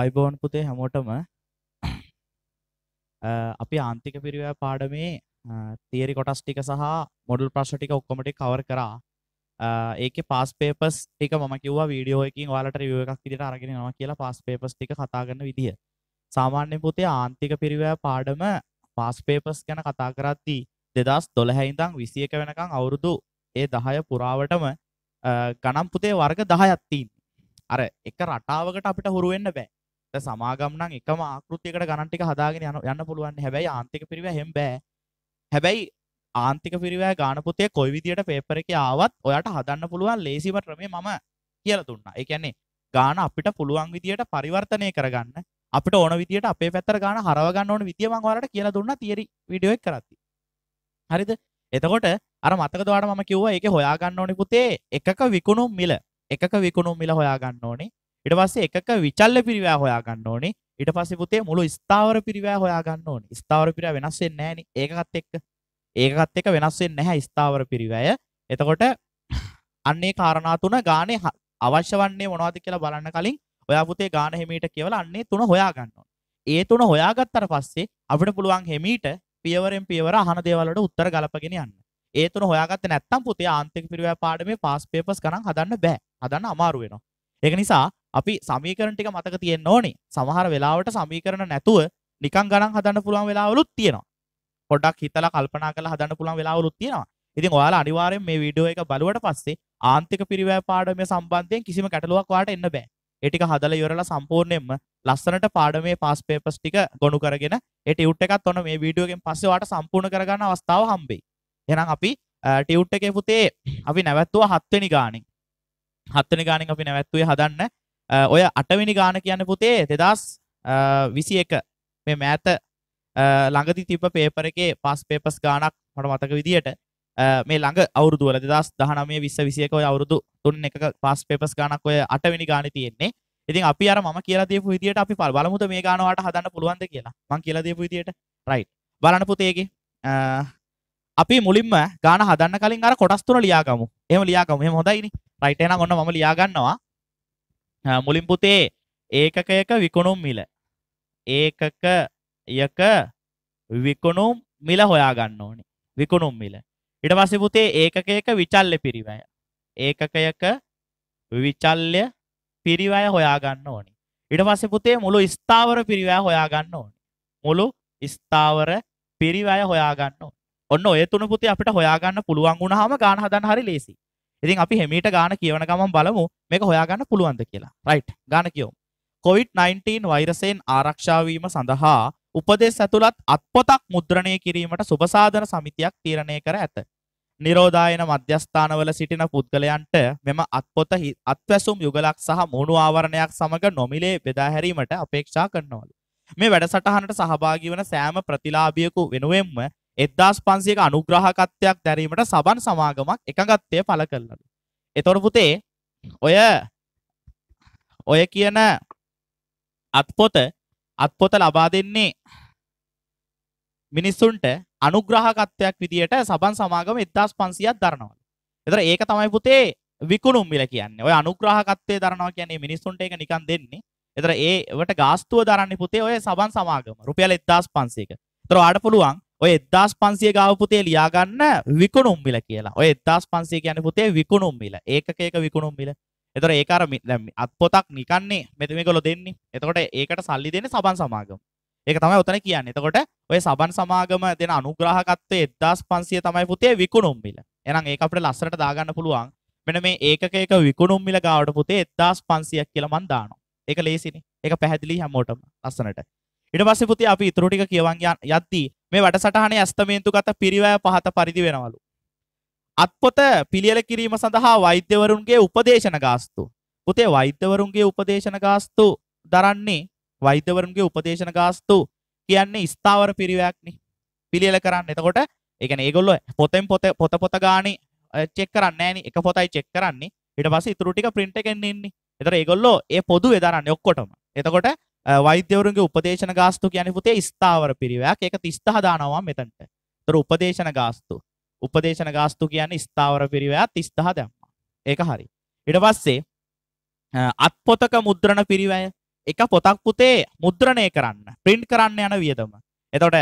අයිබෝන් පුතේ හැමෝටම අපි ආන්තික පිරිවෑ පාඩමේ තේරි කොටස් ටික සහ මොඩල් ප්‍රශ්න ටික ඔක්කොම ටික කවර් කරා. ඒකේ පාස් පේපර්ස් ටික මම කිව්වා වීඩියෝ එකකින් ඔයාලට රිවිව් එකක් විදිහට අරගෙන යනවා කියලා පාස් පේපර්ස් ටික කතා කරන විදිය. සාමාන්‍ය පුතේ ආන්තික පිරිවෑ පාඩම පාස් පේපර්ස් ගැන කතා කරද්දී 2012 ඉඳන් 21 වෙනකන් අවුරුදු ඒ 10 පුරාවටම ගණන් පුතේ වර්ග 10ක් තියෙනවා. අර එක රටාවකට අපිට හුරු වෙන්න බෑ. සමාගම් නම් එකම ආකෘතියකට ගණන් ටික හදාගෙන යන යන්න පුළුවන්. හැබැයි ආන්තික පිරිවැය හැම බෑ. හැබැයි ආන්තික පිරිවැය ගාන පොතේ කොයි විදියට පේපර් එකේ ආවත් ඔයාට හදන්න පුළුවන් ලේසිම ක්‍රමය මම කියලා දුන්නා. ඒ කියන්නේ ගාන අපිට පුළුවන් විදියට පරිවර්තනය කරගන්න අපිට ඕන විදියට අපේ පැත්තට ගාන හරව ගන්න ඕන විදිය මම ඔයාලට කියලා දුන්නා තියරි වීඩියෝ එක කරද්දී. හරිද? එතකොට අර මතකද ඔයාලට මම කිව්වා ඒකේ හොයා ගන්න ඕනේ පුතේ එකක විකුණුම් මිල. එකක විකුණුම් මිල හොයා ගන්න ඕනේ. ඉට පස්සේ එකක විචල්ල පිරිවෑ හොයා ගන්න ඕනේ ඉට පස්සේ පුතේ මුළු ස්ථාවර පිරිවෑ හොයා ගන්න ඕනේ ස්ථාවර පිරිවෑ වෙනස් වෙන්නේ නැහෙනි ඒකත් එක්ක ඒකත් එක්ක වෙනස් වෙන්නේ නැහැ ස්ථාවර පිරිවැය එතකොට අන්නේ කාරණා තුන ගානේ අවශ්‍ය වන්නේ මොනවද කියලා බලන්න කලින් ඔයා පුතේ ගාන හිමීට කියලා අන්නේ තුන හොයා ගන්න ඕනේ ඒ තුන හොයාගත්තට පස්සේ අපිට පුළුවන් හිමීට පියවරෙන් පියවර අහන දේවල්වලට උත්තර ගලපගෙන යන්න ඒ තුන හොයාගත්තේ නැත්නම් පුතේ ආන්තික පිරිවැය පාඩමේ පාස් පේපර්ස් ගණන් හදන්න බෑ හදන්න අමාරු වෙනවා ඒක නිසා අපි සමීකරණ ටික මතක තියෙන්න ඕනේ. සමහර වෙලාවට සමීකරණ නැතුව නිකන් ගණන් හදන්න පුළුවන් වෙලාවලුත් තියෙනවා. පොඩ්ඩක් හිතලා කල්පනා කරලා හදන්න පුළුවන් වෙලාවලුත් තියෙනවා. ඉතින් ඔයාලා අනිවාර්යෙන් මේ වීඩියෝ එක බලුවට පස්සේ ආන්තික පිරිවැය පාඩමේ සම්බන්ධයෙන් කිසිම ගැටලුවක් ඔයාලට එන්න බෑ. ඒ ටික හදලා ඉවරලා සම්පූර්ණයෙන්ම ලස්සනට පාඩමේ පාස් පේපර්ස් ටික ගොනු කරගෙන ඒ ටියුට් එකත් ඔන්න මේ වීඩියෝ එකෙන් පස්සේ ඔයාලට සම්පූර්ණ කරගන්න අවස්ථාව හම්බෙයි. එහෙනම් අපි ටියුට් එකේ පුතේ අපි නැවැත්තුවා හත්වෙනි ගාණෙන්. හත්වෙනි ගාණෙන් අපි නැවැත්තුවේ හදන්න ඔය අටවිනි ගාන කියන්න පුතේ දෙදස් විසි එක මේ මෑත ළඟති තිබ පේපර එකේ පස් පේපස් ගානක් මට මතක විදියට මේ ළඟ අවුරුදුවල දෙදස් දහනමේ විස්ස විසියක ඔය අවුරුදු තුන් එක පස් පේපස් ගානක් ඔය අටවිනි ගාන තියෙන්නේ ඉතින් අපි අර මම කියලා දීපු විදියට අපි පල් බලමුද මේ ගානවට හදන්න පුළුවන්ද කියලා මං කියලා දීපු විදියට රයිට් බලන්න පුතේගේ අපි මුලින්ම ගාන හදන්න කලින් අර කොටස් තුන ලියාගමු එහෙම ලියාගමු එහෙම හොඳයිනේ රයිට් එහෙනම් ඔන්න මම ලියාගන්නවා මුලින් පුතේ ඒකකයක විකුණුම් මිල ඒකක යක විකුණුම් මිල හොයා ගන්න ඕනි විකුණුම් මිල ඊට පස්සේ පුතේ ඒකකයක විචල්්‍ය පිරිවැය ඒකකයක විචල්්‍ය පිරිවැය හොයා ගන්න ඕනි ඊට පස්සේ පුතේ මුළු ස්ථාවර පිරිවැය හොයා ගන්න ඕනි මුළු ස්ථාවර පිරිවැය හොයා ගන්න ඕනි ඔන්න ඔය තුන පුතේ අපිට හොයා ගන්න පුළුවන් වුණාම ගාන හදන්න හරි ලේසියි ඉතින් අපි හෙමීට ගාන කියවන ගමන් බලමු මේක හොයාගන්න පුළුවන්ද කියලා. රයිට්. ගාන කියමු. COVID-19 වෛරසයෙන් ආරක්ෂා වීම සඳහා උපදෙස් ඇතුළත් අත්පොතක් මුද්‍රණය කිරීමට සුබසාධන සමිතියක් තීරණය කර ඇත. නිරෝධායන මධ්‍යස්ථානවල සිටින පුද්ගලයන්ට මෙම අත්පොත අත්වැසුම් යුගලක් සහ මුණු ආවරණයක් සමග නොමිලේ බෙදා හැරීමට අපේක්ෂා කරනවලු. මේ වැඩසටහනට සහභාගී වන සෑම ප්‍රතිලාභියෙකු වෙනුවෙන්ම එදදාස් පන්සියක අනුග්‍රහකත්වයක් දැරීමට සබන් සමාගමක් එකගත්තය පළ කරලලු. එතොර පුතේ ඔය ඔය කියන අත්පොත අත්පොත ලබා දෙන්නේ මිනිස්සුන්ට අනුග්‍රහකත්වයක් විදියට සබන් සමාගම එදදාස් පන්සියක් දරනවල. එතර ඒක තමයි පුතේ විකුණුම් මිල කියන්නේ ඔය අනුග්‍රහකත්වය දරනවා කියන්නේ මිනිස්සුන්ට එක නිකන් දෙන්නේ එතර ඒවට ගාස්තුව දරන්න පුතේ ඔය සබන් සමාගම රුපියල එදදාස් පන්සේක තර අඩ පුළුවන් ඔය එදදාස් පන්සිය ගාව පුතේ ලියාගන්න විකුණුම් මිල කියලා ඔය එදදාස් පන්සිය කියන පුතේ විකුණුම් මිල ඒකක විකුණුම් මිල එතර ඒකාර අත් පොතක් නිකන්නේ මෙතම කොල දෙන්නේ එතකොට ඒකට සල්ලි දෙන සබන් සමාගම ඒක තමයි ඔතන කියන්න එතකොට ඔය සබන් සමාගම දෙන අනුග්‍රහකත්වය එදදාස් පන්සිය තමයි පුතේ විකුණුම් මිල එනම් ඒක අපට ලස්සට දාගන්න පුළුවන් මෙන මේ ඒකක විකුණුම් මිල ගාවට පුතේ එදදාස් පන්සියක් කියලමන් දානවා ඒක ලේසිනි එක පැහැදිලි හැමෝටම අස්සනට ඉට පස්ස පුති අපි ඉතුරටික කියවන් යද්දී මේ වැඩසටහන ඇස්තමේන්තු ගත පිරිවය පහත පරිදි වෙනවලු. අත්පොත පිළියල කිරීම සඳහා වෛද්‍යවරුන්ගේ උපදේශන ගාස්තු. පුතේ වෛද්‍යවරුන්ගේ උපදේශන ගාස්තු දරන්නේ වෛද්‍යවරුන්ගේ උපදේශන ගාස්තු කියන්නේ ස්ථාවර පිරිවයක්නි පිළියල කරන්න එතකොට එකන ඒගොල්ල පොතෙන් පොත පොත පොත ගානි චෙක් කරන්න ෑන එක පොතයි චෙක් කරන්නේ ඉට පස ඉතුරටික ප්‍රින්ට එකෙන්න්නේ එතර ඒගොල්ලෝ ඒ පොදු වෙදරන්න ඔක්කොටම එතකොට වෛද්‍යවරුන්ගේ උපදේශන ගාස්තු කියන්නේ පුතේ ස්ථාවර පිරිවැයක්. ඒක 30000 දානවා මෙතනට. ඒතර උපදේශන ගාස්තු. උපදේශන ගාස්තු කියන්නේ ස්ථාවර පිරිවැයක් 30000 දැම්මා. ඒක හරි. ඊට පස්සේ අත්පොතක මුද්‍රණ පිරිවැය එක පොතක් පුතේ මුද්‍රණය කරන්න ප්‍රින්ට් කරන්න යන වියදම. එතකොට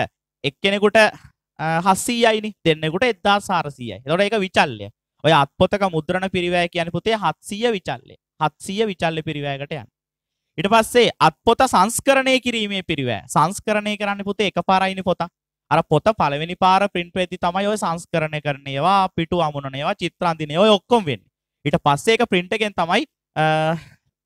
එක්කෙනෙකුට හස්සීයයිනි දෙන්නෙකුට එදදා සාරසීයයි තොට එක විචල්ලය ඔය අත්පොතක මුද්‍රණ පිරිවෑ කියන පුතේ හත්සිය විචල්ලේ හත්සිය විචල්ල පිරිවෑකට යන්න ඊට පස්සේ අත්පොත සංස්කරණය කිරීමේ පිරිවැය. සංස්කරණය කරන්න පුතේ එකපාරයිනේ පොත. අර පොත පළවෙනි පාර print වෙද්දී තමයි ඔය සංස්කරණය කරන ඒවා, පිටු අමුණන ඒවා, චිත්‍ර අඳින ඔය ඔක්කොම වෙන්නේ. ඊට පස්සේ ඒක print එකෙන් තමයි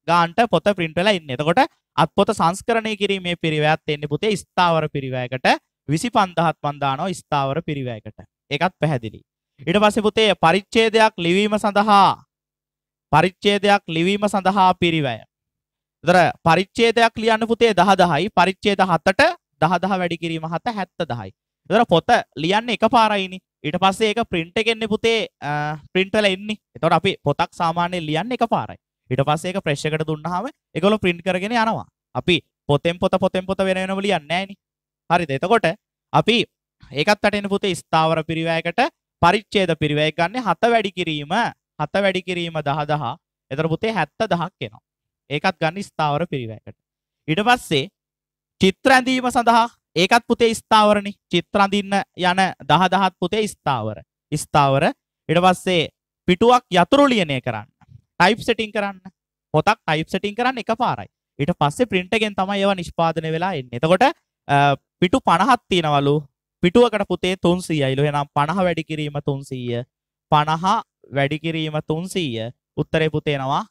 ගාන්ට පොත print වෙලා ඉන්නේ. එතකොට අත්පොත සංස්කරණය කිරීමේ පිරිවැයත් එන්නේ පුතේ ස්ථාවර පිරිවැයකට 25000ක් මන් දානවා ස්ථාවර පිරිවැයකට. ඒකත් පැහැදිලි. ඊට පස්සේ පුතේ පරිච්ඡේදයක් ලිවීම සඳහා පරිච්ඡේදයක් ලිවීම සඳහා පිරිවැය. දර පරිච්චේදයක් ලියන්න පුතේ දහ දහයි පරිච්චේද හත්තට දහදහ වැඩි කිරීම හත හැත්ත දහයි. දර පොත ලියන්න එක පාරයිනි ඊට පස්සේ ඒක ප්‍රින්ට් එකෙන්නේ පුතේ ප්‍රින්ටල එන්නේ එතොට අපි පොතක් සාමාන්‍ය ලියන්න එක පාරයි ඊට පස්සේ ඒක ප්‍රෙශ් එකට දුන්නාම ඒගොල්ලෝ ප්‍රින්ට් කරගෙන යනවා. අපි පොතෙන් පොත පොතෙන් පොත වෙන වෙනම ලියන්නේ නැහෙනි. හරිද? එතකොට අපි ඒකත් අටෙන පුතේ ස්ථාවර පිරිවැයකට පරිච්ඡේද පිරිවැයක් ගන්න හත වැඩි කිරීම හත වැඩි කිරීම 10000 එතකොට පුතේ 70000ක් එනවා. ඒකත් ගන්න ස්ථාවර පිරිවැයකට. ඊට පස්සේ චිත්‍ර ඇඳීම සඳහා ඒකත් පුතේ ස්ථාවරනේ. චිත්‍ර අඳින්න යන 10 10ත් පුතේ ස්ථාවර. ස්ථාවර. ඊට පස්සේ පිටුවක් යතුරු ලියනය කරන්න. ටයිප් සෙටින් කරන්න. පොතක් ටයිප් සෙටින් කරන්න එකපාරයි. ඊට පස්සේ print එකෙන් තමයි ඒවා නිෂ්පාදනය වෙලා එන්නේ. එතකොට පිටු 50ක් තියනවලු. පිටුවකට පුතේ 300යිලු. එහෙනම් 50 වැඩි කිරීම 300. 50 වැඩි කිරීම 300. උත්තරේ පුතේනවා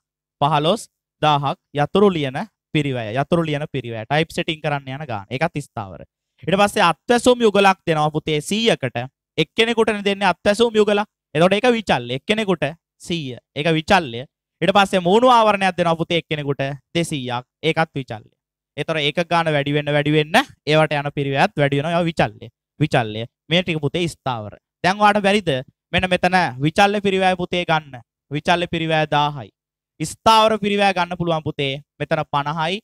15 දාහක් යතුරු ලියන පිරිවය යතුරු ලියන පිරිවය ටයිප් සෙටින් කරන්න යන ගාන එකත් ස්ථාවර ඊට පස්සේ අත්වැසුම් යුගලක් දෙනවා පුතේ 100කට එක්කෙනෙකුටනේ දෙන්නේ අත්වැසුම් යුගල එතකොට ඒක විචල්්‍ය එක්කෙනෙකුට 100 ඒක විචල්්‍ය ඊට පස්සේ මූණු ආවරණයක් දෙනවා පුතේ එක්කෙනෙකුට 200ක් ඒකත් විචල්්‍ය එතකොට ඒක ගාන වැඩි වෙන්න වැඩි වෙන්න ඒවට යන පිරිවයත් වැඩි වෙනවා ඒවා විචල්්‍ය විචල්්‍ය මේ ටික පුතේ ස්ථාවර දැන් ඔයාලට බැරිද මෙන්න මෙතන විචල්්‍ය පිරිවැය පුතේ ගන්න විචල්්‍ය පිරිවැය 1000යි ස්ථාවර පිරිවෑ ගන්න පුළුවන් පුතේ මෙතන පණහයි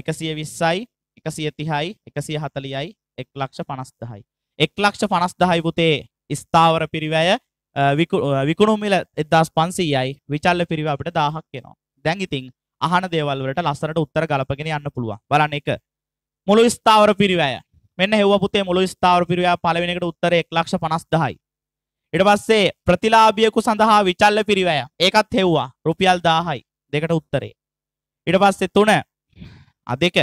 එකසිය විස්සයි එකසිය තිහයි එකසිය හතලියයි එක් ලක්ෂ පනස්දහයි. එක් ලක්ෂ පනස්දහයි පුතේ ස්ථාවර පිරිවැය විකුණුමිල එදස් පන්සීයයි විචල්ල පිරිව අපට දාහක් කෙනවා දැන් ඉතින් අහන දේවල්වලට ලස්සනට උත්තර ගලපගෙන යන්න පුළුවන් බලන්න එක මුළු ස්ථාවර පිරිවැය මෙන්න හෙව පුතේ මුළු ස්ථාවර පිරිවැය පළවෙනිකට උත්තර එක් ලක්ෂ පනස්දහයි ඉට පස්සේ ප්‍රතිලාභියකු සඳහා විචල්ල පිරිවැය ඒකත් හෙව්වා රුපියල් දාහයි දෙකට උත්තරේ. ඉට පස්සේ තුන අදක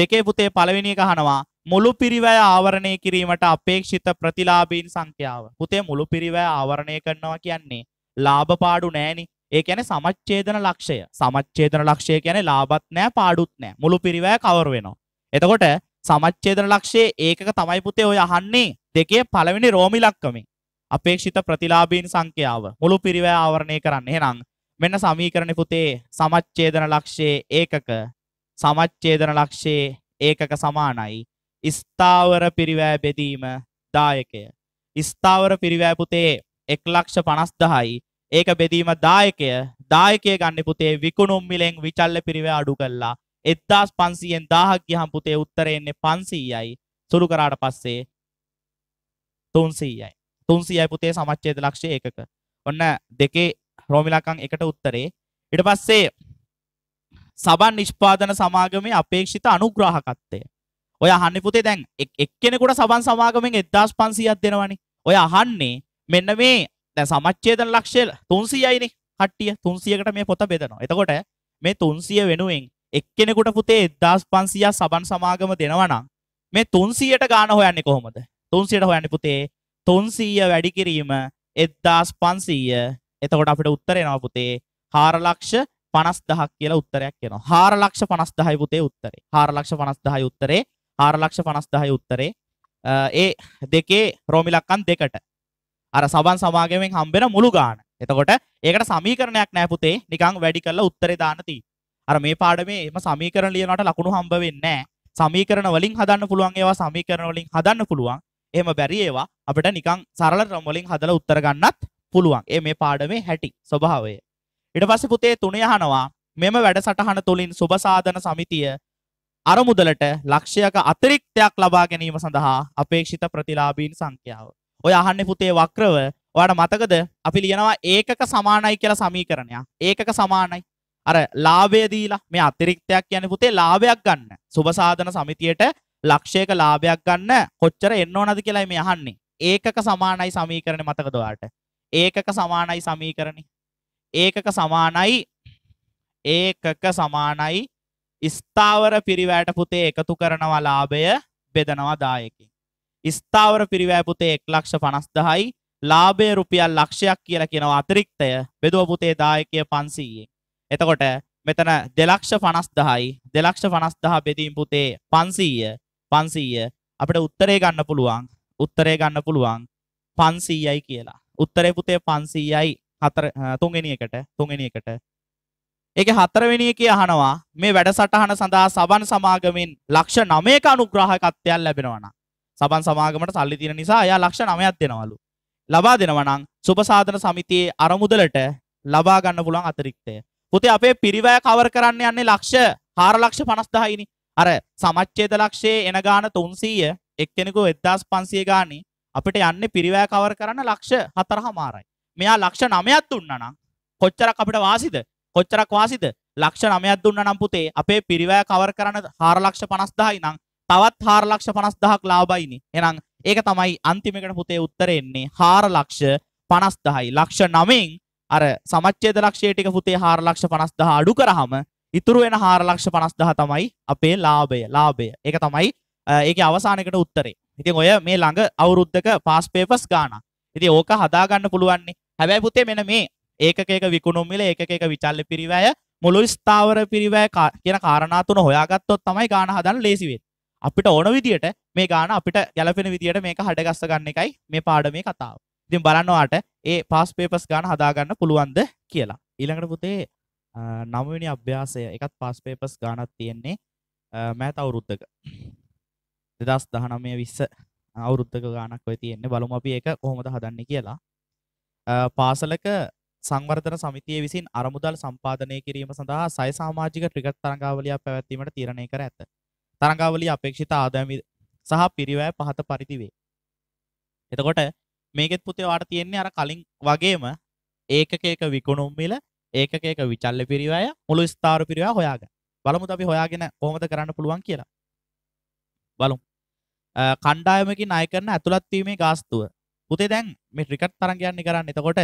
දෙකේ පුතේ පළවෙනික හනවා මුළු පිරිවැය ආවරණය කිරීමට අපේක්ෂිත ප්‍රතිලාබීන් සංඛ්‍යාව පුතේ මුළු පිරිවැය ආවරණය කරනවා කියන්නේ ලාභ පාඩු නෑනි ඒ කියන්නේ සමච්ඡේදන ලක්ෂය සමච්ඡේදන ලක්ෂය කියන්නේ ලාභත් නෑ පාඩුත් නෑ මුළු පිරිවැය කවර් වෙනවා එතකොට සමච්ඡේදන ලක්ෂයේ ඒකක තමයි පුතේ ඔය අහන්නේ දෙකේ පළවෙනි රෝමි ලක්කමේ අපේක්ෂිත ප්‍රතිලාභීන් සංඛ්‍යාව මුළු පිරිවැය ආවරණය කරන්න. එහෙනම් මෙන්න සමීකරණේ පුතේ සමච්ඡේදන ලක්ෂයේ ඒකක සමච්ඡේදන ලක්ෂයේ ඒකක සමානයි ස්ථාවර පිරිවැය බෙදීම දායකය. ස්ථාවර පිරිවැය පුතේ 150000යි. ඒක බෙදීම දායකය. දායකය ගන්න පුතේ විකුණුම් මිලෙන් විචල්්‍ය පිරිවැය අඩු කළා. 1500න් 1000ක් ගියහම පුතේ උත්තරේ එන්නේ 500යි. සුරු කරාට පස්සේ 300යි. 300යි පුතේ සමච්ඡේද ලක්ෂය එකක. ඔන්න දෙකේ රෝමිලාකම් එකට උත්තරේ. ඊට පස්සේ සබන් නිෂ්පාදන සමාගමේ අපේක්ෂිත අනුග්‍රාහකත්වය. ඔය අහන්නේ පුතේ දැන් එක්කෙනෙකුට සබන් සමාගමෙන් 1500ක් දෙනවනේ. ඔය අහන්නේ මෙන්න මේ දැන් සමච්ඡේදන ලක්ෂය 300යිනේ. කට්ටිය 300කට මේ පොත බෙදනවා. එතකොට මේ 300 වෙනුවෙන් එක්කෙනෙකුට පුතේ 1500ක් සබන් සමාගම දෙනවා නම් මේ 300ට ගාන හොයන්නේ කොහොමද? 300ට හොයන්නේ පුතේ තුන්සීය වැඩිකිරීම එද්දාස් පන්සීය එතකොට අපිට උත්තරෙනවා පුතේ හාරලක්ෂ පනස්දහක් කියලා උත්තරයක් එනවා හාරලක්ෂ පනස්දහයි පුතේ උත්තරේ හාරලක්ෂ පනස්දහයි උත්තරේ හාරලක්ෂ පනස්දහයි උත්තරේ ඒ දෙකේ රෝමිලක්කන් දෙකට අර සබන් සමාගමෙන් හම්බෙන මුළු ගාන එතකොට ඒකට සමීකරණයක් නෑ පුතේ නිකං වැඩි කරලා උත්තරේ දාන්න තියෙන්නේ අර මේ පාඩමේ එම සමීකරණ ලියනවට ලකුණු හම්බ වෙන්නේ නැහැ. සමීකරණ වලින් හදන්න පුළුවන් ඒවා සමීකරණ වලින් හදන්න පුළුවන්. එහෙම බැරි ඒවා අපට නිකං සරල රොම්වලින් හදල උත්තරගන්නත් පුළුවන් ඒ මේ පාඩමේ හැටි ස්වභාවය. ඉට පස්ස පුතේ තුනේ හනවා මෙම වැඩසටහන තුළින් සුභසාධන සමිතිය අරමුදලට ලක්ෂයක අතිරික්තයක් ලබා ගැනීම සඳහා අපේක්ෂිත ප්‍රතිලාබීන් සංඛ්‍යාව. ඔය අහන්න පුතේ වක්‍රව ඔයාට මතකද අපි ලියනවා ඒකක සමානයි කියලා සමීකරණයක්. ඒකක සමානයි. අර ලාභය දීලා මේ අතිරික්තයක් කියන්නේ පුතේ ලාභයක් ගන්න. සුබසාධන සමිතියට ලක්ෂයක ලාභයක් ගන්න කොච්චර එන්න ඕනද කියලායි මේ අහන්නේ. ඒකක සමානයි සමීකරණ මතකද ඔයාලට? ඒකක සමානයි සමීකරණි. ඒකක සමානයි ඒකක සමානයි ස්ථාවර පිරිවැයට පුතේ එකතු කරනවා ලාභය බෙදනවා දායකින්. ස්ථාවර පිරිවැය පුතේ 1,50,000යි ලාභය රුපියල් ලක්ෂයක් කියලා කියනවා අතිරික්තය බෙදුව පුතේ දායකය 500යි. එතකොට මෙතන 2,50,000යි 2,50,000 බෙදීම් පුතේ 500 500 අපිට උත්තරේ ගන්න පුළුවන් උත්තරේ ගන්න පුළුවන් 500යි කියලා. උත්තරේ පුතේ 500යි හතර තුන්වෙනි එකට තුන්වෙනි එකට. ඒකේ හතරවෙනි එකේ අහනවා මේ වැඩසටහන සඳහා සබන් සමාගමෙන් ලක්ෂ 9ක අනුග්‍රහකත්වයක් ලැබෙනවා නම් සබන් සමාගමට සල්ලි තියෙන නිසා එයා ලක්ෂ 9ක් දෙනවලු. ලබා දෙනවා නම් සුබසාධන සමිතියේ අරමුදලට ලබා ගන්න පුළුවන් අතිරික්තය. පුතේ අපේ පිරිවැය කවර කරන්න යන්නේ ලක්ෂ 4 ලක්ෂ 50000 ඉනි. අර සමච්ඡේද ලක්ෂයේ එන ගාන 300 එක්කෙනෙකු 1500 ගානේ අපිට යන්නේ පිරිවැය කවර කරන්න ලක්ෂ 4මාරයි. මෙයා ලක්ෂ 9ක් දුන්නා නම් කොච්චරක් අපිට වාසිද? කොච්චරක් වාසිද? ලක්ෂ 9ක් දුන්නා නම් පුතේ අපේ පිරිවැය කවර කරන්න 4 ලක්ෂ 50000යි නම් තවත් 4 ලක්ෂ 50000ක් ලාභයිනේ. එහෙනම් ඒක තමයි අන්තිමේකට පුතේ උත්තරේ එන්නේ 4 ලක්ෂ 50000යි. ලක්ෂ 9න් අර සමච්ඡේද ලක්ෂය ටික පුතේ 4 ලක්ෂ 50000 අඩු කරාම ඉතුරු වෙන 4 ලක්ෂ 50000 තමයි අපේ ලාභය. ලාභය. ඒක තමයි ඒක අවසානකට උත්තරේ ඉතින් ඔය මේ ළඟ අවුරුද්ධක පාස් පේපස් ගාන ඉති ඕක හදාගන්න පුළුවන්නේ හැබැයි පුතේ මෙන මේ ඒකක විකුණුම්මිල ඒකක විචල්ල පිරිවැය මුළු ස්ථාවර පිරිවැය කියන කාරණාතුන හොයාගත්තොත් තමයි ගාන හදන්න ලේසිවෙන් අපිට ඕන විදියට මේ ගාන අපිට ගැලපෙන විදියට මේක හඩගස්ස ගන්න එකයි මේ පාඩ මේ කතාව ඉතින් බලන්නවාට ඒ පාස් පේපස් ගාන හදාගන්න පුළුවන්ද කියලා ඊළඟට පුතේ නමවිනි අභ්‍යාසය එකත් පාස් පේපස් ගානත් තියෙන්නේ මෑත අවුරුද්ධක දෙදස් දහනමය විස්ස අවුරුද්ධක ගානක් ඔය තියෙන්නේ බලුම අපි ඒක කොහොමද හදන්න කියලා පාසලක සංවර්ධන සමිතිය විසින් අරමුදල් සම්පාධනය කිරීම සඳහා සය සාමාජික ට්‍රිකට් තරංගාවලිය පැවැත්වීමට තීරණය කර ඇත. තරංගාවලිය අපේක්ෂිත ආදායමි සහ පිරිවැය පහත පරිදි වේ. එතකොට මේකෙත් පුතේ වාට තියෙන්නේ අර කලින් වගේම ඒකකයක විකුණුම් මිල ඒකකයක විචල්ල පිරිවැය මුළු ස්ථාර පිරිවැය හොයාගන්න. බලමුද අපි හොයාගෙන කොහොමද කරන්න පුළුවන් කියලා. බලු කණ්ඩායමකින් අයකරන ඇතුළත්වීමේ ගාස්තුව පුතේ දැන් මේ ට්‍රිකට් තරගයන්නේ කරන්න එතකොට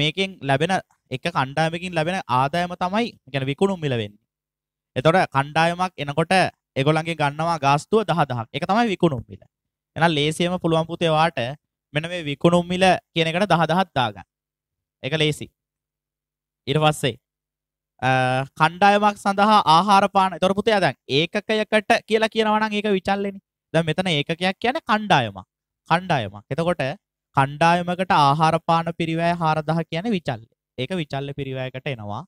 මේකෙන් ලැබෙන එක කණ්ඩායමකින් ලැබෙන ආදායම තමයි ගැන විකුණුම් මිලවෙන්නේ එතොට කණ්ඩායමක් එනකොට එගොලන්ගේ ගන්නවා ගාස්තුව දහ දහක් එක තමයි විකුණුම් මිල එන ලේසියම පුළුවන් පුතේවාට මෙන මේ විකුණුම් මිල කියන එකට දහ දහත් දාගන්න එක ලේසි ඉර පස්සේ කණ්ඩායමක් සඳහා ආහාරපාන තොරපුතය දැන් ඒකකයකට කියලා කියනවනම් ඒක විචල්ලෙන ද මෙතන ඒකකයක් කියන කණ්ඩායම කණ්ඩායමක් එතකොට කණ්ඩායමකට ආහාරපාන පිරිවෑ හාරදහ කියන විචල්ල ඒක විචල්ල පිරිවයකට එනවා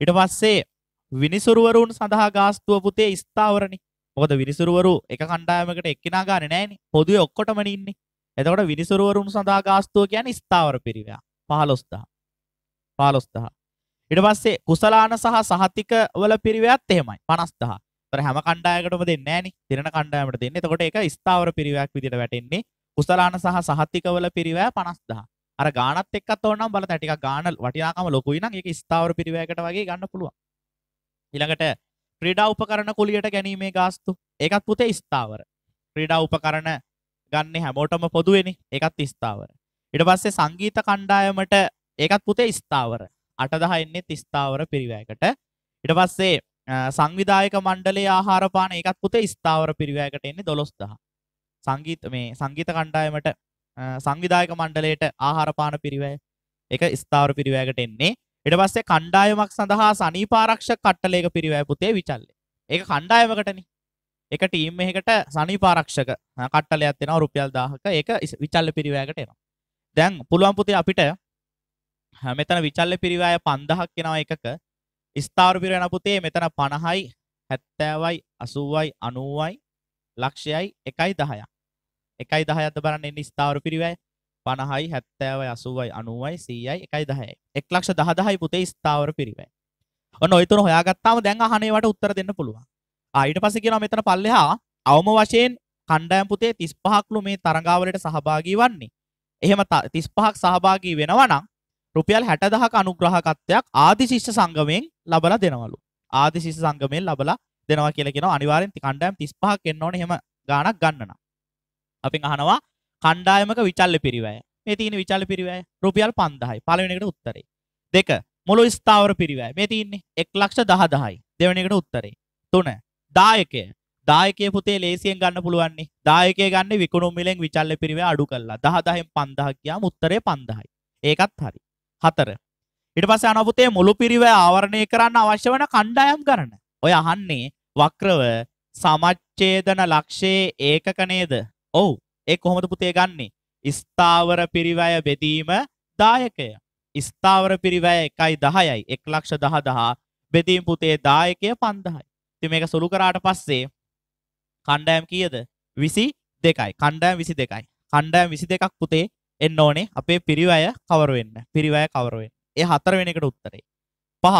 ඉට පස්සේ විනිසුරුවරුන් සඳහා ගාස්තුව පුතේ ස්ථාවරණි මොකද විනිසුරුවරු එක කණ්ඩායමකට එක්කිනා ගාන නෑන පොදුව ඔක්කොටමන ඉන්නේ එතකොට විනිසුරුවරුන් සඳහා ගාස්තුව කියන ස්ථාවර පිරිවයා පහලොස්දා පාලොස්දහා ඉට පස්සේ කුසලාන සහ සහතික වල පිරිවයක්ත් එහෙමයි පනස්දහ තර හැම කණ්ඩායකටම දෙන්න ෑනි තිරණ කණ්ඩායමට දෙන්න තකොට එක ස්ථාවර පිරිවයක් විදිට වැටෙන්නේ කුසලාන සහ සහතිකවල පිරිවෑ පනස්දහ අර ගානත් එක්කත් ඕනම් බල ැටික ගානල් වටියාකම ලොකුයින එක ස්ථාවර පිරිවයකට වගේ ගන්න පුළුවන් ඉළඟට ක්‍රඩා උපකරණ කුලියට ගැනීමේ ගාස්තු එකත් පුතේ ස්ථාවර ක්‍රඩා උපකරණ ගන්න හැමෝටම පොදුවෙනි එකත් ස්ථාවර ඉට පස්සේ සංගීත කණ්ඩායමට ඒකත් පුතේ ස්ථාවර අටදහ එන්නේ ස්ථාවර පිරිවෑකට ඉට පස්සේ සංවිධායක මණ්ඩලේ ආහාරපාන එකත් පුතේ ස්ථාවර පිරිවෑකට එන්නේ දොළොස්දහ සංගීත මේ සංගීත කණ්ඩායමට සංවිධායක මණ්ඩලයට ආහාරපාන පිරිවෑ එක ස්ථාවර පිරිවෑකට එන්නේ ඉට පස්සේ කණ්ඩායමක් සඳහා සනීපාරක්ෂ කට්ටලේක පිරිවෑ පුතේ විචල්ලේ ඒක කණ්ඩායමකටනේ එක ටීම් එකට සනිපාරක්ෂක කට්ටලයක් එෙන රුපියල් දාහක එක විචල්ල පිරිවෑකට එනවා දැන් පුළුවන් පුති අපිට මෙතන විචල්ල පිරිවෑය පන්දහක් කෙනවා එකක ස්ථාවරපිර නපුතේ මෙතන පණහයි හැත්තෑවයි අසුවයි අනුවයි ලක්ෂයයි එකයි දහය එකයි දහයත බරන්න එන්න ස්ථාවර පිරිවෑ පණහයි හැත්තෑවයි අසුවයි අනුවයි සීයයි එකයි දහයයි එක් ලක්ෂ දහදහයි පුතේ ස්ථාවර පිරිවෑ ඔන්න ඔයතුන හොයාගත්තාම දැන් අහනේවට උත්තර දෙන්න පුළුවන් ආයිට පස කියනවා මෙතන පල්ලෙහා අවම වශයෙන් කණ්ඩායම් පුතේ 35ක්ලු මේ තරඟාවලට සහභාගී වන්නේ. එහෙම 35ක් සහභාගී වෙනවා නම් රුපියල් හැට දහක අනුග්‍රහකත්වයක් ආදි ශිෂ්‍ය සංගමයෙන් ලබලා දෙනවලු ආදි ශිෂ්‍ය සංගමයෙන් ලබලා දෙනවා කියලගෙන අනිවාරෙන් කණ්ඩයම් තිස්පහක් එන්න ඕන හෙම ගානක් ගන්නන අපි අහනවා කණ්ඩායමක විචල්ල පිරිවය මේ තියන විචල්ල පිරිවය රුපියල් පන්දහයි පලවෙනිකට උත්තරේ දෙක මුළු ස්ථාවර පිරිවය මේ තියන්නේ එක් ලක්ෂ දහ දහයි දෙවනිකට උත්තරේ තුන දායකය දායකය පුතේ ලේසියෙන් ගන්න පුළුවන්නේ දායකය ගන්න විකුණුම් මිලෙන් විචල්ල පිරිවේ අඩු කල්ලා දහ දහෙන් පන්දහ කියා මුත්තරේ පන්දහයි ඒකත් හරි හතර. ඊට පස්සේ අනවා පුතේ මුළු පිරිව ආවරණය කරන්න අවශ්‍ය වෙන කණ්ඩායම් ගණන. ඔය අහන්නේ වක්‍රව සමච්ඡේදන ලක්ෂයේ ඒකක නේද? ඔව්. ඒ කොහොමද පුතේ ගන්නෙ? ස්ථාවර පිරිවැය බෙදීම දායකය. ස්ථාවර පිරිවැය 1.10යි 110000 බෙදීම් පුතේ දායකය 5000යි. ඉතින් මේක සොලු කරාට පස්සේ කණ්ඩායම් කීයද? 22යි. කණ්ඩායම් 22යි. කණ්ඩායම් 22ක් පුතේ එන්න ඕනේ අපේ පිරිවැය කවර වෙන්න. පිරිවැය කවර වෙන්න. ඒ හතරවෙනි එකට උත්තරේ. පහ.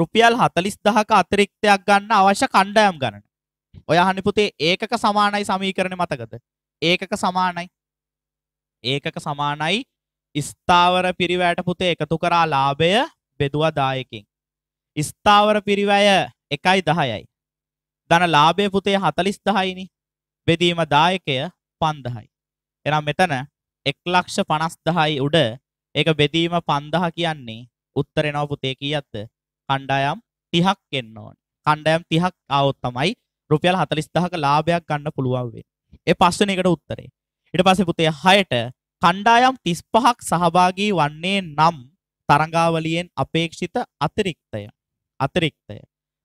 රුපියල් 40000ක අතිරික්තයක් ගන්න අවශ්‍ය කණ්ඩායම් ගණන. ඔය අහන්නේ පුතේ ඒකක සමානයි සමීකරණේ මතකද? ඒකක සමානයි. ඒකක සමානයි ස්ථාවර පිරිවැයට පුතේ එකතු කරා ලාභය බෙදුවා 10කින්. ස්ථාවර පිරිවැය 1.10යි. ධන ලාභය පුතේ 40000යිනේ. බෙදීම දායකය 5000යි. එහෙනම් මෙතන එක්ලක්ෂ පනස්දහයි උඩ ඒක බෙදීම පන්දහ කියන්නේ උත්තරෙනව පුතේ කීයත්ද කණ්ඩායම් තිහක් එන්න ඕන කණ්ඩායම් තිහක් આવොත් තමයි රුපියල් 40000ක ලාභයක් ගන්න පුළුවන් වෙන්නේ ඒ පස්වෙනි එකට උත්තරේ ඊට පස්සේ පුතේ 6ට කණ්ඩායම් 35ක් සහභාගී වන්නේ නම් තරඟාවලියෙන් අපේක්ෂිත අතිරික්තය අතිරික්තය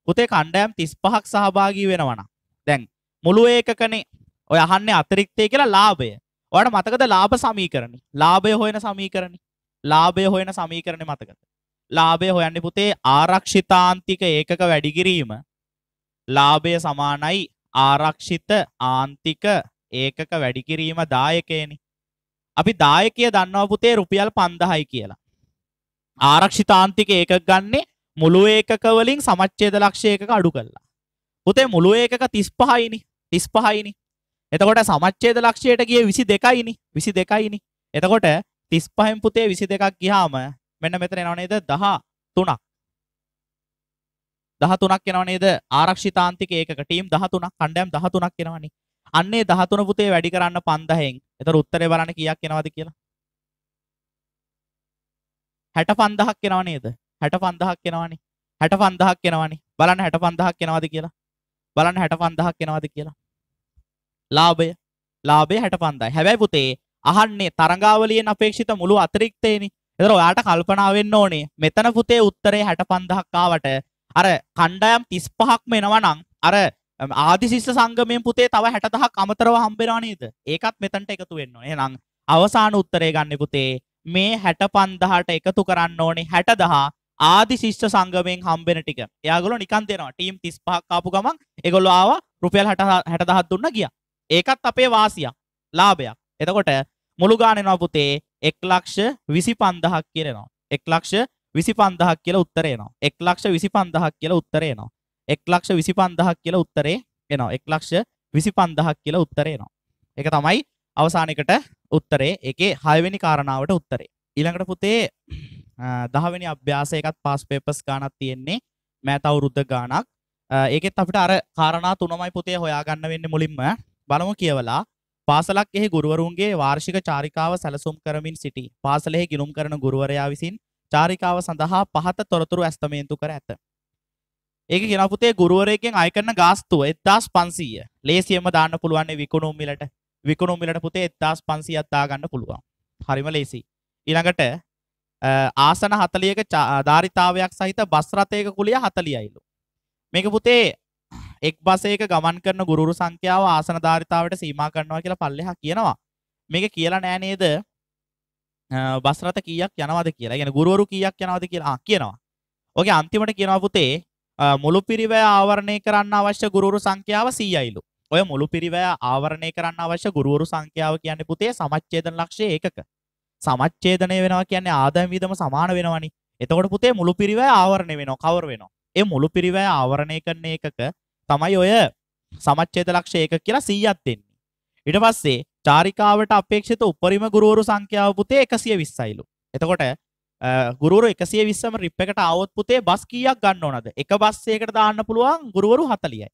පුතේ කණ්ඩායම් 35ක් සහභාගී වෙනවා නම් දැන් මුළු ඒකකනේ ඔය අහන්නේ අතිරික්තය කියලා ලාභය ඔට මතකද ලාභ සමීකරණ ලාභය හොයන සමීකරණ ලාභය හොයන සමීකරණ මතකද ලාභය හොයන්න පුතේ ආරක්ෂිතාන්තික ඒකක වැඩිකිරීම ලාභය සමානයි ආරක්ෂිත ආන්තික ඒකක වැඩිකිරීම දායකයනි අපි දායකය දන්නවා පුතේ රුපියල් පන්දහයි කියලා ආරක්ෂිතාන්තික ඒකක් ගන්නේ මුළු ඒකකවලින් සමච්චේද ලක්ෂය එකක අඩු කල්ලා පුතේ මුළු ඒකක තිස් පහයිනි තිස් පහයිනි එතකොට සමච්චේද ලක්ෂයට ගිය විසි දෙකයිනි විසි දෙකයිනි එතකොට තිස් පහෙන් පුතේ විසි දෙකක් ගිහාම මෙන්න මෙතන එනවනේද දහ තුනක් දහ තුනක් එනවනේද ආරක්ෂිතාන්තික ඒක ටීම් දහ තුනක් කණ්ඩයම් දහ තුනක් එනවනි අන්නේ දහ තුන පුතේ වැඩි කරන්න පන්දහෙන් එතර උත්තරේ බලන්න කියක් එනවද කියලා හැට පන්දහක් එනවා නේද හැට පන්දහක් එනවනි හැට පන්දහක් එනවනි බලන්න හැට පන්දහක් එනවද කියලා බලන්න හැට පන්දහක් එනවද කියලා ලාභය ලාභය 65000යි. හැබැයි පුතේ අහන්නේ තරඟාවලියෙන් අපේක්ෂිත මුළු අතිරික්තේනි. ඒතර ඔයාට කල්පනා වෙන්න ඕනේ. මෙතන පුතේ උත්තරේ 65000ක් ආවට අර කණ්ඩායම් 35ක්ම එනවා නම් අර ආදිශිෂ්‍ය සංගමයෙන් පුතේ තව 60000ක් අමතරව හම්බෙනවා නේද? ඒකත් මෙතනට එකතු වෙන්න ඕනේ. එහෙනම් අවසාන උත්තරේ ගන්න පුතේ මේ 65000ට එකතු කරන්න ඕනේ 60000 ආදි ශිෂ්‍ය සංගමයෙන් හම්බෙන ටික. එයාගොල්ලෝ නිකන් දෙනවා. ටීම් 35ක් ආපු ගමන් ඒගොල්ලෝ ආවා රුපියල් 60000 දුන්න ගියා. ඒකත් අපේ වාසියක් ලාභයක් එතකොට මුළු ගානෙනවා පුතේ එක් ලක්ෂ විසි පන්දහක් කියරෙනවා එක් ලක්ෂ විසි පන්දහක් කියලා උත්තරේනවා එක් ලක්ෂ විසි පන්දහක් කියලා උත්තරේනවා එක් ලක්ෂ විසි පන්දහක් කියලා උත්තරේ එනවා එක් ලක්ෂ විසි පන්දහක් කියලා උත්තරේනවා එක තමයි අවසානකට උත්තරේ එකේ හයවෙනි කාරණාවට උත්තරේ ඊළඟට පුතේ දහවෙනි අභ්‍යාසය එකත් පාස් පේපස් ගානක් තියෙන්නේ මෑත අවුරුද්ද ගානක් ඒකෙත් අපිට අර කාරණා තුනමයි පුතේ හොයාගන්න වෙන්නේ මුලින්ම බලමු කියවලා පාසලක් එහි ගුරුවරුන්ගේ වාර්ෂික චාරිකාව සැලසුම් කරමින් සිටි පාසලෙහි ගිලුම් කරන ගුරුවරයා විසින් චාරිකාව සඳහා පහත තොරතුරු ඇස්තමේන්තු කර ඇත. ඒක ගෙනපුතේ ගුරුවරයකෙන් අයකරන ගාස්තුව එත්තාස් පන්සීය ලේසියම දාන්න පුළුවන්නේ විකුණුම් මිලට විකුණුම් මිලට පුතේ එත්තාස් පන්සී අත්තා ගන්න පුළුවන් හරිම ලේසි ඉළඟට ආසන හතලියක ධාරිතාවයක් සහිත බස්රථයක කුලිය හතලියයිලු මේක පුතේ එක් බසයක ගමන් කරන ගුරුරු සංඛ්‍යාව ආසන ධාරිතාවට සීමා කරනවා කියලා පල්ලෙහා කියනවා. මේක කියලා නෑ නේද? බස් රථ කීයක් යනවද කියලා. يعني ගුරුවරු කීයක් යනවද කියලා කියනවා. ඔගේ අන්තිමට කියනවා පුතේ මුළු පිරිවැය ආවරණය කරන්න අවශ්‍ය ගුරුරු සංඛ්‍යාව 100යිලු. ඔය මුළු පිරිවැය ආවරණය කරන්න අවශ්‍ය ගුරුවරු සංඛ්‍යාව කියන්නේ පුතේ සමච්ඡේදන ලක්ෂ්‍ය ඒකක. සමච්ඡේදනය වෙනවා කියන්නේ ආදායම් විදම සමාන වෙනවනේ. එතකොට පුතේ මුළු පිරිවැය ආවරණය වෙනවා, කවර් වෙනවා. ඒ මුළු පිරිවැය ආවරණය කරන එකක තමයි ඔය සමච්ඡේද ලක්ෂ ඒක කියලා 100ක් දෙන්නේ. ඊට පස්සේ චාරිකාවට අපේක්ෂිත උපරිම ගුරුවරු සංඛ්‍යාව පුතේ 120යිලු. එතකොට ගුරුවරු 120ම රිප් එකට આવොත් පුතේ බස් කීයක් ගන්න ඕනද? එක බස් එකකට දාන්න පුළුවන් ගුරුවරු 40යි.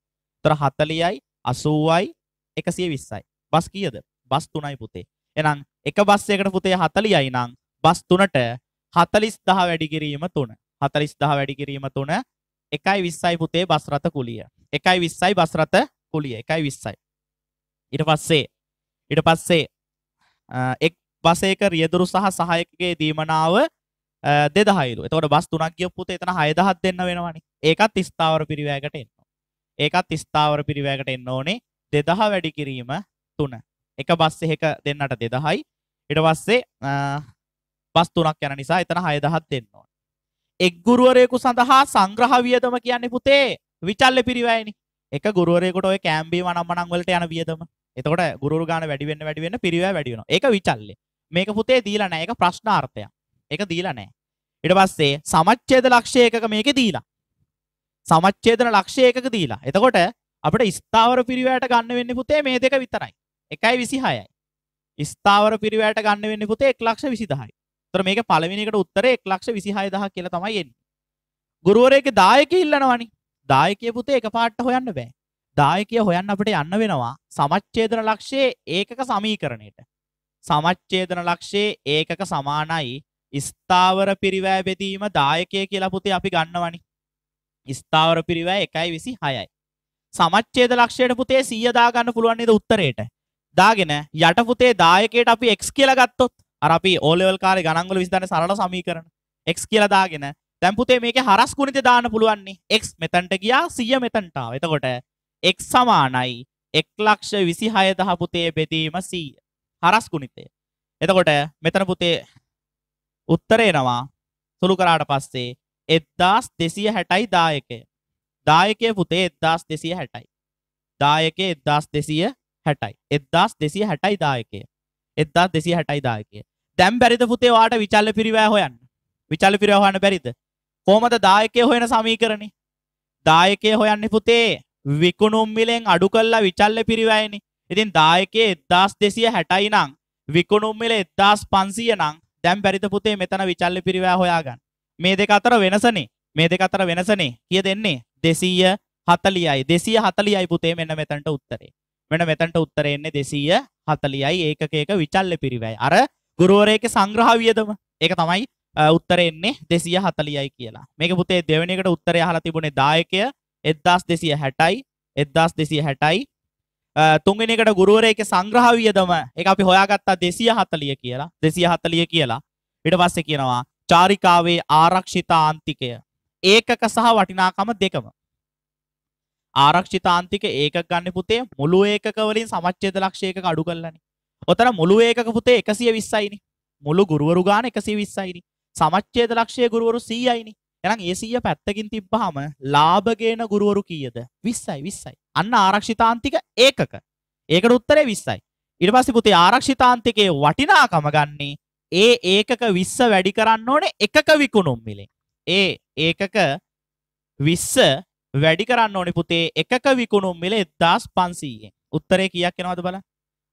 ඒතර 40යි 80යි 120යි. බස් කීයද? බස් 3යි පුතේ. එහෙනම් එක බස් එකකට පුතේ 40යි නම් බස් 3ට 40000 වැඩි කිරීම 3. 40000 වැඩි කිරීම 3 1යි 20යි පුතේ බස් රථ කුලිය. එකයි විස්සයි බස්රත කුලිය එකයි විස්සයි ඉට පස්සේ ඉට පස්සේ එක් බසේක රියදුරු සහ සහයකගේ දීමනාව දෙදහයිරු එතවට බස් තුනක් ගියපුත එතන හයදහත් දෙන්න වෙනවනි ඒකත් ස්ථාවර පිරිවෑකට එන්න ඒකත් ස්ථාවර පිරිවෑකට එන්න ඕනේ දෙදහ වැඩි කිරීම තුන එක බස් එහෙක දෙන්නට දෙදහයි ඉට පස්සේ බස් තුනක් යන නිසා එතන හයදහත් දෙන්න ඕන එක් ගුරුවරයෙකු සඳහා සංග්‍රහ වියදම කියන්නේ පුතේ විචල්ල පිරිවයිනි එක ගුරුවරයකට ඔය කෑම්බී වනම්මනං වලට යන වියදම එතකොට ගුරු ගාන වැඩිවෙන්න වැඩිවෙන්න පිරිවෑ වැඩිවෙන ඒක විචල්ල මේක පුතේ දීලා නෑ ඒක ප්‍රශ්නාර්ථයක් ඒක දීලා නෑ ඊට පස්සේ සමච්ඡේද ලක්ෂ්‍ය එකක මේක දීලා සමච්ඡේදන ලක්ෂ්‍ය එකක දීලා එතකොට අපිට ස්ථාවර පිරිවෑට ගන්න වෙන්නේ පුතේ මේ දෙක විතරයි එකයි විසිහයයි ස්ථාවර පිරිවැට ගන්න වෙන්න පුතේ එක් ලක්ෂ විසිදහයි තොර මේක පළවිනිකට උත්තර එක් ලක්ෂ විසිහය දහ කියල තමයි එන්න ගුරුවරයක දායක ඉල්ලනවනි දායකය පුතේ එක පාට්ට හොයන්න බෑ දායකය හොයන්න අපට යන්න වෙනවා සමච්චේදන ලක්ෂයේ ඒකක සමීකරණයට සමච්චේදන ලක්ෂයේ ඒකක සමානයි ස්ථාවර පිරිවෑ බෙදීම දායකය කියලා පුතේ අපි ගන්නවනි ස්ථාවර පිරිවෑ එකයි විසි හයයි සමච්චේද ලක්ෂයට පුතේ සීය දාගන්න පුළුවන් නේද උත්තරයට දාගෙන යට පුතේ දායකයට අපි එක්ස් කියලා ගත්තොත් අර අපි ඕලෙවල් කාලේ ගණන්වල විසඳන සරල සමීකරණ එක්ස් කියලා දාගෙන දැන් පුතේ මේකේ හරස් ගුණිතය දාන්න පුළුවන් නේ x මෙතනට ගියා 100 මෙතනට ආවා එතකොට x සමානයි 126000 පුතේ බෙදීම 100 හරස් ගුණිතය එතකොට මෙතන පුතේ උත්තරේ එනවා සුළු කරාට පස්සේ 1260යි දායකය දායකය පුතේ 1260යි දායකය 1260යි 1260යි දායකය 1260යි දායකය දැන් බැරිද පුතේ ඔයාට විචල්්‍ය පිරිවැය හොයන්න විචල්්‍ය පිරිවැය හොයන්න බැරිද කොහොමද දායකය හොයන සමීකරණේ? දායකය හොයන්නේ පුතේ විකුණුම් මිලෙන් අඩු කළා විචල්්‍ය පිරිවැයනේ. ඉතින් දායකයේ 1260යි නම් විකුණුම් මිල 1500 නම් දැන් බැරිද පුතේ මෙතන විචල්්‍ය පිරිවැය හොයාගන්න. මේ දෙක අතර වෙනසනේ. මේ දෙක අතර වෙනසනේ. කීයද එන්නේ? 240යි. 240යි පුතේ මෙන්න මෙතනට උත්තරේ. මෙන්න මෙතනට උත්තරේ එන්නේ 240යි ඒකකයක විචල්්‍ය පිරිවැය. අර ගුරුවරයෙක්ගේ සංග්‍රහ වියදම. ඒක තමයි උත්තරෙන්නේ දෙසිය හතලියයි කියලා මේක පුතේ දෙවනිකට උත්තරය හලා තිබුණේ දායකය එද්දස් දෙසිය හැටයි එද්දස් දෙසිය හැටයි තුන්ගෙනකට ගුරුවරයක සංග්‍රහවියදම එක අපි හොයාගත්තා දෙසිය හතලිය කියලා දෙසිය හතලිය කියලා ඉට පස්සෙ කියනවා චාරිකාවේ ආරක්ෂිතාන්තිකය ඒකක සහ වටිනාකම දෙකම ආරක්ෂිතාන්තික ඒක ගන්න පුතේ මුළු ඒකවලින් සමච්චේද ලක්ෂයක අඩු කල්ලනි ඔතන මුළු ඒකක පුතේ එකසිය විස්සයිනි මුළු ගුරුවරු ගාන එකසිය විස්සයිනි සමච්ඡේද ලක්ෂයේ ගුරුවරු 100යිනේ. එහෙනම් ඒ 100 පැත්තකින් තිබ්බහම ලාභ ගේන ගුරුවරු කීයද? 20යි 20යි. අන්න ආරක්ෂිතාන්තික ඒකක. ඒකට උත්තරේ 20යි. ඊට පස්සේ පුතේ ආරක්ෂිතාන්තිකයේ වටිනාකම ගන්නේ ඒ ඒකක 20 වැඩි කරන්න ඕනේ එකක විකුණුම් මිලෙන්. ඒ ඒකක 20 වැඩි කරන්න ඕනේ පුතේ එකක විකුණුම් මිල 1500ෙන්. උත්තරේ කීයක් එනවද බලන්න.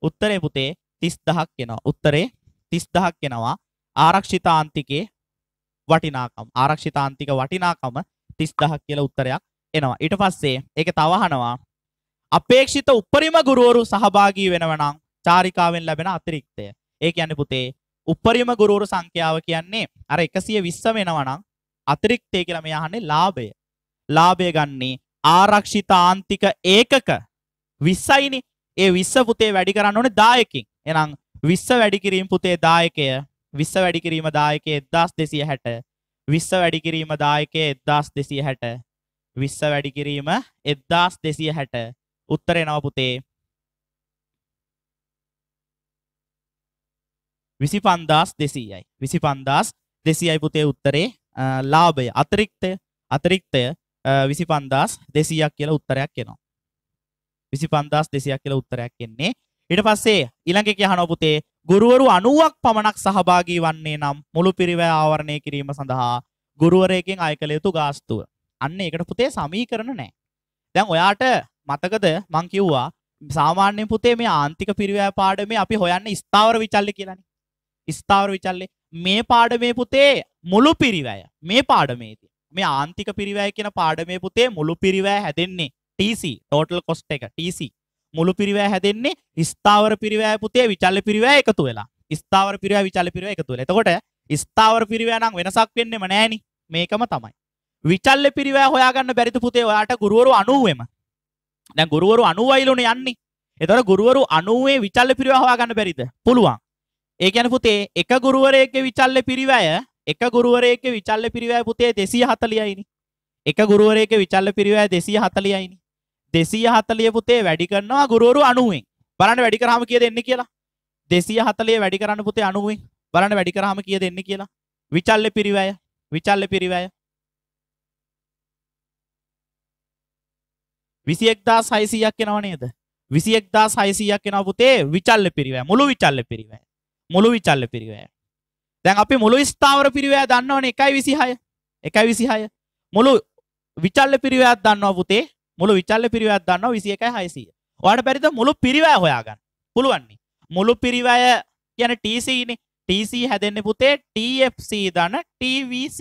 උත්තරේ පුතේ 30000ක් එනවා. උත්තරේ 30000ක් එනවා. ආරක්ෂිතාන්තිකේ වටිනාකම් ආරක්ෂිතාන්තික වටිනාකම තිස් දහක් කියල උත්තරයක් එනවා ඉට පස්සේ එක තවහනවා අපේක්ෂිත උපරිම ගුරුවරු සහභාගී වෙනවනම් චාරිකාවෙන් ලැබෙන අතිරික්තය ඒක යන්න පුතේ උපරිම ගුරුවරු සංඛ්‍යාව කියන්නේ අර එකසිය විස්ස වෙනවනම් අතිරික්තය කියලම යහන්නේ ලාභය ලාභය ගන්නේ ආරක්ෂිතාන්තික ඒකක විස්සයිනි ඒ විස්ස පුතේ වැඩි කරන්න ඕනේ දායකින් එනම් විස්ස වැඩි කිරීම පුතේ දායකය විස්ස වැඩිකිරීම දායක එදස් දෙසිය හැට විස්ස වැඩිකිරීම දායක එදස් දෙසිය හැට විස්ස වැඩිකිරීම එදදාස් දෙසිය හැට උත්තරය නවපුතේ විසි පන්දස් දෙසීයයි විසි පන්දස් දෙසියයි පුතේ උත්තරේ ලාභය අතරික්තය අතරික්තය විසි පන්දස් දෙසීයක් කියලා උත්තරයක් එනවා විසි පන්දස් දෙසියක් කියලා උත්තරයක් එන්නේ ඊට පස්සේ ඊළඟ එක අහනවා පුතේ ගුරුවරු 90ක් පමණක් සහභාගී වන්නේ නම් මුළු පිරිවැය ආවරණය කිරීම සඳහා ගුරුවරයෙක්ගෙන් අය කළ යුතු ගාස්තුව. අන්න ඒකට පුතේ සමීකරණ නැහැ. දැන් ඔයාට මතකද මං කිව්වා සාමාන්‍ය පුතේ මේ ආන්තික පිරිවැය පාඩමේ අපි හොයන්නේ ස්ථාවර විචල්‍ය කියලානේ. ස්ථාවර විචල්‍ය මේ පාඩමේ පුතේ මුළු පිරිවැය මේ පාඩමේදී මේ ආන්තික පිරිවැය කියන පාඩමේ පුතේ මුළු පිරිවැය හැදෙන්නේ TC total cost එක TC මුළු පිරිවෑ හැදෙන්නේ ස්ථාවර පිරිවෑ පුතේ විචල්ල පිරිවෑ එකතු වෙලා ස්ථාවර පිරිවෑ විචල්ල පිරිවෑ එකතු වෙලා එතකොට ස්ථාවර පිරිවෑ නම් වෙනසක් වෙන්නෙම නෑනි මේකම තමයි විචල්ල පිරිවෑ හොයාගන්න බැරිද පුතේ ඔයාට ගුරුවරු 90ෙම දැන් ගුරුවරු 90යිලුනේ යන්නේ එතකොට ගුරුවරු 90 විචල්ල පිරිවෑ හොයාගන්න බැරිද පුළුවන් ඒ ගැන පුතේ එක ගුරුවරයක විචල්ල පිරිවැය එක ගුරුවරයක විචල්ල පිරිවෑ පුතේ දෙසී හතලියයිනි එක ගුරුවරයක විචල්ල පිරිවෑ දෙසී හතලියයිනි දෙසීය හතලිය පුතේ වැඩි කරනවා ගුරුවරු අනුවෙන් බලන්න වැඩි කරාම කිය දෙන්න කියලා දෙසීය හතලිය වැඩි කරන්න පුතේ අනුවෙන් බලන්න වැඩි කරාම කිය දෙන්න කියලා විචල්ල පිරිවැය විචල්ල පිරිවැය විසියෙක්දා සයිසීයක් එනව නේද විසියෙක්දා සයිසීයක් එනව පුතේ විචල්ල පිරිවැය මුළු විචල්ල පිරිවැය මුළු විචල්ල පිරිවැය දැන් අපි මුළු ස්ථාවර පිරිවැය දන්නවනේ එකයි විසිහය එකයි විසිහය මුළු විචල්ල පිරිවැයක් දන්නවා පුතේ මුළු විචල්ල පිරිවැයක් දන්නවා 21600. ඔයාලට බැරිද මුළු පිරිවැය හොයාගන්න? පුළුවන්නේ. මුළු පිරිවැය කියන්නේ TC නේ. TC හැදෙන්නේ පුතේ TFC දන TVC.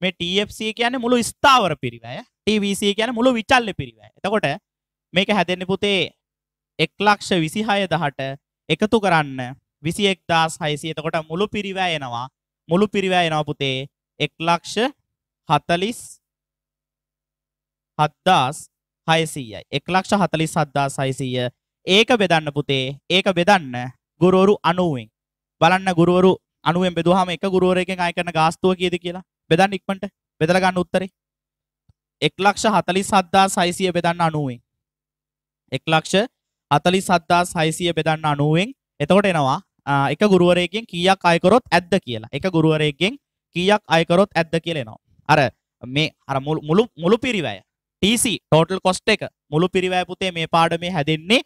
මේ TFC කියන්නේ මුළු ස්ථාවර පිරිවැය. TVC කියන්නේ මුළු විචල්ල පිරිවැය. එතකොට මේක හැදෙන්නේ පුතේ 126000ට එකතු කරන්න 21600. එතකොට මුළු පිරිවැය එනවා. මුළු පිරිවැය එනවා පුතේ 140000 හත්දස් හයසීයයි එක් ලක්ෂ හතලි සද්දා සයිසීය ඒක බෙදන්න පුතේ ඒක බෙදන්න ගුරුවරු අනුවෙන් බලන්න ගුරුවරු අනුවෙන් බෙදුවහම එක ගුරුවරයකෙන් අය කරන ගාස්තුව කීයද කියලා බෙදන්න ඉක්මනට බෙදලා ගන්න උත්තරේ එක් ලක්ෂ හතලිස් හද්දා සයිසිය බෙදන්න අනුවෙන් එක් ලක්ෂ හතලිස් හද්දා සයිසිය බෙදන්න අනුවෙන් එතකොට එනවා එක ගුරුවරයකින් කියක් අයකරොත් ඇද්ද කියලා එක ගුරුවරයකින් කියක් අයකරොත් ඇද්ද කියලා එනවා අර මේ අර මුළු මුළු පිරිවැය TC total cost එක මුළු පිරිවැය පුතේ මේ පාඩමේ හැදෙන්නේ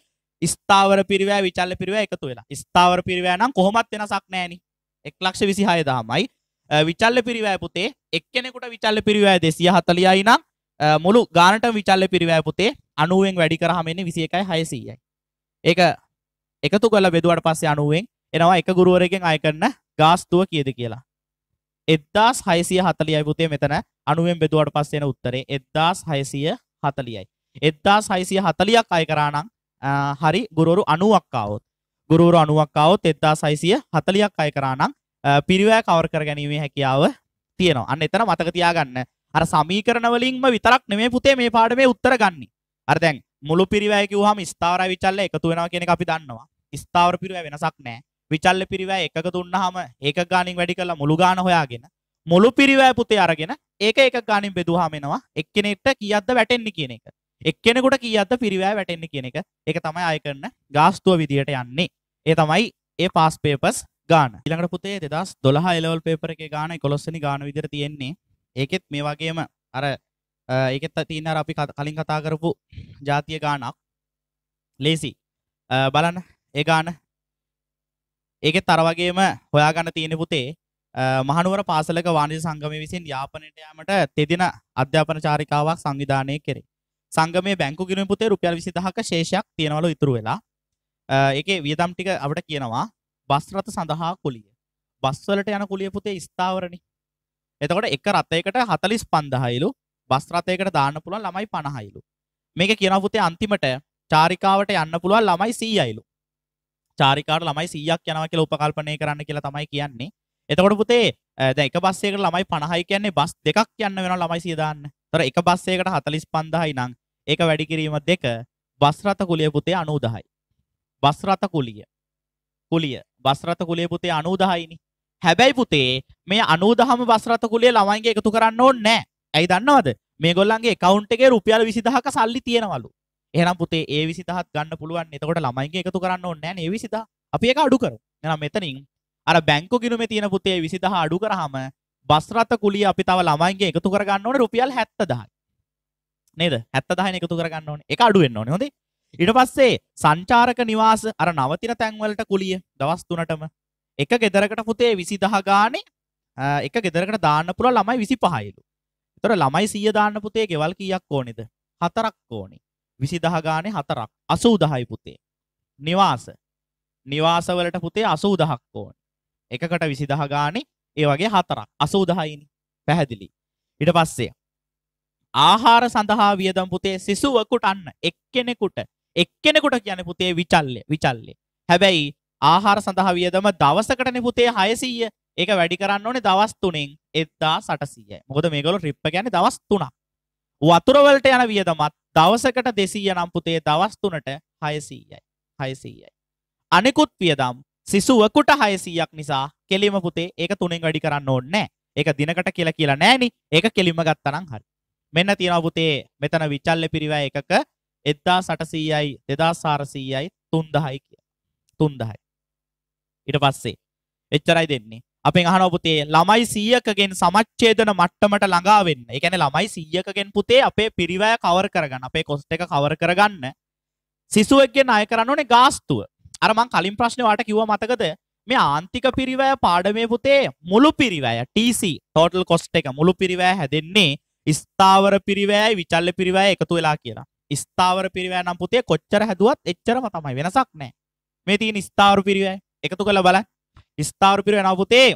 ස්ථාවර පිරිවැය විචල්‍ය පිරිවැය එකතු වෙලා. ස්ථාවර පිරිවැය නම් කොහොමත් වෙනසක් නැහෙනි. 126000යි. විචල්‍ය පිරිවැය පුතේ එක්කෙනෙකුට විචල්‍ය පිරිවැය 240යි නම් මුළු ගානටම විචල්‍ය පිරිවැය පුතේ 90ෙන් වැඩි කරාම එන්නේ 21600යි. ඒක එකතු කරලා බෙදුවාට පස්සේ 90ෙන් එනවා එක ගුරුවරයෙක්ගෙන් අය කරන ගාස්තුව කීයද කියලා. එද්දාස් හයසිය හතලියයි පුතේ මෙතන අනුවෙන් බෙදුවට පස්සෙන උත්තරේ එද්දාස් හයසිය හතලියයි. එද්දාස් හයිසිය හතලියක් අය කරානම් හරි ගුරුවරු අනුවක්කාවොත් ගුරුවරු අනුවක්කාවොත් එද්දාස් හයිසිය හතලියක් අය කරානම් පිරිවෑ කවර කර ගැනීමේ හැකියාව තියෙනවා අන්න එතන මතක තියාගන්න අර සමීකරණවලින්ම විතරක් නෙමේ පුතේ මේ පාඩමේ උත්තර ගන්න අර දැන් මුළු පිරිවැය කිව්වහම ස්ථාවර විචල්ල එකතු වෙනවා කියන එක අපි දන්නවා ස්ථාවර පිරිවැය වෙනසක් නැහැ විචල්ල පිරිවෑ එකක දුන්නාම ඒක ගානින් වැඩි කරලා මුළු ගාන හොයාගෙන මුළු පිරිවෑ පුතේ අරගෙන ඒක එක ගානින් බෙදුවාම එනවා එක්කෙනෙක්ට කීයක්ද වැටෙන්නේ කියන එක. එක්කෙනෙකුට කීයක්ද පිරිවෑ වැටෙන්නේ කියන එක. ඒක තමයි අය කරන ගාස්තුව විදියට යන්නේ. ඒ තමයි ඒ පාස් පේපර්ස් ගාන. ඊළඟට පුතේ 2012 A level paper එකේ ගාන 11 වෙනි ගාන විදියට තියෙන්නේ. ඒකෙත් මේ වගේම අර ඒකෙත් තියෙන අර අපි කලින් කතා කරපු ජාතිය ගානක්. ලේසි. බලන්න ඒ ගාන ඒකෙත් අර වගේම හොයාගන්න තියෙන පුතේ මහනුවර පාසලක වාණිජ සංගමය විසින් යාපනයට යාමට තෙදින අධ්‍යාපන චාරිකාවක් සංවිධානය කෙරේ. සංගමේ බැංකු ගිණුම පුතේ රුපියල් 20000ක ශේෂයක් තියනවලු ඉතුරු වෙලා. ඒකේ වියදම් ටික අපිට කියනවා බස් රථ සඳහා කුලිය. බස් වලට යන කුලිය පුතේ ස්ථාවරනේ. එතකොට එක රථයකට 45000යිලු බස් රථයකට දාන්න පුළුවන් ළමයි 50යිලු. මේක කියනවා පුතේ අන්තිමට චාරිකාවට යන්න පුළුවන් ළමයි 100යිලු. චාරිකාට ළමයි 100ක් යනවා කියලා උපකල්පනය කරන්න කියලා තමයි කියන්නේ. එතකොට පුතේ දැන් එක බස් එකකට ළමයි 50යි කියන්නේ බස් දෙකක් යන්න වෙනවා ළමයි 100 දාන්න. ඒතර එක බස් එකකට 45000යි නම් ඒක වැඩි කිරීම දෙක බස් රථ කුලිය පුතේ 90000යි. බස් රථ කුලිය. කුලිය බස් රථ කුලිය පුතේ 90000යිනේ. හැබැයි පුතේ මේ 90000ම බස් රථ කුලිය ළමයින්ගේ එකතු කරන්න ඕනේ නැහැ. ඇයි දන්නවද? මේගොල්ලන්ගේ account එකේ රුපියල් 20000ක සල්ලි තියෙනවලු. එහනම් පුතේ ඒ විසිදහත් ගන්න පුළුවන් එතකොට ළමයිගේ එකතු කරන්න ඕන්න නෑ ඒ විසිද අපි එක අඩු කරු එනම් මෙතනින් අර බැංකු ගිනුම තියෙන පුතේ විසිදහ අඩු කරහම බස්රත කුලිය අපි තව ළමයින්ගේ එකතු කරගන්න ඕන රුපියල් හැත්ත දහයි නේද හැත්ත දහන එකතු කරගන්න ඕන එක අඩුවෙන්න්න ඕන හොඳේ ඉට පස්සේ සංචාරක නිවාස අර නවතින තැන්වලට කුලිය දවස් තුනටම එක ගෙදරකට පුතේ විසි දහ ගානේ එක ගෙදරකට දාන්න පුළ ළමයි විසි පහයිලු තොර ළමයි සිය දාන්න පුතේ ගෙවල් කියක් ඕනෙද හතරක් ඕනේ 20000 ගානේ හතරක් 80000යි පුතේ. නිවාස. නිවාසවලට පුතේ 80000ක් ඕන. එකකට 20000 ගානේ ඒ වගේ හතරක් 80000යිනේ. පැහැදිලි. ඊට පස්සේ ආහාර සඳහා වියදම් පුතේ සිසුවෙකුට අන්න එක්කෙනෙකුට එක්කෙනෙකුට කියන්නේ පුතේ විචල්්‍ය විචල්්‍ය. හැබැයි ආහාර සඳහා වියදම දවසකටනේ පුතේ 600. ඒක වැඩි කරන්න ඕනේ දවස් 3න් 1800යි. මොකද මේගොල්ලෝ ට්‍රිප් එක කියන්නේ දවස් 3ක්. වතුරවලට යන වියදමත් දවසකට දෙසීය නම් පුතේ දවස්තුනට හයසීයයි හයසීයයි. අනෙකුත් වියදම් සිසුවකුට හයසීයක් නිසා කෙලිම පුතේ ඒක තුනෙන් වැඩි කරන්න ඕන්න නෑ ඒක දිනකට කියලා කියලා නෑනි ඒක කෙලිම ගත්තනම් හරි. මෙන්න තියෙන පුතේ මෙතන විචල්ල පිරිවෑ එකක එද්දා සටසීයයි දෙදා සාරසීයයි තුන්දහයි කිය තුන්දහයි. ඉට පස්සේ එච්චරයි දෙන්නේ අපෙන් අහන පුතේ ළමයි 100කගෙන් සමච්ඡේදන මට්ටමට ළඟා වෙන්න. ඒ කියන්නේ ළමයි 100කගෙන් පුතේ අපේ පිරිවැය කවර් කරගන්න, අපේ කොස්ට් එක කවර් කරගන්න සිසුවෙක්ගෙන් අය කරන්න ඕනේ ගාස්තුව. අර මං කලින් ප්‍රශ්නේ වාට කිව්වා මතකද? මේ ආන්තික පිරිවැය පාඩමේ පුතේ මුළු පිරිවැය TC total cost එක මුළු පිරිවැය හැදෙන්නේ ස්ථාවර පිරිවැයයි විචල්්‍ය පිරිවැය එකතු වෙලා කියලා. ස්ථාවර පිරිවැය නම් පුතේ කොච්චර හැදුවත් එච්චරම තමයි වෙනසක් නැහැ. මේ තියෙන ස්ථාවර පිරිවැය එකතු කළා බලන්න. ස්ථාවර පිරිවෙන පුතේ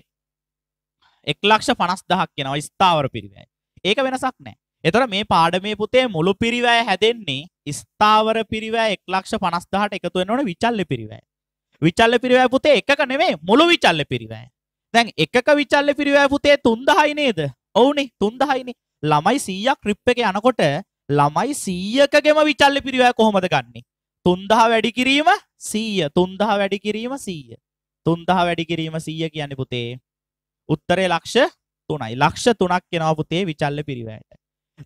1,50,000ක් වෙනවා ස්ථාවර පිරිවැය. ඒක වෙනසක් නැහැ. එතකොට මේ පාඩමේ පුතේ මුළු පිරිවැය හැදෙන්නේ ස්ථාවර පිරිවැය 1,50,000ට එකතු වෙනවනේ විචල්්‍ය පිරිවැය. විචල්්‍ය පිරිවැය පුතේ එකක නෙමෙයි මුළු විචල්්‍ය පිරිවැය. දැන් එකක විචල්්‍ය පිරිවැය පුතේ 3000යි නේද? ඔවුනේ 3000යිනේ. ළමයි 100ක් ට්‍රිප් එකේ යනකොට ළමයි 100කගෙම විචල්්‍ය පිරිවැය කොහොමද ගන්නෙ? 3000 වැඩි කිරීම 100 3000 වැඩි කිරීම 100 තුන්දහ වැඩි කිරීම සීය කියන්නේ පුතේ උත්තරේ ලක්ෂ තුනයි ලක්ෂ තුනක් කෙනවා පුතේ විචල්ල පිරිවෑයට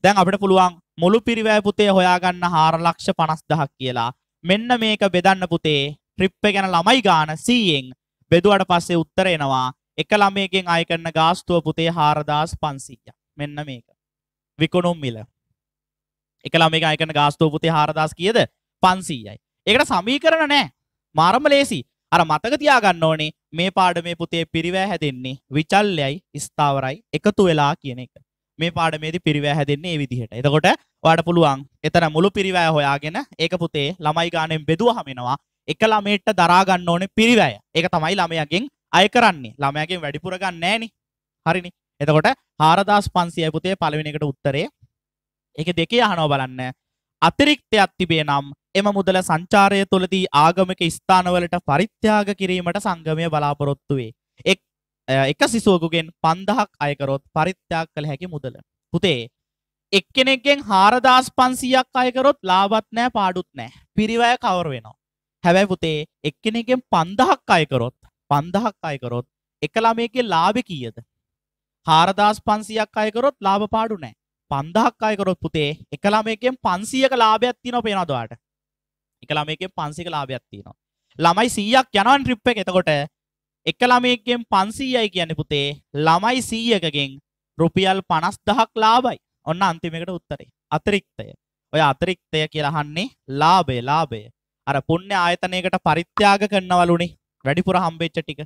දැන් අපිට පුළුවන් මුළු පිරිවෑ පුතේ හොයාගන්න හාර ලක්ෂ පනස් දහක් කියලා මෙන්න මේක බෙදන්න පුතේ ට්‍රිප්ප ගැන ළමයි ගාන සීයෙන් බෙදුවට පස්සේ උත්තර එනවා එක ළමයකින් අය කරන ගාස්තුව පුතේ හාරදාස් පන්සීය මෙන්න මේක විකුණුම් මිල එක ළමයකින් අය කරන ගාස්තුව පුතේ හාරදාස් කියද පන්සීයයි ඒකට සමීකරණ නෑ මාරම ලේසි අර මතක තියාගන්න ඕනේ මේ පාඩමේ පුතේ පිරිවෑ හැදෙන්නේ විචල්යයි ස්ථාවරයි එකතු වෙලා කියන එක. මේ පාඩමේදී පිරිවෑ හැදෙන්නේ මේ විදිහට. එතකොට ඔයාට පුළුවන් එතන මුළු පිරිවෑ හොයාගෙන ඒක පුතේ ළමයි ගානෙන් බෙදුවහම එනවා. එක ළමයට දරා ගන්න ඕනේ පිරිවැය. ඒක තමයි ළමයාගෙන් අය කරන්නේ. ළමයාගෙන් වැඩිපුර ගන්න නැහෙනි. හරිනේ. එතකොට 4500යි පුතේ පළවෙනි එකට උත්තරේ. ඒක දෙකේ අහනවා බලන්න. අතිරික්තයක් තිබේ නම් එම මුදල සංචාරය තුළදී ආගමික ස්ථානවලට පරිත්‍යාග කිරීමට සංගමය බලාපොරොත්තු වේ. එක් එක සිසුවකුගෙන් 5000ක් අයකරොත් පරිත්‍යාග කළ හැකි මුදල. පුතේ එක්කෙනෙක්ගෙන් 4500ක් අයකරොත් ලාභත් නැහැ පාඩුත් නැහැ. පිරිවැය කවර වෙනවා. හැබැයි පුතේ එක්කෙනෙක්ගෙන් 5000ක් අයකරොත් 5000ක් අයකරොත් එක ළමයෙක්ගේ ලාභය කීයද? 4500ක් අයකරොත් ලාභ පාඩු නැහැ. 5000ක් අය කරොත් පුතේ එක ළමයකෙන් 500ක ලාභයක් තියෙනවා පේනවද ඔයාට? එක ළමයකෙන් 500ක ලාභයක් තියෙනවා. ළමයි 100ක් යනවා ට්‍රිප් එක. එතකොට එක ළමයකෙන් 500යි කියන්නේ පුතේ ළමයි 100කගෙන් රුපියල් 50000ක් ලාභයි. ඔන්න අන්තිමේකට උත්තරේ. අතිරික්තය. ඔය අතිරික්තය කියලා අහන්නේ ලාභය ලාභය. අර පුණ්‍ය ආයතනයකට පරිත්‍යාග කරනවලුනේ වැඩිපුර හම්බෙච්ච ටික.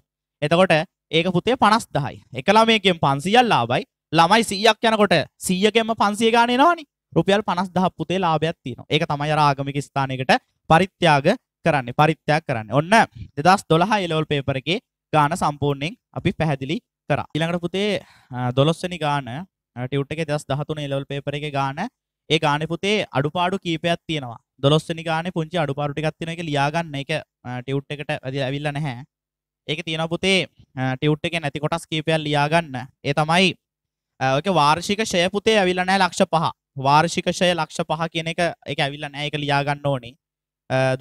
එතකොට ඒක පුතේ 50000යි. එක ළමයකෙන් 500ක් ලාභයි. ළමයි සියක් යනකොට සීයකෙන්ම පන්සිය ගානය නවානි රුපියල් පනස් දහ පුතේ ලාභයක් තියෙන ඒක තමයි රාගමික ස්ථානයකට පරිත්‍යාග කරන්නේ පරිත්‍යාග කරන්න ඔන්න දෙදස් දොළහ එලවල් පේපරගේ ගාන සම්පූර්ණයෙන් අපි පැහැදිලි කර ඉළඟට පුතේ දොලොස්සනි ගාන ටියුට් එක දස් දහතුන එලවල් පේපර එක ගාන ඒ ගාන පුතේ අඩුපාඩු කීපයක් තියෙනවා දොස්සනි ගාන පුංචි අඩුපාඩුටිකක් තියෙන එක ලියාගන්න එක ටියුට් එකට ඇවිල්ල නැහැ ඒක තියෙන පුතේ ටියුට් එක නැති කොටස් කීපයක් ලියාගන්න ඒ තමයි ඕක වාර්ෂික ෂය පුතේ ඇවිල්ලා නැහැ ලක්ෂ පහ වාර්ෂික ෂය ලක්ෂ පහ කියන එක ඒක ඇවිල්ලා නැහැ ඒක ලියා ගන්න ඕනේ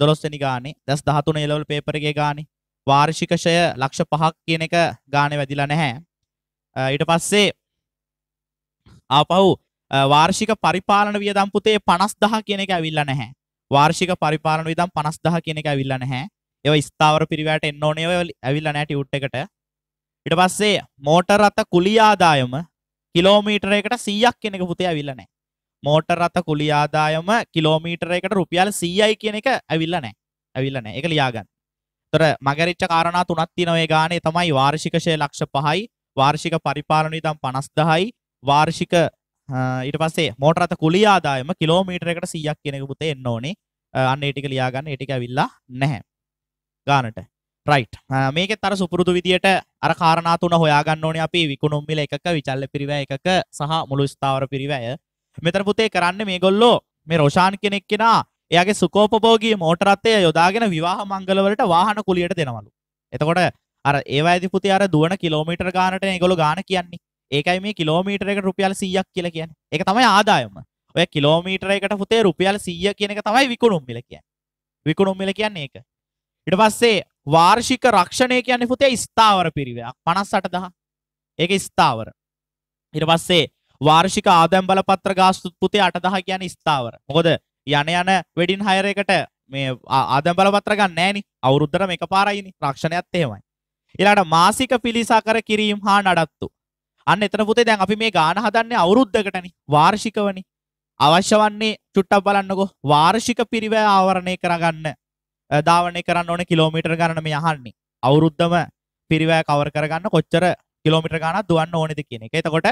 12 වෙනි ගානේ 2013 A level paper එකේ ගානේ වාර්ෂික ෂය ලක්ෂ පහක් කියන එක ගානේ වැදිලා නැහැ ඊට පස්සේ ආපහු වාර්ෂික පරිපාලන වියදම් පුතේ 50000 කියන එක ඇවිල්ලා නැහැ වාර්ෂික පරිපාලන වියදම් 50000 කියන එක ඇවිල්ලා නැහැ ඒව ස්ථාවර පිරිවැයට එන්න ඕනේ ඒව ඇවිල්ලා නැහැ ටියුට් එකට ඊට පස්සේ මෝටර් රථ කුලී ආදායම කිලෝමීටර එකට 100ක් කෙනෙකු පුතේ ඇවිල්ලා නැහැ. මෝටර රථ කුලි ආදායම කිලෝමීටර එකට රුපියල් 100යි කියන එක ඇවිල්ලා නැහැ. ඇවිල්ලා නැහැ. ඒක ලියාගන්න. ඒතර මගරිච්ච කාරණා තුනක් තියෙනවා ඒ ගානේ තමයි වාර්ෂික ෂේ ලක්ෂ 5යි, වාර්ෂික පරිපාලන වියදම් 50000යි, වාර්ෂික ඊට පස්සේ මෝටර රථ කුලි ආදායම කිලෝමීටර එකට 100ක් කියන එක පුතේ එන්න ඕනේ. අන්න ඒ ටික ලියාගන්න. ඒ ටික ඇවිල්ලා නැහැ. ගානට. රයිට් මේක තර සුපුරුදු විදියට අර කාරණාතුන හොයාගන්න ඕනේ අපි විකුණුම්මිල එකක විචල්ල පිරිවැය එකක සහ මුළු ස්ථාවර පිරිවැය මෙතර පුතේ කරන්න මේගොල්ලෝ මේ රෝෂාන් කෙනෙක් කෙනා එයාගේ සුකෝපභෝගී මෝටරත්තය යොදාගෙන විවාහ මංගලවලට වාහන කුලියට දෙනවලු එතකොට අර ඒවා ඇදිපුති අර දුවන කිලෝමීටර් ගානට ඒගොලු ගාන කියන්නේ ඒකයි මේ කිලෝමීටර එක රුපියල් 100ක් කියලා කියන්නේ. ඒක තමයි ආදායම. ඔය කිලෝමීටර එකට පුතේ රුපියල් 100 කියන එක තමයි විකුණුම් මිල කියන්නේ. විකුණුම් මිල කියන්නේ ඒක. ඊට පස්සේ වාර්ෂික රක්ෂණය කියන්නේ පුතේ ස්ථාවර පිරිවයක් 58000. ඒක ස්ථාවර. ඊට පස්සේ වාර්ෂික ආදායම් බලපත්‍ර ගාස්තු පුතේ 8000 කියන්නේ ස්ථාවර. මොකද යන යන වෙඩින් හයර එකට මේ ආදායම් බලපත්‍ර ගන්න නැහෙනි. අවුරුද්දට මේක පාරයිනි. රක්ෂණයත් එහෙමයි. ඊළඟට මාසික පිලිසකර කිරීම හා නඩත්තු. අන්න එතන පුතේ දැන් අපි මේ ගාන හදන්නේ අවුරුද්දකටනේ. වාර්ෂිකවනේ. අවශ්‍ය වන්නේ චුට්ටක් බලන්නකෝ. වාර්ෂික පිරිවැය ආවරණය කරගන්න ධාවනය කරන්න ඕනේ කිලෝමීටර් ගණන මේ අහන්නේ. අවුරුද්දම පිරිවැය කවර් කරගන්න කොච්චර කිලෝමීටර් ගණනක් දුවන්න ඕනේද කියන එක. එතකොට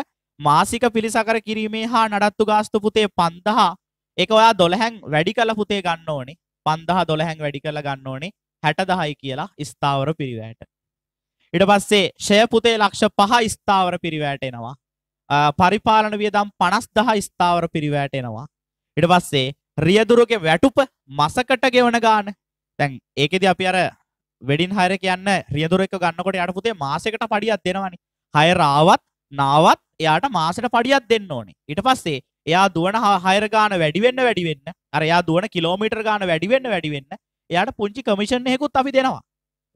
මාසික පිළිසකර කිරීමේ හා නඩත්තු ගාස්තු පුතේ 5000 ඒක ඔයා 12න් වැඩි කළ පුතේ ගන්න ඕනේ. 5000 12න් වැඩි කරලා ගන්න ඕනේ 60000යි කියලා ස්ථාවර පිරිවැයට. ඊට පස්සේ ෂය පුතේ ලක්ෂ 5 ස්ථාවර පිරිවැයට එනවා. පරිපාලන වියදම් 50000 ස්ථාවර පිරිවැයට එනවා. ඊට පස්සේ රියදුරගේ වැටුප මසකට ගෙවන ගාන දැන් ඒකෙදි අපි අර වෙඩින් හයර කියන්න රියදුර එක ගන්නකොට යාට පුතේ මාසෙකට පඩියක් දෙනවනේ. හයර ආවත් නාවත් එයාට මාසෙට පඩියක් දෙන්න ඕනේ. ඊට පස්සේ එයා දුවන හයර ගාන වැඩි වෙන්න වැඩි වෙන්න අර එයා දුවන කිලෝමීටර් ගාන වැඩි වෙන්න වැඩි වෙන්න එයාට පුංචි කමිෂන් එකකුත් අපි දෙනවා.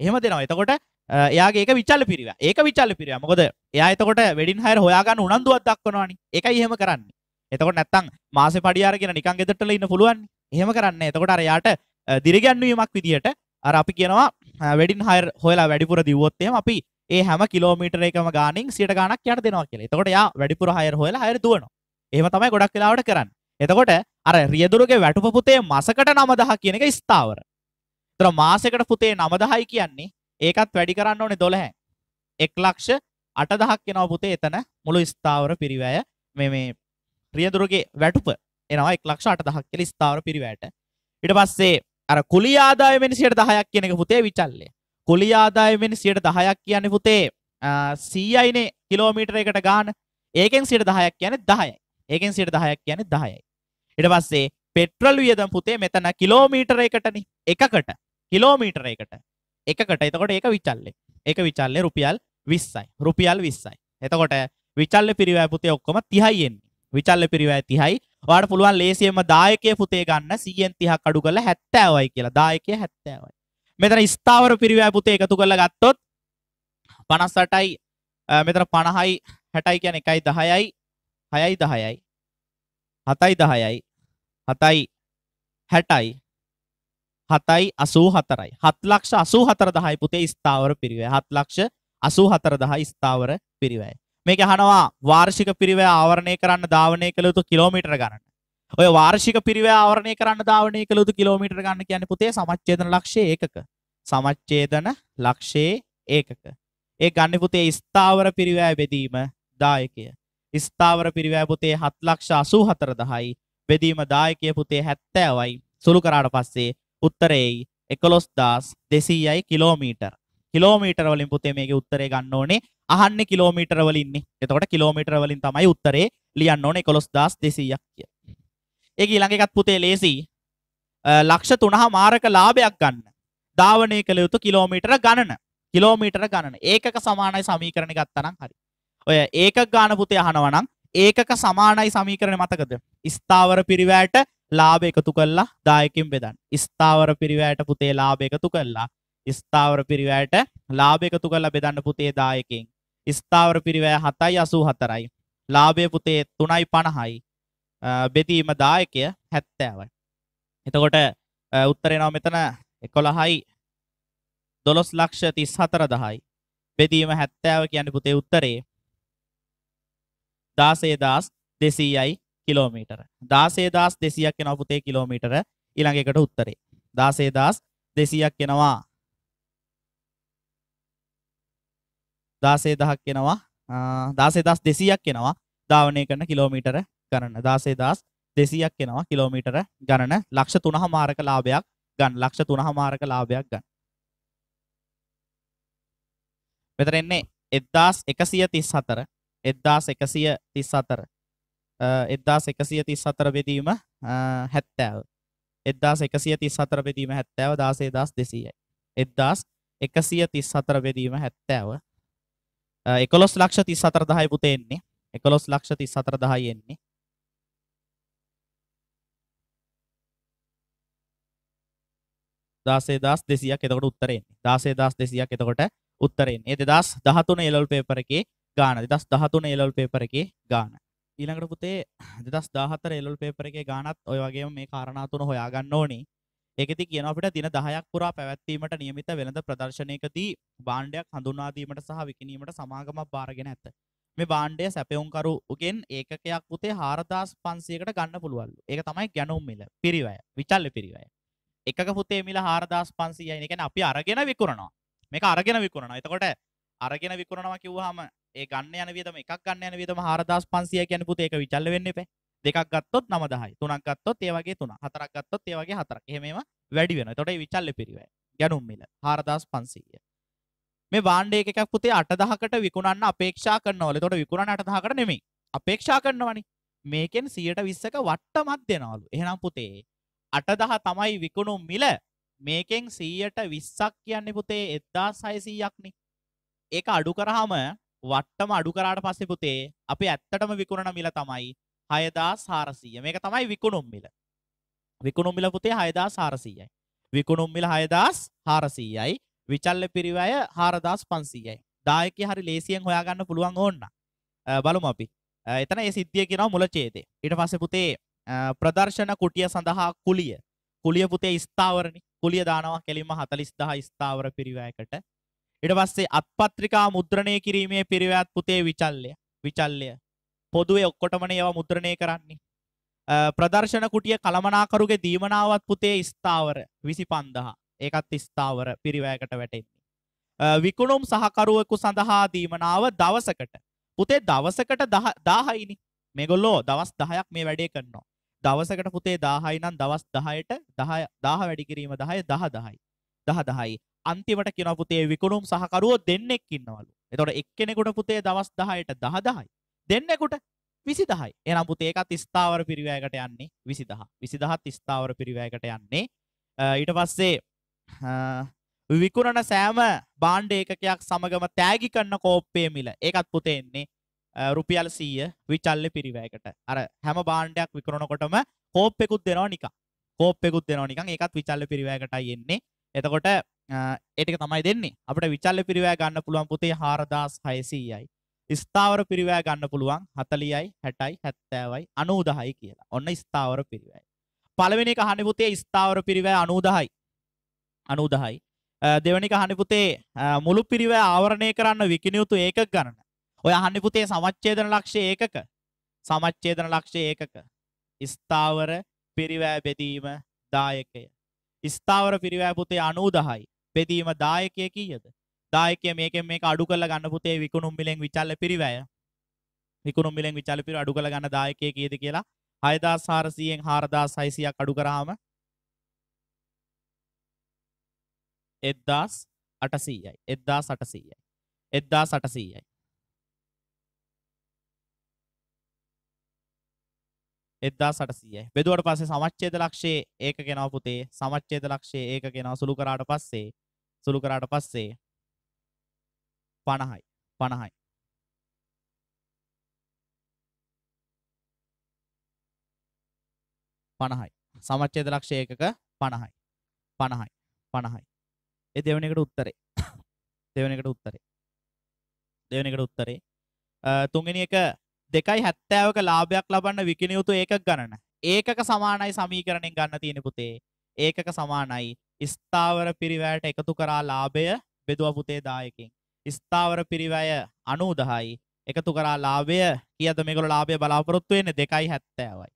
එහෙම දෙනවා. එතකොට එයාගේ ඒක විචල්ල පිරිව. ඒක විචල්ල පිරිව. මොකද එයා එතකොට වෙඩින් හයර හොයාගන්න උනන්දුවක් දක්වනවානේ. ඒකයි එහෙම කරන්නේ. එතකොට නැත්තම් මාසෙ පඩිය අරගෙන නිකන් ගෙදරටලා ඉන්න පුළුවන්. එහෙම කරන්නේ. එතකොට අර එයාට දිරිගැන්වීමක් විදිහට අර අපි කියනවා වැඩින් හයර් හොලා වැඩිපුර දිවොත්තයම අපි ඒ හැම කිලෝමීටර එකම ගානින් සිට ගානක් යට දෙනවා කියලා එතකොට යා වැඩිපුර හයර් හොලා හයර දුවන ඒම තමයි ගොඩක් වෙලාවට කරන්න එතකොට අර රියදුරගේ වැටුපපුතේ මසකට නමදහ කියන එක ස්ථාවර තර මාසකට පුතේ නමදහයි කියන්නේ ඒකත් වැඩි කරන්න ඕනේ දොළහැ එක් ලක්ෂ අටදහක් කෙනව පුතේ එතන මුළු ස්ථාවර පිරිවැය මෙ මේ රියදුරගේ වැටුප එනවා එක් ලක්ෂ අටදහක් කෙල ස්ථාවර පිරිවැයට ඉට පස්සේ අර කුලි ආදාය වෙන සියට දහයක් කියන එක පුතේ විචල්ලය කුලි ආදාය වෙන සියට දහයක් කියන පුතේ සීයයිනේ කිලෝමීටර එකට ගාන ඒකෙන් සියට දහයක් කියන දහයයි ඒකෙන් සියට දහයක් කියන දහයයි ඉට පස්සේ පෙට්‍රල් වියදම් පුතේ මෙතන කිලෝමීටර එකටන එකකට කිලෝමීටර එකට එකකට එතකොට ඒක විචල්ලේ ඒක විචල්ලේ රුපියල් විස්සයි රුපියල් විස්සයි එතකොට විචල්ල පිරිවෑ පුතේ ඔක්කොම තිහයියෙන්නේ විචල්ල පිරිවෑ තිහයි ඔයාට පුළුවන් ලේසියෙන්ම දායකයේ පුතේ ගන්න 100න් 30ක් අඩු කරලා 70යි කියලා. දායකය 70යි. මෙතන ස්ථාවර පිරිවැය පුතේ එකතු කරලා ගත්තොත් 58යි මෙතන 50යි 60යි කියන්නේ 1යි 10යි 6යි 10යි 7යි 10යි 7යි 60යි 7යි 84යි 7 ලක්ෂ 84000යි පුතේ ස්ථාවර පිරිවැය 7 ලක්ෂ 84000 ස්ථාවර පිරිවැය මේක අහනවා වාර්ෂික පිරිවැය ආවරණය කරන්න ධාවනය කළ යුතු කිලෝමීටර ගණන. ඔය වාර්ෂික පිරිවැය ආවරණය කරන්න ධාවනය කළ යුතු කිලෝමීටර ගණන කියන්නේ පුතේ සමච්ඡේදන ලක්ෂයේ ඒකක. සමච්ඡේදන ලක්ෂයේ ඒකක. ඒ ගන්න පුතේ ස්ථාවර පිරිවැය බෙදීම දායකය. ස්ථාවර පිරිවැය පුතේ 784000යි බෙදීම දායකය පුතේ 70යි. සුළු කරාට පස්සේ උත්තරේයි 11200යි කිලෝමීටර. කිලෝමීටර වලින් පුතේ මේකේ උත්තරේ ගන්න ඕනේ අහන්නේ කිලෝමීටර වලින්නේ. එතකොට කිලෝමීටර වලින් තමයි උත්තරේ ලියන්න ඕනේ 11200ක් කිය. ඒක ඊළඟ එකත් පුතේ ලේසි. ලක්ෂ 3 මාරක ලාභයක් ගන්න. ධාවනය කළ යුතු කිලෝමීටර ගණන. කිලෝමීටර ගණන. ඒකක සමානයි සමීකරණ ගත්තනම් හරි. ඔය ඒකක ගාන පුතේ අහනවා නම් ඒකක සමානයි සමීකරණ මතකද? ස්ථාවර පිරිවැයට ලාභ එකතු කළා 10කින් බෙදන්න. ස්ථාවර පිරිවැයට පුතේ ලාභ එකතු කළා. ස්ථාවර පිරිවැයට ලාභ එකතු කළා බෙදන්න පුතේ 10කින්. ස්ථාවර පිරිවැය 7.84යි. ලාභයේ පුතේ 3.50යි. බෙදීම දායකය 70යි. එතකොට උත්තරේ නම මෙතන 11යි 12 ලක්ෂ 34000යි. බෙදීම 70 කියන්නේ පුතේ උත්තරේ 16200යි කිලෝමීටර. 16200ක් වෙනවා පුතේ කිලෝමීටර ඊළඟ එකට උත්තරේ. 16200ක් වෙනවා දාසේ දහක් කෙනවා දාසේ දස් දෙසියක් කෙනවා ධාවනය කරන කිලෝමීටර ගණන දාසේ දස් දෙසියක් කෙනවා කිලෝමීටර ගණන ලක්ෂ තුනහ මාරක ලාභයක් ගන්න ලක්ෂ තුනහ මාරක ලාභයක් ගන්න මෙතර එන්නේ එද්දාස් එකසිය තිස් හතර එද්දාස් එකසිය තිස් හතර එද්දාස් එකසිය තිස් හතර වෙදීම හැත්තෑව එද්දාස් එකසිය තිස් හතර වෙදීම හැත්තෑව දාසේ දස් දෙසීයයි එද්දාස් එකසිය තිස් හතර වෙදීම හැත්තෑව එකොලොස් ලක්ෂ තිස් අතර දහයි පුතෙන්නේ එකොලොස් ලක්ෂ තිස් අතර දහයි එන්නේ දාසේ දස් දෙසියක් එතකොට උත්තරෙන්නේ දාසේ දස් දෙසියක් එතකොට උත්තරෙන්නේ ඒ දෙදස් දහතුන එලල් පේපර එකේ ගාන දෙදස් දහතුන එලල් පේපර එකේ ගාන ඊළඟට පුතේ දෙදස් දාහතර එලල් පේපර එකේ ගානත් ඔය වගේම මේ කාරණා තුන හොයාගන්න ඕනේ ඒකෙති කියන අපිට දින දහයක් පුරා පැවැත්වීමට නියමිත වෙළඳ ප්‍රදර්ශනයකදී බාණ්ඩයක් හඳුනාදීමට සහ විකිනීමට සමාගමක් බාරගෙන ඇත. මේ බාණ්ඩය සැපයුම්කරුගෙන් ඒකකයක් උතේ හාරදාස් පන්සියකට ගන්න පුළුවල්ලු ඒක තමයි ගැනුම් මිල පිරිවය විචල්ල පිරිවය. එකක පුතේ මිල හාරදාස් පන්සියයි එකන අපි අරගෙන විකුරනවා මේක අරගෙන විකුරනවා එතකොට අරගෙන විකුරනවා කිව්හම ඒ ගන්න යන විදම එකක් ගන්න යන විදම හාරදාස් පන්සිය ගැන පුතේක විචල්ල වෙන්න එපේ දෙකක් ගත්තොත් 9 10යි. තුනක් ගත්තොත් ඒ වගේ තුන. හතරක් ගත්තොත් ඒ වගේ හතරක්. එහෙම ඒවා වැඩි වෙනවා. එතකොට මේ විචල්්‍ය පිරිවැය. ගැණුම් මිල 4500. මේ වාණ්ඩ එකක් පුතේ 8000කට විකුණන්න අපේක්ෂා කරනවලු. එතකොට විකුණන්න 8000කට නෙමෙයි. අපේක්ෂා කරනවනේ. මේකෙන් 120ක වට්ටමක් දෙනවලු. එහෙනම් පුතේ 8000 තමයි විකුණුම් මිල. මේකෙන් 120ක් කියන්නේ පුතේ 1600ක්නේ. ඒක අඩු කරාම වට්ටම අඩු කරාට පස්සේ පුතේ අපි ඇත්තටම විකුණන මිල තමයි හයදාස් හාරසීය මේක තමයි විකුණුම් මිල විකුණුම් මිල පුතේ හයදාස් හාරසීයයි විකුණුම් මිල හයදස් හාරසීයයි විචල්ල පිරිවය හාරදස් පන්සීයයි දායක හරි ලේසියෙන් හොයාගන්න පුළුවන් ඕන්න බලුම අපි එතන ඒ සිද්ධිය කෙනව මුල චේතේ ඉට පස පුතේ ප්‍රදර්ශන කුටිය සඳහා කුලිය කුලිය පුතේ ස්ථාවරණි කුලිය දානවා කෙලින්ම හතලිස්දහ ස්ථාවර පිරිවයකට ඉට පස්සේ අත්පත්‍රිකා මුද්‍රණය කිරීමේ පිරිවැත් පුතේ විචල්ලය විචල්ලය පොදුවේ ඔක්කොටමන ඒවා මුද්‍රණය කරන්නේ. ප්‍රදර්ශන කුටිය කළමනාකරුගේ දීමනාවත් පුතේ ස්ථාවර විසි පන්දහා ඒකත් ස්ථාවර පිරිවෑකට වැටෙන්නේ. විකුණුම් සහකරුවෙකු සඳහා දීමනාව දවසකට. පුතේ දවසකට දාහයිනි මෙගොල්ලෝ දවස් දහයක් මේ වැඩේ කරනවා. දවසකට පුතේ දාහයි නම් දවස් දහයට දාහ වැඩිකිරීම දහය දහ දහයි. දහ දහයි. අන්තිමට කියෙන පුතේ විකුණුම් සහකරුවෝ දෙන්නෙක් ඉන්නවලු. එතොට එක්කෙනෙකුට පුතේ දවස් දහයට දහ දහයි. දෙන්නෙකුට විසිදහයි එනම් පුතේ ඒකත් ස්ථාවර පිරිවෑයකට යන්නේ විසිදහ විසිදහත් ස්ථාවර පිරිවෑයකට යන්නේ ඊට පස්සේ විකුණන සෑම බාණ්ඩ ඒකකයක් සමගම තෑගි කන්න කෝප්පය මිල ඒකත් පුතේ එන්නේ රුපියල් සීය විචල්ල පිරිවෑයකට අර හැම බාණ්ඩයක් විකරණකොටම කෝප්පෙකුත් දෙනවා නික කෝප්පෙකුත් දෙනවා නිකන් ඒකත් විචල්ල පිරිවෑයකටයි එන්නේ එතකොට ඒටික තමයි දෙන්නේ අපට විචල්ල පිරිවෑ ගන්න පුළුවන් පුතේ හාරදාස් හයසීයයි ස්ථාවර පිරිවෑ ගන්න පුළුවන් 40යි 60යි 70යි 90000යි කියලා. ඔන්න ස්ථාවර පිරිවෑය. පළවෙනි එක අහන්නේ පුතේ ස්ථාවර පිරිවෑ 90000යි. 90000යි. දෙවෙනි එක අහන්නේ පුතේ මුළු පිරිවෑ ආවරණය කරන්න විකිණියුතු ඒකක ගණන. ඔය අහන්නේ පුතේ සමච්ඡේදන ලක්ෂ්‍ය ඒකක. සමච්ඡේදන ලක්ෂ්‍ය ඒකක. ස්ථාවර පිරිවෑ බෙදීම දායකය. ස්ථාවර පිරිවෑ පුතේ 90000යි. බෙදීම දායකය කීයද? දායකය මේකෙන් මේක අඩු කරලා ගන්න පුතේ විකුණුම් මිලෙන් විචල්ල පිරිවැය විකුණුම් මිලෙන් විචල්ල පිරිව අඩු කරලා ගන්න දායකය කීයද කියලා 6400න් 4600ක් අඩු කරාම 1800යි 1800යි 1800යි 1800යි බෙදුවට පස්සේ සමච්ඡේද ලක්ෂයේ ඒක ගෙනව පුතේ සමච්ඡේද ලක්ෂයේ ඒක ගෙනව සුළු කරාට පස්සේ සුළු කරාට පස්සේ 50යි 50යි පණහයි සමච්චේද ලක්ෂය එකක පණහයි පණහයි පණහයි ඒ දෙවන එකට උත්තරේ දෙවන එකට උත්තරේ දෙවන එකට උත්තරේ තුන්වෙනි එක දෙකයි හැත්තෑවක ලාභයක් ලබන්න විකිණ යුතු ඒකක් ගණන ඒකක සමානයි සමීකරණයෙන් ගන්න තියෙන පුතේ ඒකක සමානයි ස්ථාවර පිරිවැයට එකතු කරා ලාභය බෙදුව පුතේ දායකින් ස්ථාවර පිරිවැය අනූදහයි එකතු කරා ලාභය කියද මේකල ලාභය බලාපොරොත්තු වෙන්නේ දෙකයි හැත්තෑවයි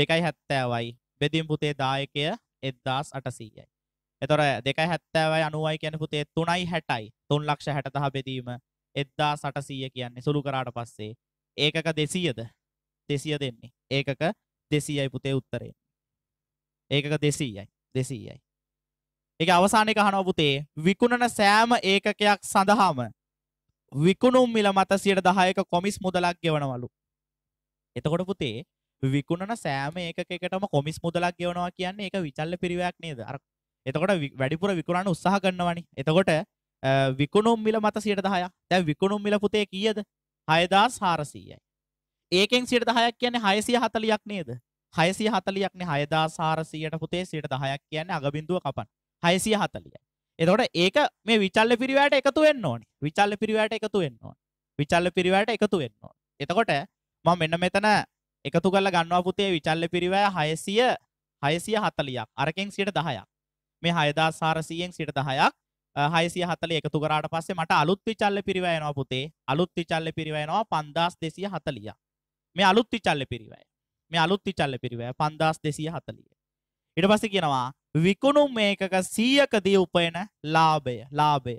දෙකයි හැත්තෑවයි බෙදීම් පුතේ දායකය එද්දාස් අටසීයයි එතොර දෙකයි හැත්තෑවයි අනුවයි කියන පුතේ තුනයි හැටයි තුන් ලක්ෂ හැටතහ බෙදීම එද්දා සටසීය කියන්නේ සුළු කරාට පස්සේ ඒකක දෙසීයද දෙසිය දෙන්නේ ඒකක දෙසීයයි පුතේ උත්තරේ ඒකක දෙසීයයි දෙසීයයි එක අවසානය කහනොපුතේ විකුණන සෑම ඒකකයක් සඳහාම විකුණුම් මිල මත සියට දහයක කොමිස් මුදලක් ගෙවනවලු. එතකොට පුතේ විකුණන සෑම ඒකකටම කොමිස් මුදලක් ගෙවනවා කියන්නේ එක විචල්ල පිරිවයක් නේද අර එතකොට වැඩිපුර විකුණන්න උත්සාහ ගන්නවනි එතකොට විකුණුම් මිල මත සියට දහය දැ විකුණුම් මිල පුතේ කියද හයදස් හාරසීයයි. ඒකෙන් සිට දහයක් කියන්නේ හයසිය හතලියක් නේද හයසිය හතලියක්නේ හයදා සාරසීයට පුතේ සිට දහයක් කියන්නේ අගබින්දුව කපන් හයසිය හතලිය එතකොට ඒක මේ විචල්ල පිරිවැට එකතු වෙන්න ඕනි විචල්ල පිරිවැට එකතු වෙන්න ඕන විචල්ල පිරිවැට එකතු වෙන්න ඕන එතකොට මම මෙන්න මෙතන එකතු කරලා ගන්නවා පුතේ විචල්ල පිරිවැය හයසිය හයසිය හතලියක් අරකෙන් සියට දහයක් මේ හයදා සාරසීයෙන් සිට දහයක් හයසිය හතල එකතු කරාට පස්සේ මට අලුත් විචල්ල පිරිවයනවා පුතේ අලුත් විචල්ල පිරිවයනවා පන්දස් දෙසිය හතලිය මේ අලුත් විචල්ල පිරිවය මේ අලුත් විචල්ල පිරිවය පන්දස් දෙසිය හතලිය ඉට පස කියනවා විකුණු මේකක සීයකදී උපයන ලාභය ලාභය.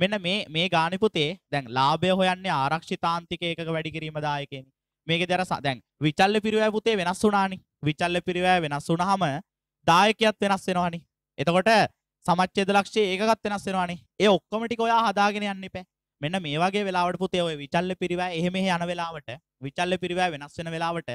මෙන්න මේ මේ ගානිපුතේ දැන් ලාභය හොයන්නේ ආරක්ෂිතාන්තික ඒකක වැඩිකිරීම දායකෙන් මේක දර සදැන් විචල්ල පිරිවෑ පුතේ වෙනස් වුනානි විචල්ල පිරිවෑ වෙනස් වුනහම දායකයත් වෙනස් වෙනවානි. එතකොට සමච්චේද ලක්ෂේ ඒකත් වෙනස් වෙනවානේ. ඒ ඔක්කොම ටික ඔයා හදාගෙන යන්න එපා. මෙන්න මේ වගේ වෙලාවට පුතේ ඔය විචල්ල පිරිවෑ එහෙම එහෙ යන වෙලාවට විචල්ල පිරිවෑ වෙනස් වෙන වෙලාවට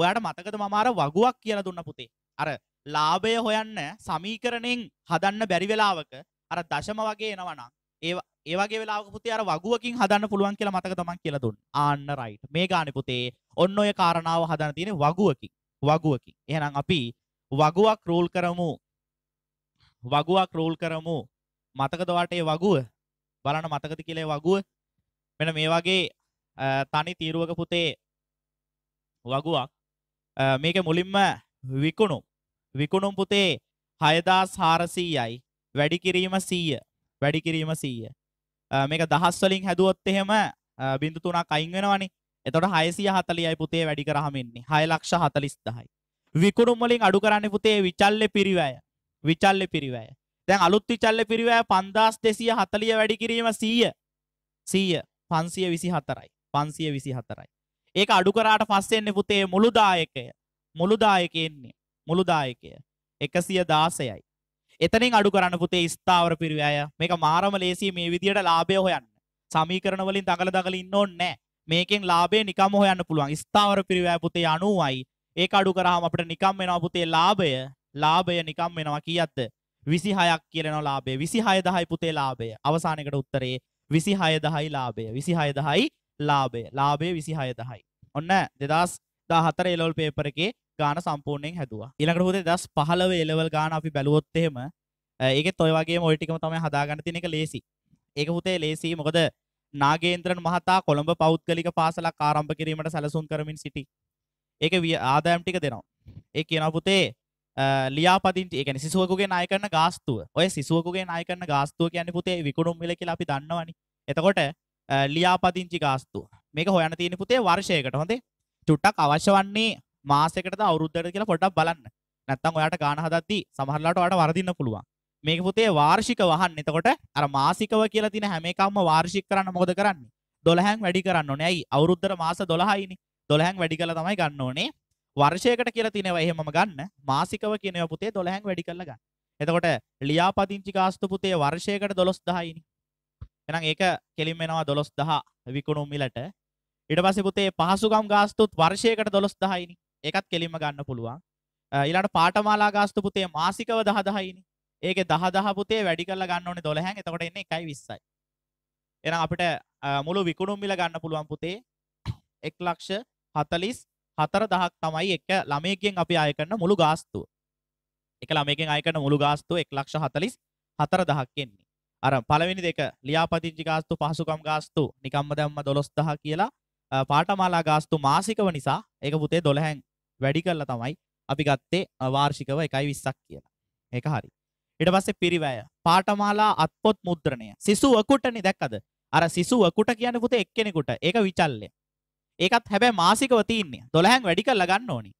ඔයාට මතකද මම අර වගුවක් කියලා දුන්න පුතේ. අර ලාභය හොයන්න සමීකරණයෙන් හදන්න බැරි වෙලාවක අර දශම වගේ එනවනම් ඒ ඒවගේ වෙලාවක පුතේ අර වගුවකින් හදන්න පුළුවන් කියලා මතක තමන් කියලා දුන්න. ආන්න රයිට්. මේ ගානේ පුතේ ඔන්න ඔය කාරණාව හදන්න තියෙන්නේ වගුවකින්. වගුවකින්. එහෙනම් අපි වගුවක් රූල් කරමු. වගුවක් රූල් කරමු. මතකද වාට ඒ වගුව? බලන්න මතකද කියලා ඒ වගුව? මෙන්න මේ වගේ තනි තීරුවක පුතේ වගුවක් මේක මුලින්ම විකුණු විකුණුම් පුතේ 6400යි. වැඩි කිරීම 100. වැඩි කිරීම 100. මේක දහස් වලින් හැදුවොත් එහෙම බිඳු 3ක් අයින් වෙනවනේ. එතකොට 640යි පුතේ වැඩි කරාම ඉන්නේ. 640000යි. විකුණුම් වලින් අඩු කරන්නේ පුතේ විචල්්‍ය පිරිවැය. විචල්්‍ය පිරිවැය. දැන් අලුත් විචල්්‍ය පිරිවැය 5240 වැඩි කිරීම 100. 100 524යි. 524යි. ඒක අඩු කරාට පස්සේ එන්නේ පුතේ මුළු දායකය. මුළු දායකය එන්නේ. මුළුදායකය එකසිය දාසයයි. එතනින් අඩු කරන්න පුතේ ස්ථාවර පිරිවැය මේක මාරම ලේසිය මේ විදියට ලාභය හොයන්න සමීකරණ වලින් දඟල දඟල ඉන්න ඕනේ නැහැ. මේකෙන් ලාභය නිකම්ම හොයන්න පුළුවන්. ස්ථාවර පිරිවැය පුතේ 90යි. ඒක අඩු කරාම අපිට නිකම් වෙනවා පුතේ ලාභය. ලාභය නිකම් වෙනවා කීයක්ද? 26ක් කියලනවා ලාභය. 26.10යි පුතේ ලාභය. අවසානයකට උත්තරේ 26.10යි ලාභය. 26.10යි ලාභය. ලාභය 26.10යි. ඔන්න 2014 ලෙවල් පේපර් එකේ ගාන සම්පූර්ණයෙන් හැදවා ඉළඟට හොදේ දස් පහලව එලවල් ගාන අපි බැලුවොත්තෙම ඒක තොයවගේ මොල්ටිකම තම හදාගනතින එක ලේසි ඒක හුතේ ලේසි මොකද නාගේන්ද්‍රන් මහතා කොළඹ පෞද්ගලික පාසලක් ආරම්භ කිරීමට සැලසුම් කරමින් සිටි ඒක විය ආදායම් ටික දෙනවා ඒ කියන පුතේ ලියාපදින්ට ඒකන සිසුවකුගේ නායකරන ගාස්තුව ඔය සිසුවකුගේ නායකරන ගාස්තුව කියන්නේ පුතේ විකුණුම් මිල කියලා අපි දන්නවනි එතකොට ලියාපදිංචි ගාස්තුව මේක හොයන තියෙන පුතේ වර්ෂයකට හොඳේ චුට්ටක් අවශ්‍ය වන්නේ මාසයකටද අවුරුද්දකට කියලා පොඩ්ඩක් බලන්න. නැත්තම් ඔයාට ගාන හදද්දී සමහරලාට ඔයාට වරදින්න පුළුවන්. මේක පුතේ වාර්ෂික වහන්න. එතකොට අර මාසිකව කියලා තියෙන හැම එකක්ම වාර්ෂික කරන්න මොකද කරන්නේ? 12න් වැඩි කරන්න ඕනේ. ඇයි? අවුරුද්දට මාස 12යිනේ. 12න් වැඩි කරලා තමයි ගන්න ඕනේ. වර්ෂයකට කියලා තියෙනවා එහෙමම ගන්න. මාසිකව කියනවා පුතේ 12න් වැඩි කරලා ගන්න. එතකොට ලියාපදිංචි ගාස්තු පුතේ වර්ෂයකට 12000යිනේ. එහෙනම් ඒක කෙලින්ම එනවා 12000 විකුණුම් මිලට. ඊට පස්සේ පුතේ පහසුකම් ගාස්තුත් වර්ෂයකට 12000යිනේ. ඒකත් කෙලින්ම ගන්න පුළුවන් ඊළඟට පාඨමාලා ගාස්තු පුතේ මාසිකව 10 10යිනේ ඒකේ 10 10 පුතේ වැඩි කරලා ගන්න ඕනේ 12න් එතකොට එන්නේ 1.20යි එහෙනම් අපිට මුළු විකුණුම් මිල ගන්න පුළුවන් පුතේ 144000ක් තමයි එක ළමයෙක්ගෙන් අපි අය කරන මුළු ගාස්තුව එක ළමයෙක්ගෙන් අය කරන මුළු ගාස්තුව 144000ක් එන්නේ අර පළවෙනි දෙක ලියාපදිංචි ගාස්තු පහසුකම් ගාස්තු නිකම්ම දැම්ම 12000 කියලා පාඨමාලා ගාස්තු මාසිකව නිසා ඒක පුතේ 12න් වැඩි කරලා තමයි අපි ගත්තේ වාර්ෂිකව එකයි විස්සක් කියලා ඒක හරි ඊට පස්සේ පිරිවැය පාඨමාලා අත්පොත් මුද්‍රණය සිසුවකුටනේ දැක්කද අර සිසුවකුට කියන්නේ පුතේ එක්කෙනෙකුට ඒක විචල්්‍ය ඒකත් හැබැයි මාසිකව තියන්නේ 12න් වැඩි කරලා ගන්න ඕනි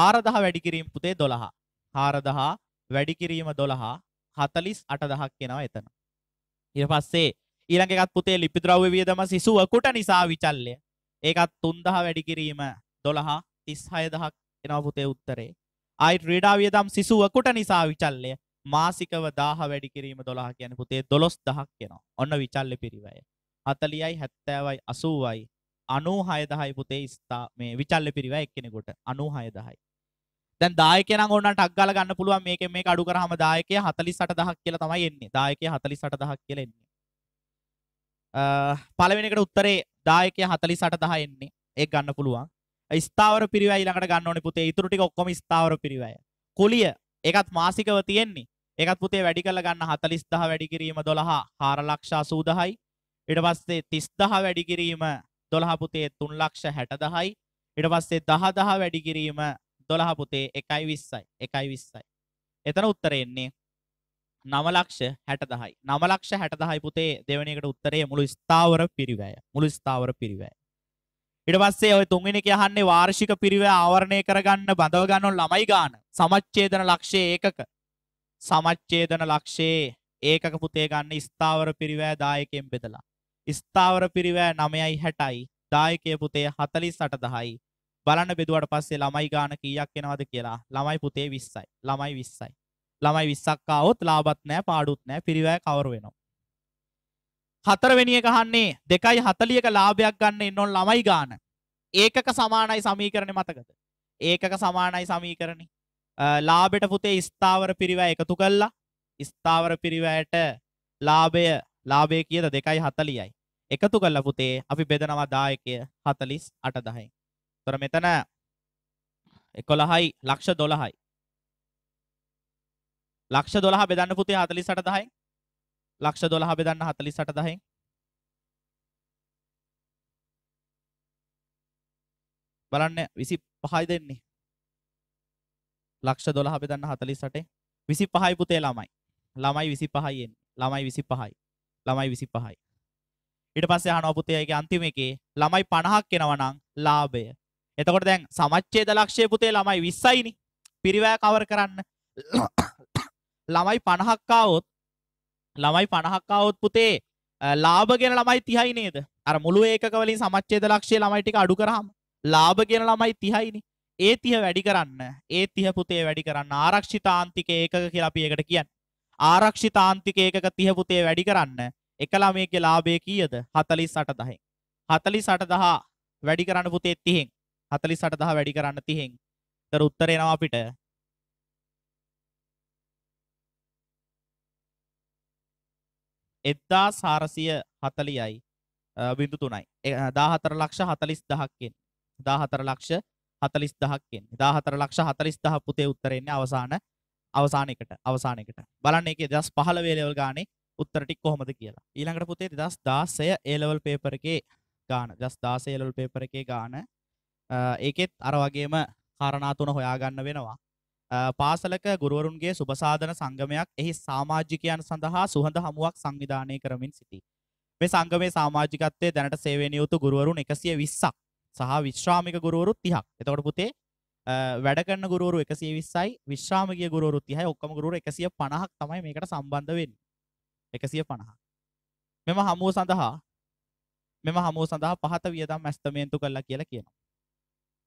4000 වැඩි කිරීම පුතේ 12 4000 වැඩි කිරීම 12 48000ක් වෙනවා එතන ඊට පස්සේ ඊළඟ එකත් පුතේ ලිපි ද්‍රව්‍ය වියදම සිසුවකුට නිසා විචල්්‍ය ඒකත් 3000 වැඩි කිරීම 12 තිස් හයදහක් එනවපුතේ උත්තරේ අයි ්‍රඩා වියදම් සිසුවකුට නිසා විචල්ලය මාසිකව දාහ වැඩි කිරීම දොලා කියන පුතේ දොස් දහක් කියෙනවා ඔන්න විචල්ල පිරිවය හතලියයි හැත්තෑවයි අසුවයි අනු හයදහයි පුතේ ස්ථා මේ විචල්ල පිරිව එක්කෙනෙකුට අනු හයදහයි දැන් දායකෙන ඔන්නට අක්ගල ගන්න පුළුවන් මේක මේ අඩු කරහම දායකය හතලි සට දහක් කියල තමයි එන්නේ දායකය හතලි සට දහක් කියලෙන්නේ පළවෙනිකට උත්තරේ දායකය හතලි සට දහ එන්නේ ඒ ගන්න පුළුවන් ස්ථාවර පිරිවැය ඊළඟට ගන්න ඕනේ පුතේ. ඊටු ටික ඔක්කොම ස්ථාවර පිරිවැය. කුලිය ඒකත් මාසිකව තියෙන්නේ. ඒකත් පුතේ වැඩි කරලා ගන්න 40000 වැඩි කිරීම 12 4 ලක්ෂ 80000යි. ඊට පස්සේ 30000 වැඩි කිරීම 12 පුතේ 3 ලක්ෂ 60000යි. ඊට පස්සේ 10000 වැඩි කිරීම 12 පුතේ 1යි 20යි. 1යි 20යි. එතන උත්තරේ එන්නේ 9 ලක්ෂ 60000යි. 9 ලක්ෂ 60000යි පුතේ දෙවෙනි එකට උත්තරේ මුළු ස්ථාවර පිරිවැය. මුළු ස්ථාවර පිරිවැය. ඊට පස්සේ ওই තුන්වෙනි කියහන්නේ වාර්ෂික පිරිව ආවරණය කරගන්න බඳව ගන්න ළමයි ගාන. සමච්ඡේදන ලක්ෂයේ ඒකක. සමච්ඡේදන ලක්ෂයේ ඒකක පුතේ ගන්න ස්ථාවර පිරිවෑ දායකයෙන් බෙදලා. ස්ථාවර පිරිවෑ 9.60යි. දායකයේ පුතේ 48.10යි. බලන්න බෙදුවට පස්සේ ළමයි ගාන කීයක් එනවද කියලා. ළමයි පුතේ 20යි. ළමයි 20යි. ළමයි 20ක් ආවොත් ලාභත් නැහැ, පාඩුත් නැහැ, පිරිවැය කවර වෙනවා. හතරවෙනිය ගහන්නේ දෙකයි හතලියක ලාභයක් ගන්න එන්නොන් ළමයි ගාන ඒකක සමානයි සමීකරණ මතකද ඒකක සමානයි සමීකරණ ලාබෙට පුතේ ස්ථාවර පිරිවෑ එකතු කල්ලා ස්ථාවර පිරිවෑට ලාභය ලාබේ කියද දෙකයි හතලියයි එකතු කල්ල පුතේ අපි බෙදනවා දායකය හතලිස් අට දහයි තොර මෙතන එකොළහයි ලක්ෂ දොළහයි ලක්ෂ දොළහ බෙදන්න පුතේ හතලිස් අට දහයි ලක්ෂ 12 බෙදන්න 48 10න් බලන්න 25යි දෙන්නේ ලක්ෂ 12 බෙදන්න 48 25යි පුතේ ළමයි ළමයි 25යි එන්නේ ළමයි 25යි ළමයි 25යි ඊට පස්සේ අහනවා පුතේ ඒකේ අන්තිම එකේ ළමයි 50ක් එනවා නම් ලාභය එතකොට දැන් සමච්ඡේද ලක්ෂය පුතේ ළමයි 20යිනේ පිරිවැය කවර කරන්න ළමයි 50ක් ආවොත් ළමයි පණහක්කාවොත් පුතේ ලාභ ගෙන ළමයි තිහයි නේද අර මුළු ඒකවලින් සමච්චේද ලක්ෂය ළමයිටික අඩු කරහම ලාභ ගෙන ළමයි තිහයිනි ඒ තිහ වැඩි කරන්න ඒ තිහ පුතේ වැඩි කරන්න ආරක්ෂිතාන්තික ඒකක කියලා අපි ඒකට කියන්නේ ආරක්ෂිතාන්තික ඒකක තිහ පුතේ වැඩි කරන්න එක ළමයේගේ ලාභය කීයද 48000 48000 වැඩි කරන්න පුතේ 30 48000 වැඩි කරන්න 30 ඒතර උත්තරේ එනවා අපිට එද්දා සාරසිය හතලියයි බිඳු තුනයි දාහතර ලක්ෂ හතලිස් දහක්කෙන් දාහතර ලක්ෂ හතලිස් දහක්කෙන් දාහතර ලක්ෂ හතලිස් දහ පුතේ උත්තරෙන්නේ අවසාන අවසානයකට අවසානයකට බලන්න එක දස් පහල වේලවල් ගානේ උත්තරටික් කොහොමද කියලා ඊළඟට පුතේ දස් දාසය ඒලවල් පේපර එකේ ගාන දස් දාසේලල් පේපර එකේ ගාන ඒකෙත් අර වගේම කාරණාතුන හොයාගන්න වෙනවා පාසලක ගුරුවරුන්ගේ සුබසාධන සංගමයක් එහි සාමාජිකයන් සඳහා සුහඳ හමුවක් සංවිධානය කරමින් සිටි. මේ සංගමේ සාමාජිකත්වය දැනට සේවනයුතු ගුරුවරුන් එකසිය විස්සක් සහ විශ්‍රාමික ගුරුවරු තිහක් එතකොට පුතේ වැඩකන්න ගුරුවරු එකසිය විස්සයි විශ්‍රාමගිය ගුරුවරු තිහයි ඔක්කම ගුරුවරු එකසිය පණහක් තමයි මේකට සම්බන්ධ වෙන්නේ. එකසිය පණහා. මෙම හමුව සඳහා මෙම හමුව සඳහා පහත වියදම් ඇස්තමේන්තු කල්ලා කියලා කියනවා.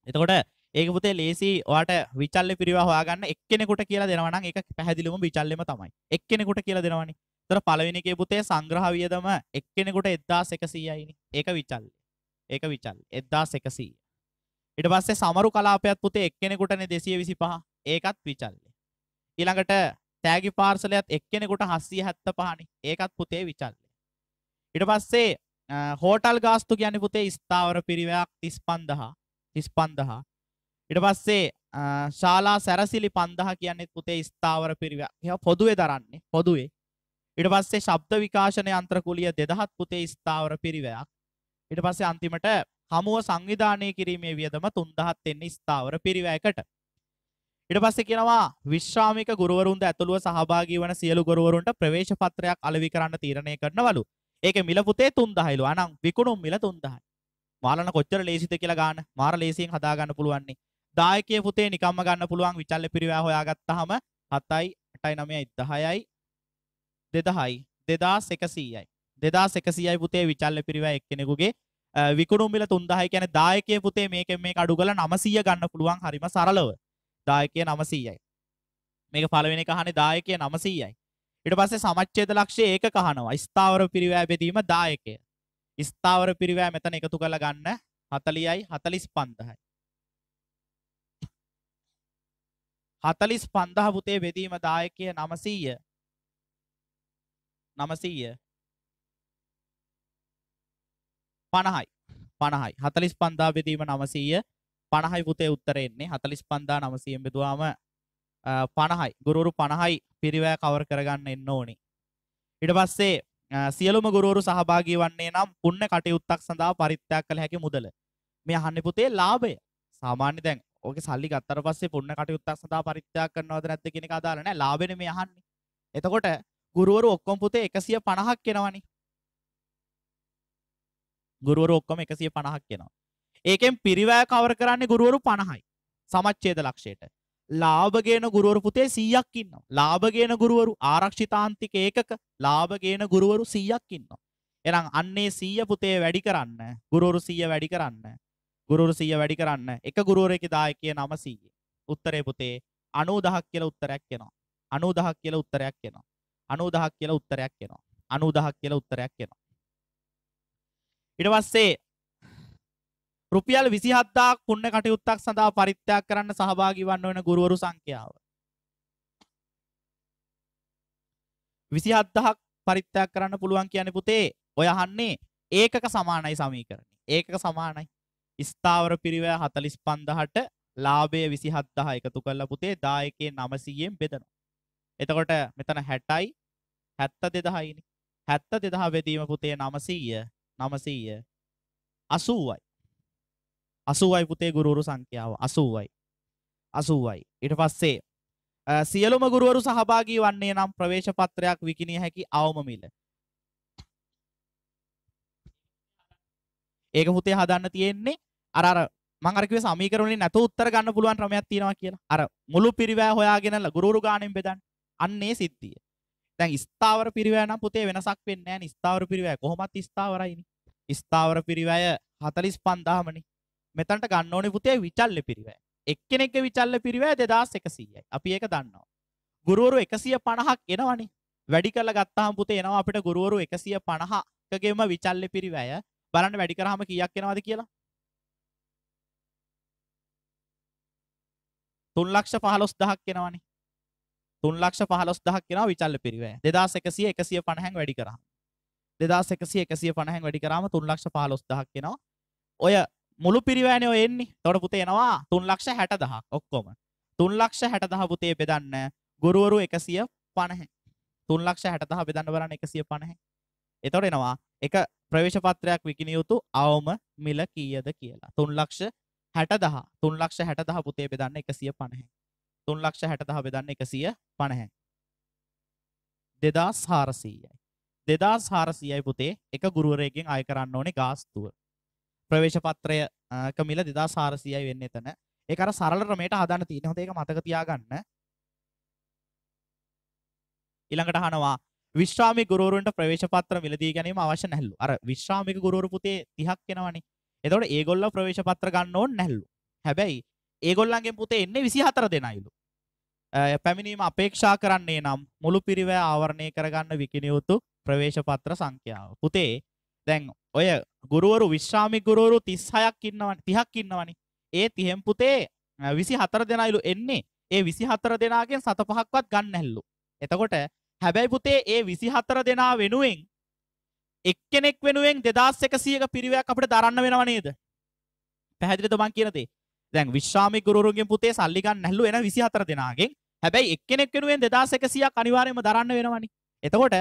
එතකොට ඒක පුතේ ලේසි ඔයාට විචල්ල පිරිවා හොයාගන්න එක්කෙනෙකුට කියලා දෙනවනම් ඒක පැහැදිලිවම විචල්ලෙම තමයි එක්කෙනෙකුට කියලා දෙනවනේ එතකොට පළවෙනි එකේ පුතේ සංග්‍රහ වියදම එක්කෙනෙකුට 1100යිනේ ඒක විචල්ලේ ඒක විචල්ලේ 1100 ඊට පස්සේ සමරු කලාපයත් පුතේ එක්කෙනෙකුටනේ 225 ඒකත් විචල්ලේ ඊළඟට තෑගි පාර්සලයත් එක්කෙනෙකුට 775නේ ඒකත් පුතේ විචල්ලේ ඊට පස්සේ හෝටල් ගාස්තු කියන්නේ පුතේ ස්ථාවර පිරිවැයක් 35000 35000 ඉට පස්සේ ශාලා සැරසිලි පන්දහ කියන්නේ පුතේ ස්ථාවර පිරිවයක් ය පොදුවේ දරන්නේ පොදුවේ ඉට පස්සේ ශබ්ද විකාශන යන්ත්‍රකුලිය දෙදහත් පුතේ ස්ථාවර පිරිවයක් ඉට පස්සේ අන්තිමට හමුව සංවිධානය කිරීමේ වියදම තුන්දහත් එන්නේ ස්ථාවර පිරිවයකට ඉට පස්සේ කියනවා විශ්‍රාමික ගුරුවරුන්ද ඇතුළුව සහභාගී වන සියලු ගොරුවරුන්ට ප්‍රවේශ පත්‍රයක් අලවි කරන්න තීරණය කරනවලු ඒක මිල පුතේ තුන්දහයිලු අනම් විකුණුම් මිල තුන්දහයි මාලන කොච්චර ලේසිත කියලා ගාන මාර ලේසියෙන් හදාගන්න පුළුවන්නේ දායකය පුතේ නිකම්ම ගන්න පුළුවන් විචල්ල පිරිවෑ හොයාගත්තහම හතයි අටයි නමයයි දහයයි දෙදහයි දෙදස් එකසීයයි දෙදස් එකසියයි පුතේ විචල්ල පිරිවෑ එක්කෙනෙකුගේ විකුණුම්බිල තුන්දහයි කැන දායකය පුතේ මේක මේ අඩුගල නමසීය ගන්න පුළුවන් හරිම සරලව දායකය නමසීයයි මේක පලවෙෙන කහන දායකය නමසීයයි ඉට පස්සේ සමච්චේද ලක්ෂය ඒක කහනවා ස්ථාවර පිරිවෑ බෙදීම දායකය ස්ථාවර පිරිවෑ මෙතන එකතු කළ ගන්න හතලියයි හතලිස් පන්දහයි හතලිස් පන්දහ පුතේ වෙදීම දායකය නමසීය නමසීය පණහයි පණහයි හතලිස් පන්දා වෙදීම නමසීය පණහයි පුතේ උත්තරෙන්නේ හතලිස් පන්දා නමසීයෙන් බෙදවාම පණහයි ගුරුරු පණහයි පිරිවෑ කවර කරගන්න එන්න ඕනි ඉට පස්සේ සියලුම ගුරුවරු සහභාගී වන්නේ නම් පුන්න කටයුත්තක් සඳහා පරිත්‍යාග කළ හැකි මුදල මේ අහන්න පුතේ ලාභය සාමාන්‍ය දැන් ඕක සල්ලි ගත්තර පස්සේ පුන්න කටයුත්තක් සඳහා පරිත්‍යාග කරනවද නැද්ද කියන එක අදාළ නැහැ. ලාභෙන මේ අහන්නේ. එතකොට ගුරුවරු ඔක්කොම පුතේ 150ක් එනවනේ. ගුරුවරු ඔක්කොම 150ක් එනවා. ඒකෙන් පිරිවැය කවර කරන්නේ ගුරුවරු 50යි. සමච්ඡේද ලක්ෂයට. ලාභගේන ගුරුවරු පුතේ 100ක් ඉන්නවා. ලාභගේන ගුරුවරු ආරක්ෂිතාන්තික ඒකක ලාභගේන ගුරුවරු 100ක් ඉන්නවා. එහෙනම් අන්නේ 100 පුතේ වැඩි කරන්න ගුරුවරු 100 වැඩි කරන්න ගුරුවරු 100 වැඩි කරන්න. එක ගුරුවරයෙක් 1000 කිය 900. උත්තරේ පුතේ 90000ක් කියලා උත්තරයක් එනවා. 90000ක් කියලා උත්තරයක් එනවා. 90000ක් කියලා උත්තරයක් එනවා. 90000ක් කියලා උත්තරයක් එනවා. ඊට පස්සේ රුපියල් 27000ක් පුණ්‍ය කටයුත්තක් සඳහා පරිත්‍යාග කරන්න සහභාගී වන්න වෙන ගුරුවරු සංඛ්‍යාව. 27000ක් පරිත්‍යාග කරන්න පුළුවන් කියන්නේ පුතේ ඔය අහන්නේ ඒකක සමානයි සමීකරණේ. ඒකක සමානයි. ස්ථාවර පිරිවෑ හතලිස් පන්දහට ලාබය විසිහත්දහ එකතු කල්ල පුතේ දායකේ නමසීයෙන් බෙදනවා. එතකොට මෙතන හැටයි හැත්ත දෙදහයිනි හැත්ත දෙදහ වෙදීම පුතේ නමසීය නමසීය අසූුවයි අසුවයි පුතේ ගුරුවරු සංඛ්‍යාව අසුවයි අසුවයි ඉට පස්සේ සියලුම ගුරුවරු සහභාගී වන්නේ නම් ප්‍රවේශ පත්‍රයක් විකිණිය හැකි අවම මිල ඒක පුතේ හදන්න තියෙන්නේ අර අර මං අර කිව්වේ සමීකරණ වලින් නැතෝ උත්තර ගන්න පුළුවන් ක්‍රමයක් තියෙනවා කියලා. අර මුළු පිරිවැය හොයාගෙනලා ගුරුරු ගාණෙන් බෙදන්න. අන්නේ සිද්ධිය. දැන් ස්ථාවර පිරිවැය නම් පුතේ වෙනසක් වෙන්නේ නැහැ නේ. ස්ථාවර පිරිවැය කොහොමත් ස්ථාවරයිනේ. ස්ථාවර පිරිවැය 45000මනේ. මෙතනට ගන්න ඕනේ පුතේ විචල්්‍ය පිරිවැය. එක්කෙනෙක්ගේ විචල්්‍ය පිරිවැය 2100යි. අපි ඒක දන්නවා. ගුරුවරු 150ක් එනවනේ. වැඩි කරලා ගත්තාම පුතේ එනවා අපිට ගුරුවරු 150කගෙම විචල්්‍ය පිරිවැය බලන්න වැඩි කරාම කීයක් එනවද කියලා 315000ක් එනවනේ 315000ක් එනවා විචල්්‍ය පිරිවැය 2100 150න් වැඩි කරාම 2100 150න් වැඩි කරාම 315000ක් එනවා ඔය මුළු පිරිවෑනේ ඔය එන්නේ එතකොට පුතේ එනවා 360000ක් ඔක්කොම 360000 පුතේ බෙදන්න ගුරුවරු 150 3 ලක්ෂ 60000 බෙදන්න බලන්න 150 එතවට එනවා එක ප්‍රවේශපත්‍රයක් විකිණ යුතු අවම මිල කීයද කියලා. තුන් ලක්ෂ හැටදහ තුන් ලක්ෂ හැටදහ පුතේ බෙදන්න එකසිය පණහැ. තුන් ලක්ෂ හැටදහ බෙදන්න එකසිය පණහැ. දෙදස් හාරසීයයි. දෙදස් හාරසියයි පුතේ එක ගුරුවරයගෙන් අය කරන්න ඕනේ ගාස්තුව. ප්‍රවේශපත්‍රය කමිල දෙදා සාරසියයි වෙන්න එතන ඒක අර සරල ක්‍රමයට හදාන්න තියෙන හොඳ ඒක මතක තියාගන්න ඊළඟට අහනවා විශ්‍රාමි ගුරුවරුන්ට ප්‍රවේශපත්‍ර මිලදී ගැනීම අවශ්‍ය නැහැලු. අර විශ්‍රාමික ගුරුවරු පුතේ 30ක් එනවනේ. එතකොට ඒගොල්ලෝ ප්‍රවේශපත්‍ර ගන්න ඕනේ නැහැලු. හැබැයි ඒගොල්ලන්ගෙන් පුතේ එන්නේ 24 දෙනයිලු. පැමිණීම අපේක්ෂා කරන්නේ නම් මුළු පිරිවැය ආවරණය කරගන්න විකිණියුතු ප්‍රවේශපත්‍ර සංඛ්‍යාව. පුතේ දැන් ඔය ගුරුවරු විශ්‍රාමි ගුරුවරු 36ක් ඉන්නවනේ 30ක් ඉන්නවනේ. ඒ 30න් පුතේ 24 දෙනයිලු එන්නේ. ඒ 24 දෙනාගෙන් 7 5ක්වත් ගන්න නැහැලු. එතකොට හැබැයි පුතේ ඒ විසි හතර දෙනා වෙනුවෙන් එක්කෙනෙක් වෙනුවෙන් දෙදස් එකසියක පිරිවයක් අපට දරන්න වෙනව නේද පැහැදිලි තමන් කියනතේ දැන් විශ්වාමි ගුරුන්ගෙන් පුතේ සල්ලිගන්න නැල්ලු එන විසි හතර දෙනාගෙන් හැබැයි එක්කෙනෙක් වෙනුවෙන් දෙදස් එකසියක් අනිවාර්යම දරන්න වෙනවනි එතකොට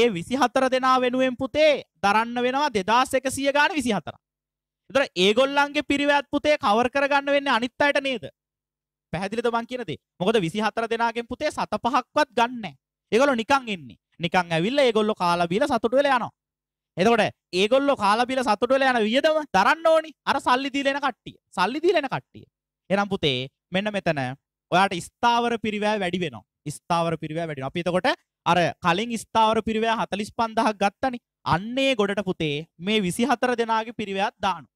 ඒ විසි හතර දෙනා වෙනුවෙන් පුතේ දරන්න වෙනවා දෙදස් එකසිය ගාන විසි හතර එතර ඒගොල්ලන්ගේ පිරිවැත් පුතේ කවර් කරගන්න වෙන්න අනිත් අයට නේද පැහැදිලි තමන් කියනතේ මොකද විසි හතර දෙනාගෙන් පුතේ සත පහක්වත් ගන්නෑ ඒගොල්ලෝ නිකන් ඉන්නේ. නිකන් ඇවිල්ලා ඒගොල්ලෝ කාලා බීලා සතුටු වෙලා යනවා. එතකොට ඒගොල්ලෝ කාලා බීලා සතුටු වෙලා යන වියදම දරන්න ඕනි. අර සල්ලි දීලා එන කට්ටිය. සල්ලි දීලා එන කට්ටිය. එහෙනම් පුතේ මෙන්න මෙතන ඔයාට ස්ථාවර පිරිවැය වැඩි වෙනවා. ස්ථාවර පිරිවැය වැඩි වෙනවා. අපි එතකොට අර කලින් ස්ථාවර පිරිවැය 45000ක් ගත්තනේ. අන්නේ ගොඩට පුතේ මේ 24 දෙනාගේ පිරිවැයක් දානවා.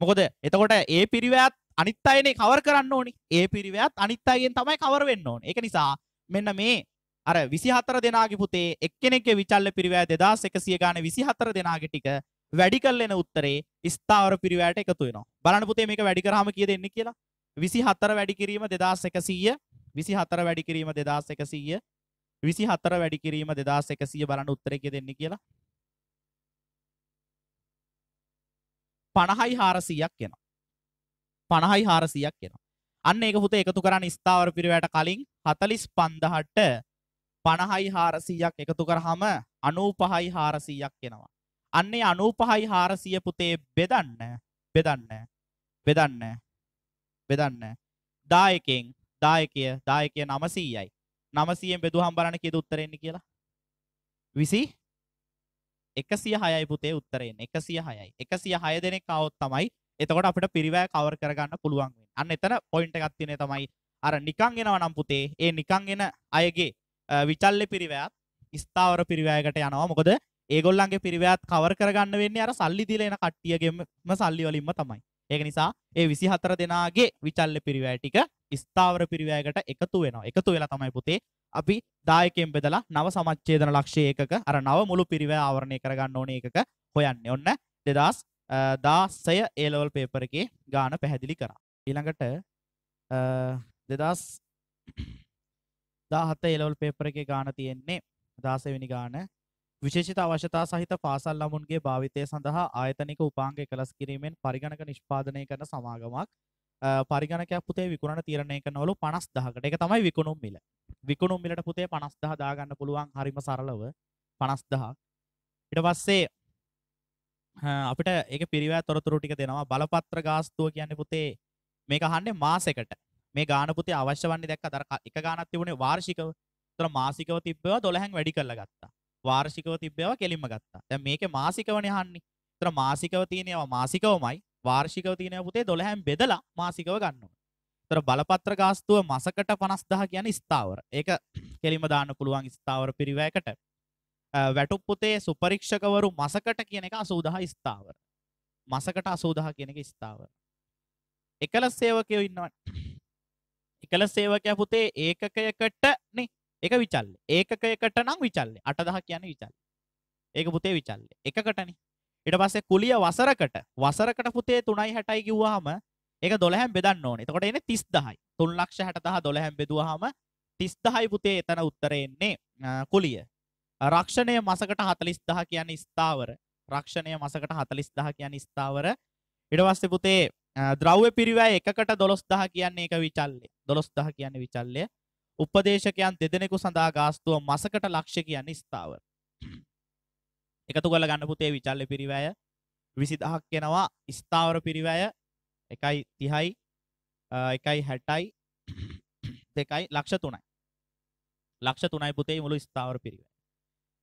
මොකද එතකොට ඒ පිරිවැයත් අනිත් අයනේ කවර් කරන්න ඕනි. ඒ පිරිවැයත් අනිත් අයගෙන් තමයි කවර් වෙන්න ඕනේ. ඒක නිසා මෙන්න මේ අර 24 දෙනාගේ පුතේ එක්කෙනෙක්ගේ විචල්්‍ය පිරිවැය 2100 ගානේ 24 දෙනාගේ ටික වැඩි කරලා එන උත්තරේ ස්ථාවර පිරිවැයට එකතු වෙනවා. බලන්න පුතේ මේක වැඩි කරාම කීයද එන්නේ කියලා. 24 වැඩි කිරීම 2100 24 වැඩි කිරීම 2100 24 වැඩි කිරීම 2100 බලන්න උත්තරේ කීයද එන්නේ කියලා. 50යි 400ක් එනවා. 50යි 400ක් එනවා. අන්න ඒක පුතේ එකතු කරන්න ස්ථාවර පිරිවැයට කලින් 45000ට පණහයි හාරසීයක් එකතු කරහම අනූපහයි හාරසීයක් එෙනවා. අන්නේ අනූපහයි හාරසිය පුතේ බෙදන්න බෙදන්න බෙදන්න බෙදන්න දායකෙන් දායකය දායකය නමසීයයි නමසයෙන් බෙදු හම්බරණ කියෙද උත්තරෙන්නේ කියලා විසි එකසිය හයයි පුතේ උත්තරයෙන් එකසිය හයයි එකසිය හය දෙනෙ කවොත් තමයි එතකොට අපට පිරිවෑ කවර කරගන්න පුළුවන් අන්න එතන පොයින්ට ගත්තිනේ තමයි අර නිකං එෙනව නම් පුතේ ඒ නිකං එෙන අයගේ විචල්ලෙ පිරිවැත් ස්ථාවර පිරිවෑයකට යනවා මොකද ඒගොල්ලන්ගේ පිරිවැත් කවර කරගන්න වෙන්නේ අර සල්ලි දිලෙන කට්ටියගෙම සල්ලි වලින්ම තමයි ඒක නිසා ඒ විසි හතර දෙනාගේ විචල්ල පිරිවෑ ටික ස්ථාවර පිරිවෑයකට එකතු වෙනවා එකතු වෙලා තමයි පුතේ අපි දායකෙන් බෙදලා නව සමච්චේදන ලක්ෂය එකක අර නව මුළු පිරිවෑ ආවරණය කරගන්න ඕන එකක හොයන්න ඔන්න දෙදස් දාසය ඒලවල් පේපරගේ ගාන පැහැදිලි කරා. ඊළඟට දෙදස් දාහත එලවල් පේපර එක ගාන තියෙන්නේ දාසවෙනි ගාන විශේෂිත අවශ්‍යතා සහිත පාසල් ළමුන්ගේ භාවිතය සඳහා ආයතනික උපාංග එකලස් කිරීමෙන් පරිගණක නිෂ්පාදනය කරන සමාගමක් පරිගණකයක් පුතේ විකුණන තීරණය කරනවලු 50000කට. ඒක තමයි විකුණුම් මිල. විකුණුම් මිලට පුතේ 50000 දාගන්න පුළුවන් හරිම සරලව 50000. ඊට පස්සේ අපිට ඒක පිරිවැය තොරතුරු ටික දෙනවා. බලපත්‍ර ගාස්තුව කියන්නේ පුතේ මේක අහන්නේ මාසෙකට. මේ ගාන පුතේ අවශ්‍ය වන්නේ දැක්ක අර එක ගානක් තිබුණේ වාර්ෂිකව. ඒතර මාසිකව තිබ්බේවා 12න් වැඩි කරලා ගත්තා. වාර්ෂිකව තිබ්බේවා කෙලින්ම ගත්තා. දැන් මේකේ මාසිකවනේ අහන්නේ. ඒතර මාසිකව තියෙන ඒවා මාසිකවමයි වාර්ෂිකව තියෙන ඒවා පුතේ 12න් බෙදලා මාසිකව ගන්න ඕනේ. ඒතර බලපත්‍ර ගාස්තුව මාසකට 50000 කියන්නේ ස්ථාවර. ඒක කෙලින්ම දාන්න පුළුවන් ස්ථාවර පිරිවැයකට. වැටුප් පුතේ සුපරීක්ෂකවරු මාසකට කියන එක 80000 ස්ථාවර. මාසකට 80000 කියන එක ස්ථාවර. එකල සේවකයෝ ඉන්නවනේ. එකල සේවකය පුතේ ඒකකයකට නේ එක විචල්ල ඒකකයකට නම් විචල්ල අටදහ කියන විචල් ඒක පුතේ විචල්ල එකකටන ඉට පස්සේ කුලිය වසරකට වසරකට පුතේ තුනයි හැටයි කිව්වාහම ඒක දොළහැම් බෙදන්න ඕන එතකොට එන තිස් දහයි තුන් ලක්ෂ හැටදහ දොළහැම් බෙදවාහම තිස් දහයි පුතේ එතන උත්තරෙන්නේ කුලිය රක්ෂණය මසකට හතලිස් දහ කියන ස්ථාවර රක්ෂණය මසකට හතලිස් දහ කියන ස්ථාවර ඉඩවස්ස පුතේ ද්‍රව්‍ය පිරිවෑ එකකට දොළොස් දහ කියන්නේ එක විචල්ලය දොළොස් දහ කියන්න විචල්ලය උපදේශකයන් දෙදෙනෙකු සඳහා ගාස්තුව මසකට ලක්ෂ කියන්න ස්ථාව එකතු කල ගන්නපුතේ විචල්ල පිරිවෑය විසි දහක් කෙනවා ස්ථාවර පිරිවෑය එකයි තිහයි එකයි හැටයි දෙකයි ලක්ෂ තුනයි ලක්ෂ තුනයි පුතේ මුළු ස්ථාවර පිරිවෑ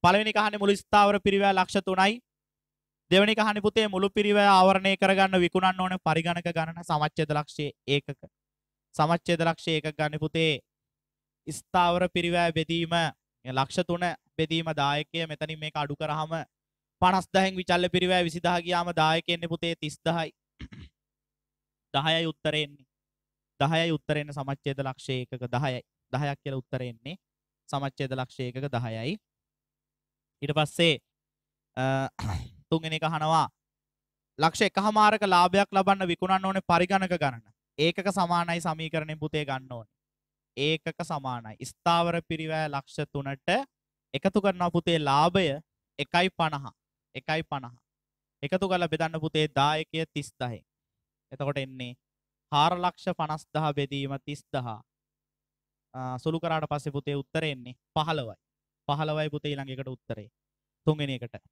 පළවෙනි කහන මුළු ස්ථාවර පිරිවෑ ලක්ෂ තුනයි දෙවනි එක හනි පුතේ මුළු පිරිව ආවරණය කරගන්න විකුණන්න ඕන පරිගණක ගණන සමච්ඡේද ලක්ෂයේ ඒකක. සමච්ඡේද ලක්ෂයේ ඒකක ගන්න පුතේ ස්ථාවර පිරිවැය බෙදීම ලක්ෂ 3 බෙදීම දායකය මෙතනින් මේක අඩු කරාම 50000න් විචල්්‍ය පිරිවැය 20000 ගියාම දායකයන්නේ පුතේ 30000යි 10යි උත්තරේ එන්නේ 10යි උත්තරේ එන්නේ සමච්ඡේද ලක්ෂය එකක 10යි 10ක් කියලා උත්තරේ එන්නේ සමච්ඡේද ලක්ෂය එකක 10යි ඊට පස්සේ තුන්වෙනි එක අහනවා ලක්ෂ එකහමාරක ලාභයක් ලබන්න විකුණන්න ඕනේ පරිගණක ගණන. ඒකක සමානයි සමීකරණයෙන් පුතේ ගන්න ඕනේ. ඒකක සමානයි. ස්ථාවර පිරිවැය ලක්ෂ 3ට එකතු කරනවා පුතේ ලාභය 1.50. 1.50. එකතු කරලා බෙදන්න පුතේ දායකය 30000. එතකොට එන්නේ 4 ලක්ෂ 50000 බෙදීම 30000. සුළු කරාට පස්සේ පුතේ උත්තරේ එන්නේ 15යි. 15යි පුතේ ඊළඟ එකට උත්තරේ. තුන්වෙනි එකට.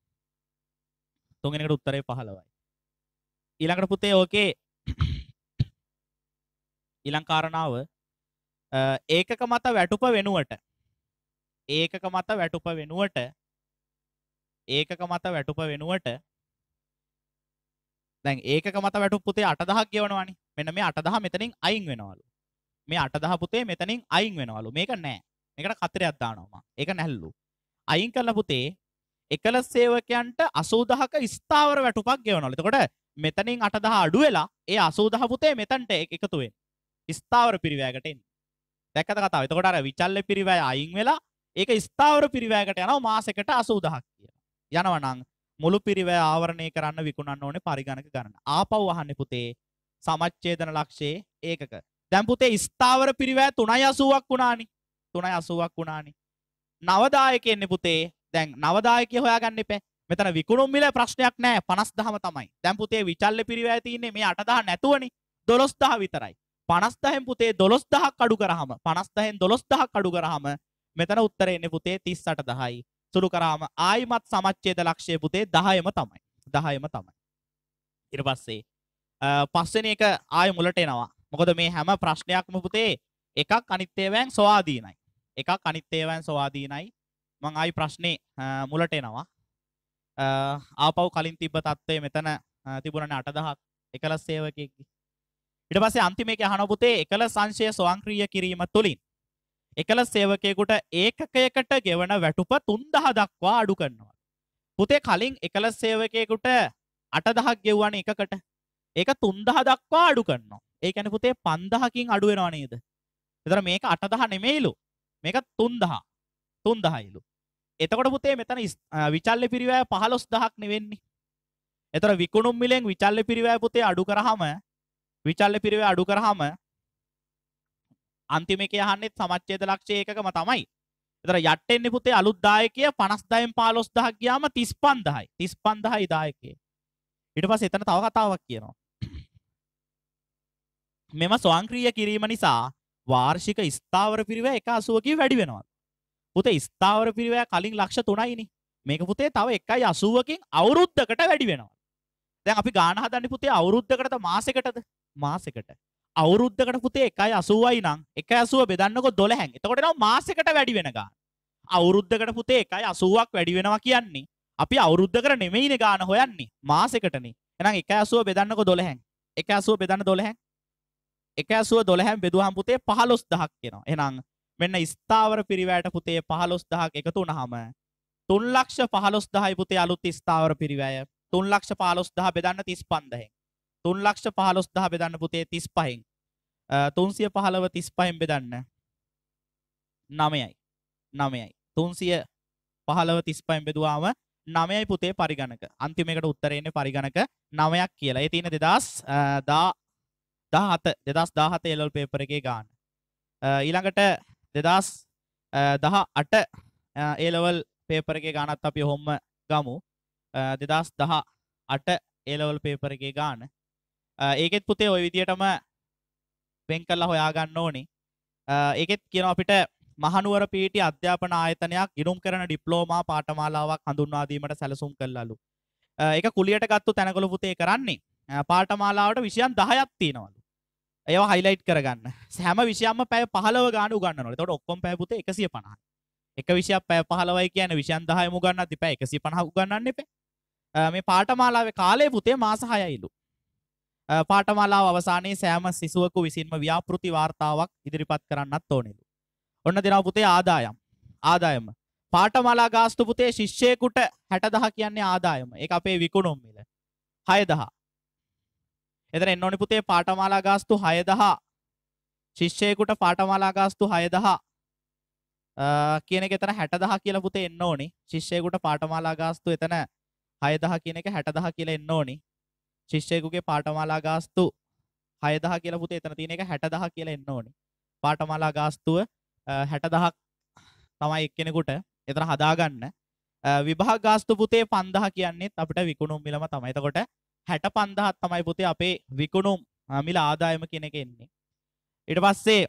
තුන්ගෙනකට උත්තරේ පහළවයි ඊළඟට පුතේ ඕකේ ඉලංකාරණාව ඒකක මත වැටුප වෙනුවට ඒකක මත වැටුප වෙනුවට ඒකක මත වැටුප වෙනුවට දැන් ඒකක මත වැටුප පුතේ 8000ක් ගෙවනවානි මෙන්න මේ 8000 මෙතනින් අයින් වෙනවලු මේ 8000 පුතේ මෙතනින් අයින් වෙනවලු මේක නෑ මේකට කතරයක් දානවා මම ඒක නැහැලු අයින් කළා පුතේ එකල සේවකයන්ට අසූදහක ස්ථාවර වැටුපක් ගෙවනොල තකොට මෙතනින් අටදහ අඩු වෙලා ඒ අසූදහ පුතේ මෙතන්ට එකතුවෙන් ස්ථාවර පිරිවෑකටෙන් දැකත කතාව එතකොට අර විචල්ල පිරිවෑ අයින් වෙලා ඒක ස්ථාවර පිරිවෑකට යනව මාසකට අසූදහක් කිය යනවනං මුළු පිරිවෑ ආවරණය කරන්න විකුණන්න ඕනේ පරිගණක කරන්න ආපව් අහන්න පුතේ සමච්චේදන ලක්ෂයේ ඒකක දැන් පුතේ ස්ථාවර පිරිවෑ තුනයි අසුවක් වුණානි තුනයි අසුවක් වුණානි නවදායකෙන්නේ පුතේ දැන් නවදායකය හොයාගන්න එපේ මෙතන විකුණුම් මිල ප්‍රශ්නයක් නෑ පනස් දහම තමයි දැන් පුතේ විචල්ල පිරිවැය තියන්නේ මේ අටදහ නැතුවනි දොළොස්දහ විතරයි පනස්දහෙන් පුතේ දොළොස් දහක් අඩු කරහම පනස්දහෙන් දොළොස් දහක් අඩු කරහම මෙතන උත්තර එන්නේ පුතේ තිස් අට දහයි සුළු කරාම ආයිමත් සමච්චේද ලක්ෂය පුතේ දහයම තමයි දහයම තමයි ඉර පස්සේ පස්සෙන එක ආය මුලට එනවා මොකද මේ හැම ප්‍රශ්නයක්ම පුතේ එකක් අනිත්තේවෑන් ස්වාදීනයි එකක් අනිත්තේවෑන් ස්වාදීනයි මං ආයි ප්‍රශ්නේ මුලට එනවා ආපව් කලින් තිබ්බ තත්ත්වය මෙතන තිබුණනේ 8000ක් එකලස් සේවකයෙක්ගේ ඊට පස්සේ අන්තිමේක අහන පුතේ එකලස් සංශය ස්වයංක්‍රීය කිරීම තුලින් එකලස් සේවකයෙකුට ඒකකයකට ගෙවන වැටුප 3000 දක්වා අඩු කරනවා පුතේ කලින් එකලස් සේවකයෙකුට 8000ක් ගෙවුවානේ එකකට ඒක 3000 දක්වා අඩු කරනවා ඒ කියන්නේ පුතේ 5000කින් අඩු වෙනවා නේද එතන මේක 8000 නෙමෙයිලු මේක 3000 තුන් දහයිලු එතකොට පුතේ මෙතන විචල්ල පිරිවෑ පහලොස් දහක් නෙවෙන්නේ එතර විකුණුම් මිලෙන් විචල්ල පිරිවෑ පුතේ අඩු කරහම විචල්ල පිරිව අඩු කරහම අන්තිමක යහන්නෙත් සමච්චේද ලක්ෂය එකකම තමයි එතර යටටෙන්නේ පුතේ අලුත්දායකය පනස්දායෙන් පාලොස් දහක් ගයාම තිස් පන්දහයි තිස් පන්දහයි දායකේ ඉට පස් එතන තව කතාවක් කියනවා මෙම ස්වංක්‍රීය කිරීම නිසා වාර්ෂික ස්ථාවර පිරිව එක අසුවකි වැඩි වෙනවා පුතේ ස්ථාවර පිරිවෑ කලින් ලක්ෂ තුනයිනි මේක පුතේ තව එකයි අසුවකින් අවුරුද්ධකට වැඩි වෙනවා දැන් අපි ගාන හදන්නේ පුතේ අවුරුද්ධකටද මාසෙකටද මාසෙකට අවුරුද්ධකට පුතේ එකයි අසුවයි නම් එක ඇසුව බෙදන්නකො දොළහැන් එතකොට නම් මාසෙකට වැඩි වෙන ගාන අවුරුද්ධකට පුතේ එකයි අසුවක් වැඩි වෙනවා කියන්නේ අපි අවුරුද්ධකට නෙමෙයින ගාන හොයන්නේ මාසෙකටනේ එහෙනම් එක ඇසුව බෙදන්නකො දොළහැන් එක ඇසුව බෙදන්න දොළහැන් එක ඇසුව දොළහැන් බෙදුවහම පුතේ 15000ක් එනවා එහෙනම් මෙන්න ස්ථාවර පිරිවැයට පුතේ 15000ක් එකතු වුනහම 315000යි පුතේ අලුත් ස්ථාවර පිරිවැය 315000 බෙදන්න 35000ෙන් 315000 බෙදන්න පුතේ 35ෙන් 315 35ෙන් බෙදන්න 9යි 9යි 300 15 35ෙන් බෙදුවාම 9යි පුතේ පරිගණක. අන්තිම එකට උත්තරේ එන්නේ පරිගණක 9ක් කියලා. ඒ තියෙන 2000 17 2017 LL paper එකේ ගාන. ඊළඟට දෙදස් දහ අට ඒලවල් පේපරගේ ගානත් අපි හොම්ම ගමු දෙදස් දහ අට ඒලවල් පේපරගේ ගාන ඒකෙත් පුතේ ඔය විදියටම පෙන් කල්ලා හොයාගන්න ඕනි ඒකෙත් කියන අපිට මහනුවර පීටි අධ්‍යාපන ආයතනයක් ඉරුම් කරන ඩිප්ලෝමා පාටමාලාවක් හඳුන්වාදීමට සැලසුම් කල්ලලු එක කුලියට ගත්තු තැනකොළ පුතේ කරන්නේ පාටමාලාවට විෂයන් දහයක් තියෙනවලු ඒව හයිලයිට් කරගන්න සෑම විෂයම පැය පහලව ගාන ගන්න තොට ඔක්කොම් පැපුත එකසිය පණහ එක විෂය පැය පහලවයි කියන විෂන් දහයම ගන්න ති පැ එකසි පණහ ගන්න එප මේ පාටමාලාව කාලය පුතේ මාසහයයිලු පාටමලා අවසානයේ සෑම සිසුවකු විසින්ම ව්‍යාපෘති වාර්තාවක් ඉදිරිපත් කරන්නත් ඕනෙලු ඔන්න දෙනා පුතේ ආදායම් ආදායම පාටමලා ගාස්තු පුතේ ශිෂ්‍යයකුට හැටදහ කියන්නේ ආදායම එක අපේ විකුණුම් මිල හයදහා එතන එන්න ඕනි පුතේ පාඨමාලා ගාස්තු 6000. ශිෂ්‍යයෙකුට පාඨමාලා ගාස්තු 6000. කියන එක එතන 60000 කියලා පුතේ එන්න ඕනි. ශිෂ්‍යයෙකුට පාඨමාලා ගාස්තු එතන 6000 කියන එක 60000 කියලා එන්න ඕනි. ශිෂ්‍යයෙකුගේ පාඨමාලා ගාස්තු 6000 කියලා පුතේ එතන තියෙන එක 60000 කියලා එන්න ඕනි. පාඨමාලා ගාස්තුව 60000ක් තමයි එක්කෙනෙකුට එතන හදාගන්න. විභාග ගාස්තු පුතේ 5000 කියන්නේත් අපිට විකුණුම් මිලම තමයි. එතකොට හැට පන්දහත් තමයි පුතේ අපේ විකුණුම් මිල ආදායම කෙනෙක එන්නේ. ඉට පස්සේ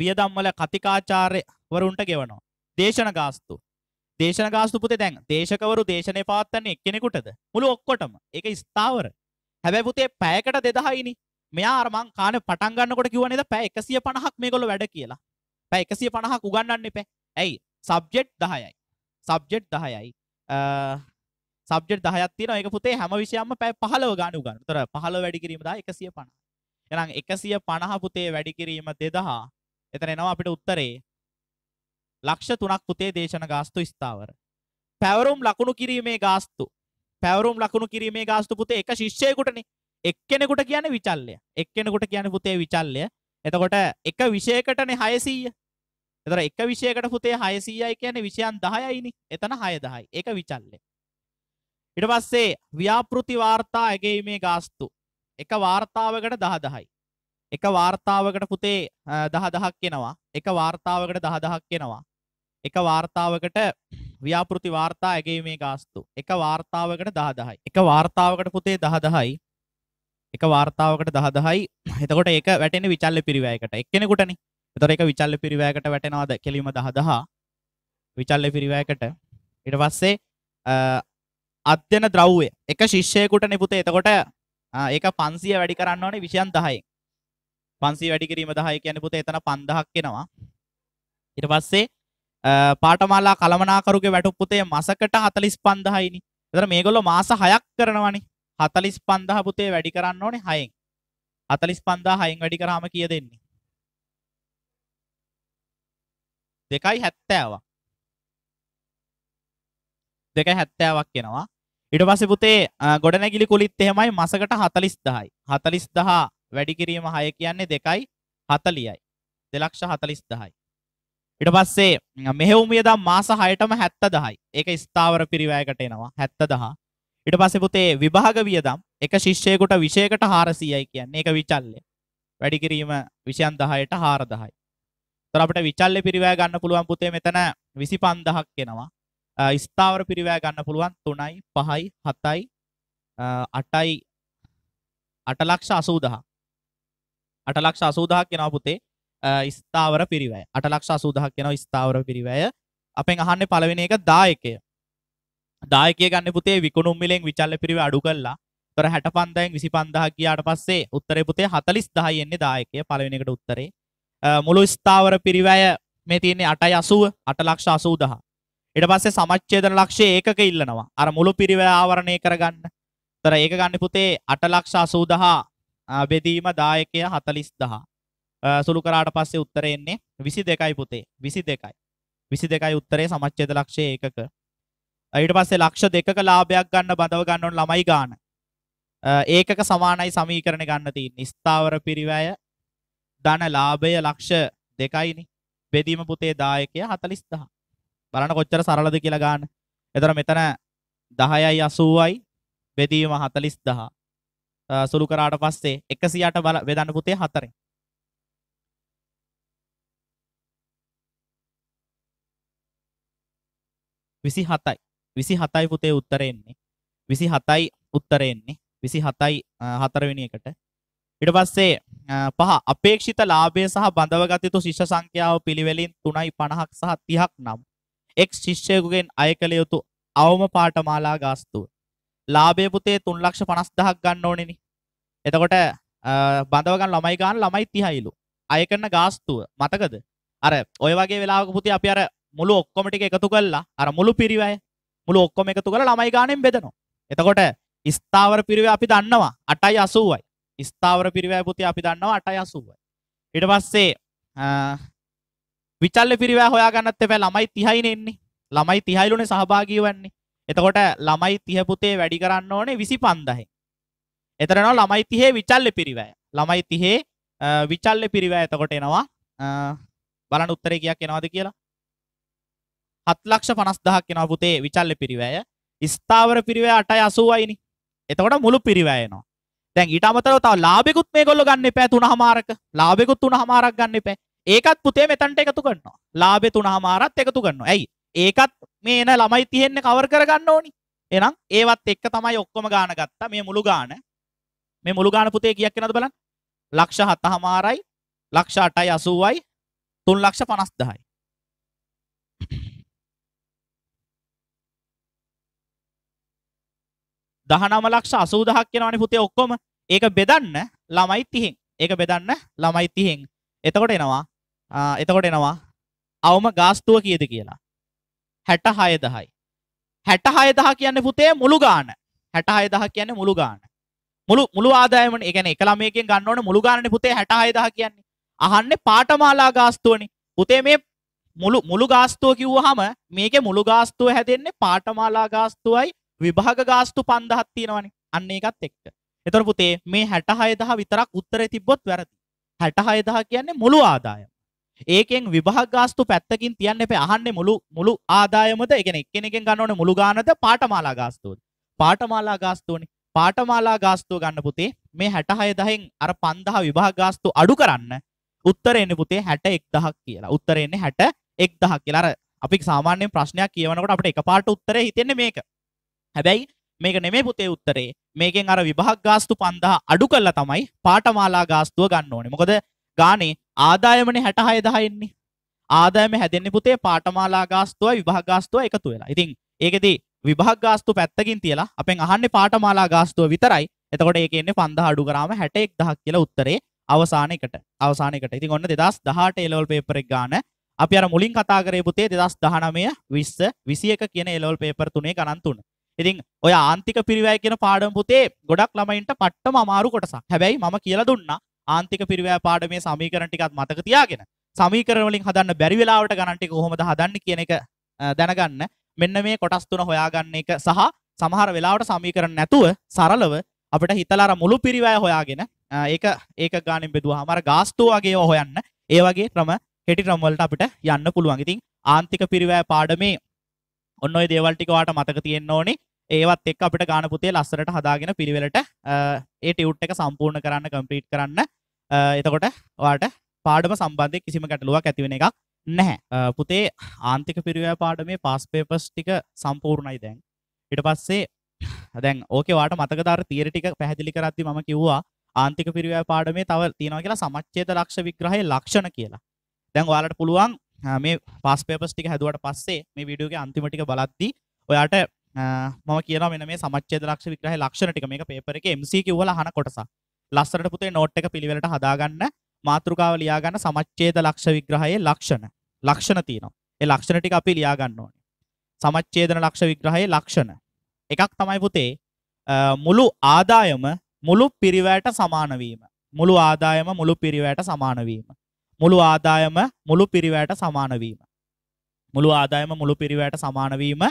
වියදම්වල කතිකාචාර්යවරුන්ට ගෙවනවා. දේශන ගාස්තු දේශන ගාස්තු පුතේ දැන් දේශකවරු දේශනය පාත්තන්නේ එක්කෙනෙකුටද මුළු ඔක්කොටම ඒක ස්ථාවර හැබැයි පුතේ පැයකට දෙදහයිනි මෙයා අර මං කානේ පටන් ගන්නකොට කිව්වා නේද පැය 150ක් මේගොල්ලෝ වැඩ කියලා පැය 150ක් උගන්වන්න එපා ඇයි සබ්ජෙක්ට් 10යි සබ්ජෙක්ට් 10යි සබ්ජෙට් 10ක් තියෙනවා. ඒක පුතේ හැම විෂයක්ම පැය 15 ගන්න උගන්න. උතර 15 වැඩි කිරීම 10 150. එහෙනම් 150 පුතේ වැඩි කිරීම 2000. එතන එනවා අපිට උත්තරේ ලක්ෂ 3ක් පුතේ දේශන ගාස්තු ස්ථාවර. පැවරුම් ලකුණු කිරීමේ ගාස්තු. පැවරුම් ලකුණු කිරීමේ ගාස්තු පුතේ එක ශිෂ්‍යයෙකුටනේ. එක්කෙනෙකුට කියන්නේ විචල්ය. එක්කෙනෙකුට කියන්නේ පුතේ විචල්ය. එතකොට එක විෂයකටනේ 600. එතකොට එක විෂයකට පුතේ 600යි කියන්නේ විෂයන් 10යිනේ. එතන 6000යි. ඒක විචල්ය. ඊට පස්සේ ව්‍යාපෘති වාර්තා ඇගීමේ ගාස්තු එක වාර්තාවකට 10000යි. එක වාර්තාවකට පුතේ 10000ක් එනවා. එක වාර්තාවකට 10000ක් එනවා. එක වාර්තාවකට ව්‍යාපෘති වාර්තා ඇගීමේ ගාස්තු එක වාර්තාවකට 10000යි. එක වාර්තාවකට පුතේ 10000යි. එක වාර්තාවකට 10000යි. එතකොට ඒක වැටෙන්නේ විචල්්‍ය පිරිවැයකට. එක්කෙනෙකුටනේ. එතකොට ඒක විචල්්‍ය පිරිවැයකට වැටෙනවාද? කෙලිම 10000. විචල්්‍ය පිරිවැයකට. ඊට පස්සේ අධ්‍යන ද්‍රව්ය එක ශිෂ්‍යයකුට නිපුතේ එතකොට ඒක පන්සිය වැඩි කරන්න ඕනේ විෂයන් දහයි පන්සී වැඩි කිරීම දහයි කියන පුතේ එතන පන්දහක් කෙනවා ඉට පස්සේ පාටමාලා කළමනාකරුගේ වැටුප පුතේ මසකට හතලිස් පන්දහයිනි එතර මේගොල්ලො මාස හයක් කරනවනි හතලිස් පන්දහ පුතේ වැඩි කරන්න ඕනේ හයෙන් හතලිස් පන්දා හයෙන් වැඩි කරාම කිය දෙන්නේ දෙකයි හැත්තෑවා දෙක හැත්තෑවක් කෙනවා ඉට පස පුතේ ගොඩනැගිලි කොලිත් එහෙමයි මසකට හතලිස් දහයි හතලිස් දහා වැඩිකිරීම හය කියන්නේ දෙකයි හතලියයි දෙලක්ෂ හතලිස් දහයි ඉට පස්සේ මෙහෙවුමියද මාස හයටම හැත්ත දහයි ඒක ස්ථාවර පිරිවෑකට එනවා හැත්ත දහා ඉට පස පුතේ විභාග වියදම් එක ශිෂ්‍යයකුට විෂයකට හාරසියයි කියන්නේ එක විචල්ලය වැඩිකිරීම විෂයන් දහයට හාර දහයි තොර අපට විචල්ල පිරිවෑ ගන්න පුළුවන් පුතේ මෙතන විසි පන්දහක් කෙනවා ස්ථාවර පිරිවෑ ගන්න පුළුවන් තුනයි පහයි හතයි අටයි අටලක්ෂ අසූදහ අටලක්ෂ අසූදහක් කෙනා පුතේ ස්ථාවර පිරිවය අටලක්ෂ අසූදහක් කෙනව ස්ථාවර පිරිවය අපෙන් අහන්න පලවෙෙන එක දායකය දායකය ගන්න පුතේ විකුණුම් මිලෙන් විචල්ල පිරිව අඩු කල්ලා තොර හැට පන්දයෙන් විසි පන්දහ කියාට පස්සේ උත්තර පුතේ හතලිස් දහයෙන්නේ දායකය පලවෙෙනකට උත්තරේ මුළු ස්ථාවර පිරිවය මේ තියන්නේ අටයි අසුව අටලක්ෂ අසූදහ ඊට පස්සේ සමච්ඡේදන ලක්ෂය ඒකක ඉල්ලනවා. අර මුළු පිරිවැය ආවරණය කරගන්න. ඒතර ඒක ගන්න පුතේ 8 ලක්ෂ 80000 බෙදීම දායකය 40000. සුළු කරාට පස්සේ උත්තරේ එන්නේ 22යි පුතේ. 22යි. 22යි උත්තරේ සමච්ඡේද ලක්ෂය ඒකක. ඊට පස්සේ ලක්ෂ දෙකක ලාභයක් ගන්න බඳව ගන්න ඕන ළමයි ගාන. ඒකක සමානයි සමීකරණ ගන්න තියෙන්නේ. ස්ථාවර පිරිවැය ධන ලාභය ලක්ෂ දෙකයිනි. බෙදීම පුතේ දායකය 40000. බලන්න කොච්චර සරලද කියලා ගන්න. එතකොට මෙතන 10යි 80යි බෙදීම 40000. සුළු කරාට පස්සේ 108 බල බෙදන්න පුතේ 4ෙන්. විසි හතයි විසි හතයි පුතේ උත්තරෙන්නේ විසි හතයි උත්තරෙන්නේ විසි හතයි හතරවෙනි එකට ඉට පස්සේ පහ අපේක්ෂිත ලාබේ සහ බඳවගතතු ශිෂ්‍ය සංඛ්‍යාව පිළිවෙලින් තුනයි පණහක් සහ තිහක් නම් එක් ශිෂ්‍යයෙකුගෙන් අය කළ යුතු අවම පාඨමාලා ගාස්තුව. ලාභයේ පුතේ 350000ක් ගන්න ඕනේනි. එතකොට බඳව ගන්න ළමයි ගන්න ළමයි 30යිලු. අය කරන ගාස්තුව මතකද? අර ඔය වගේ වෙලාවක පුතේ අපි අර මුළු ඔක්කොම ටික එකතු කළා. අර මුළු පිරිවැය මුළු ඔක්කොම එකතු කරලා ළමයි ගාණෙන් බෙදනවා. එතකොට ස්ථාවර පිරිවැය අපි දන්නවා 880යි. ස්ථාවර පිරිවැය පුතේ අපි දන්නවා 880යි. ඊට පස්සේ විචල්ල පිරිවෑ හොයාගන්නත් එපැ ළමයි තිහයින එන්නේ ළමයි තිහයිලුනේ සහභාගී වෙන්නේ එතකොට ළමයි තිහ පුතේ වැඩි කරන්න ඕනේ විසි පන්දහෙන් එතරනවා ළමයි තිහේ විචල්ල පිරිවෑ ළමයි තිහේ විචල්ල පිරිවෑ එතකොට එනවා බලන උත්තරේ ගයක් එනවාද කියලා හත්ලක්ෂ පනස් දහක් එනවා පුතේ විචල්ල පිරිවෑය ස්ථාවර පිරිවෑ අටයි අසුවයිනි එතකොට මුළු පිරිවෑයනවා දැන් ඊට අමතරව තව ලාභෙකුත් මේගොල්ලෝ ගන්න එපා තුන හමාරක ලාභෙකුත් තුන හමාරක් ගන්න එපා ඒකත් පුතේ මෙතන්ට එකතු කරනවා ලාබෙ තුන හමාරත් එකතු කරනවා ඇයි ඒකත් මේ එන ළමයි තියෙන්නේ කවර් කරගන්න ඕනි එනම් ඒවත් එක්ක තමයි ඔක්කොම ගාන ගත්තා මේ මුළු ගාන මේ මුළු ගාන පුතේ කීයක් වෙනවද බලන්න ලක්ෂ 7 හමාරයි ලක්ෂ 8යි 80යි 3 ලක්ෂ 50000යි දහනම ලක්ෂ අසූදහක් කෙනවනි පුතේ ඔක්කොම ඒක බෙදන්න ළමයි තිහෙන් ඒක බෙදන්න ළමයි තිහෙන් එතකොට එනවා එතකොට එනවා අවම ගාස්තුව කියද කියලා හැට හයදහයි හැට හයදහ කියන්න පුතේ මුළු ගාන හැට හයදහ කියන්න මුළු ගාන මුළු මුළු ආදායමන එකන එක ළමයකින් ගන්නවන මුළු ගාන පුතේ හැට හයදහ කියන්නේ අහන්න පාටමාලා ගාස්තුවනි පුතේ මේ මුළු මුළු ගාස්තුව කිව්වහම මේක මුළු ගාස්තුව හැදෙන්නේ පාටමාලා ගාස්තුවයි විභාග ගාස්තු පන්දහත් තියෙනවනි අන්න එකත් එක්ක එතොර පුතේ මේ හැට හයදහ විතරක් උත්තරේ තිබ්බොත් වැරදි හැට හයදහ කියන්නේ මුළු ආදායම ඒකෙන් විභාග ගාස්තු පැත්තකින් තියන්න එපේ අහන්නේ මුළු මුළු ආදායමද ඒ කියන්නේ එක්කෙනෙක්ගෙන් ගන්න ඕනේ මුළු ගානද පාඨමාලා ගාස්තුවද පාඨමාලා ගාස්තුවනේ පාඨමාලා ගාස්තුව ගන්න පුතේ මේ 66000න් අර 5000 විභාග ගාස්තු අඩු කරන්න උත්තරේ එන්නේ පුතේ 61000ක් කියලා උත්තරේ එන්නේ 61000ක් කියලා අර අපි සාමාන්‍යයෙන් ප්‍රශ්නයක් කියවනකොට අපිට එකපාරට උත්තරේ හිතෙන්නේ මේක හැබැයි මේක නෙමෙයි පුතේ උත්තරේ මේකෙන් අර විභාග ගාස්තු 5000 අඩු කළා තමයි පාඨමාලා ගාස්තුව ගන්න ඕනේ මොකද ගානේ ආදායමනේ 66 10 ඉන්නේ. ආදායම හැදෙන්නේ පුතේ පාඨමාලා ගාස්තුවයි විභාග ගාස්තුව එකතු වෙලා. ඉතින් ඒකෙදී විභාග ගාස්තු පැත්තකින් තියලා අපෙන් අහන්නේ පාඨමාලා ගාස්තුව විතරයි. එතකොට ඒකේ ඉන්නේ 5000 අඩු කරාම 61000 කියලා උත්තරේ අවසාන එකට. අවසාන එකට. ඉතින් ඔන්න 2018 A level paper එක ගන්න අපි අර මුලින් කතා කරේ පුතේ 2019 20 21 කියන A level paper තුනේ ගණන් තුන. ඉතින් ඔය ආන්තික පිරිවැය කියන පාඩම පුතේ ගොඩක් ළමයින්ට පට්ටම අමාරු කොටසක්. හැබැයි මම කියලා දුන්නා ආන්තික පිරිවෑ පාඩමේ සමීකරණ ටිකත් මතක තියාගෙන සමීකරණ වලින් හදන්න බැරි වෙලාවට ගණන් ටික කොහොමද හදන්නේ කියන එක දැනගන්න මෙන්න මේ කොටස් තුන හොයාගන්න එක සහ සමහර වෙලාවට සමීකරණ නැතුව සරලව අපිට හිතලා අර මුළු පිරිවැය හොයාගෙන ඒක ඒක ගාණෙන් බෙදුවාම අර ගාස්තු වගේ ඒවා හොයන්න ඒ වගේ ක්‍රම හෙටි ක්‍රම වලට අපිට යන්න පුළුවන්. ඉතින් ආන්තික පිරිවැය පාඩමේ ඔන්න ඔය දේවල් ටික වාට මතක තියෙන්න ඕනේ. ඒවත් එක්ක අපිට ගාන පුතේ ලස්සරට හදාගෙන පිළිවෙලට ඒ ටියුට් එක සම්පූර්ණ කරන්න කම්ප්ලීට් කරන්න එතකොට වාට පාඩම සම්බන්ධය කිසිම ගැටලුවක් ඇතිවෙන එකක් නැහැ පුතේ ආන්තික පිරිවෑ පාඩමේ පාස් පේපස් ටික සම්පූර්ණයි දැන් ඉට පස්සේ දැන් ඕකවාට මතකදර තීරටික පැහැදිලි කරත්ති ම කිව්වා ආන්තික පිරිවෑ පාඩමේ තව තියෙනවා කියලා සමච්චේත ලක්ෂ විග්‍රහය ලක්ෂණ කියලා දැන් වාලට පුළුවන් මේ පස් පේපස් ටික හැදුවට පස්සේ මේ විඩියෝගේ අන්තිමටික බලද්දී ඔයාට මම කියන මෙ මේ සමච්චේද ලක්ෂ විග්‍රහ ලක්ෂණ ටික මේ පේපර එක MCකිවල හන කොටස ලස්සරට පුතේ නෝට් එක පිළිවෙලට හදාගන්න මාතෘකාව ලියාගන්න සමච්ඡේද ලක්ෂ විග්‍රහයේ ලක්ෂණ ලක්ෂණ තියෙනවා. ඒ ලක්ෂණ ටික අපි ලියා ගන්න ඕනේ. සමච්ඡේදන ලක්ෂ විග්‍රහයේ ලක්ෂණ. එකක් තමයි පුතේ මුළු ආදායම මුළු පිරිවැයට සමාන වීම. මුළු ආදායම මුළු පිරිවැයට සමාන වීම. මුළු ආදායම මුළු පිරිවැයට සමාන වීම. මුළු ආදායම මුළු පිරිවැයට සමාන වීම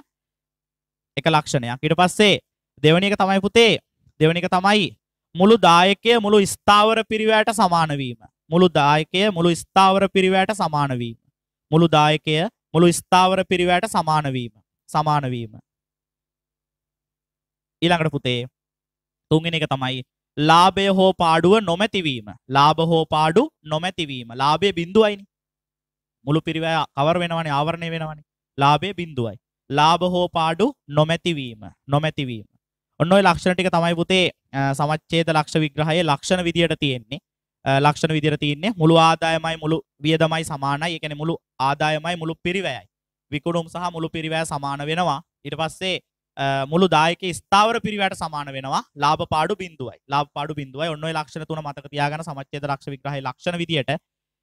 එක ලක්ෂණයක්. ඊට පස්සේ දෙවෙනි එක තමයි පුතේ දෙවෙනි එක තමයි මුළු දායකය මුළු ස්ථාවර පිරිවැයට සමාන වීම. මුළු දායකය මුළු ස්ථාවර පිරිවැයට සමාන වීම. මුළු දායකය මුළු ස්ථාවර පිරිවැයට සමාන වීම. සමාන වීම. ඊළඟට පුතේ තුන්වෙනි එක තමයි ලාභය හෝ පාඩුව නොමැතිවීම. ලාභ හෝ පාඩු නොමැතිවීම. ලාභය බිඳුවයිනේ. මුළු පිරිවැය කවර වෙනවනේ ආවරණය වෙනවනේ. ලාභය බිඳුවයි. ලාභ හෝ පාඩු නොමැතිවීම. නොමැතිවීම. ඔන්න ඔය ලක්ෂණ ටික තමයි පුතේ සමච්ඡේද ලක්ෂ විග්‍රහයේ ලක්ෂණ විදියට තියෙන්නේ. ලක්ෂණ විදියට තියෙන්නේ මුළු ආදායමයි මුළු වියදමයි සමානයි. ඒ කියන්නේ මුළු ආදායමයි මුළු පිරිවැයයි. විකුණුම් සහ මුළු පිරිවැය සමාන වෙනවා. ඊට පස්සේ මුළු දායකයේ ස්ථාවර පිරිවැයට සමාන වෙනවා. ලාභ පාඩු බිඳුවයි. ලාභ පාඩු බිඳුවයි. ඔන්න ඔය ලක්ෂණ තුන මතක තියාගන්න සමච්ඡේද ලක්ෂ විග්‍රහයේ ලක්ෂණ විදියට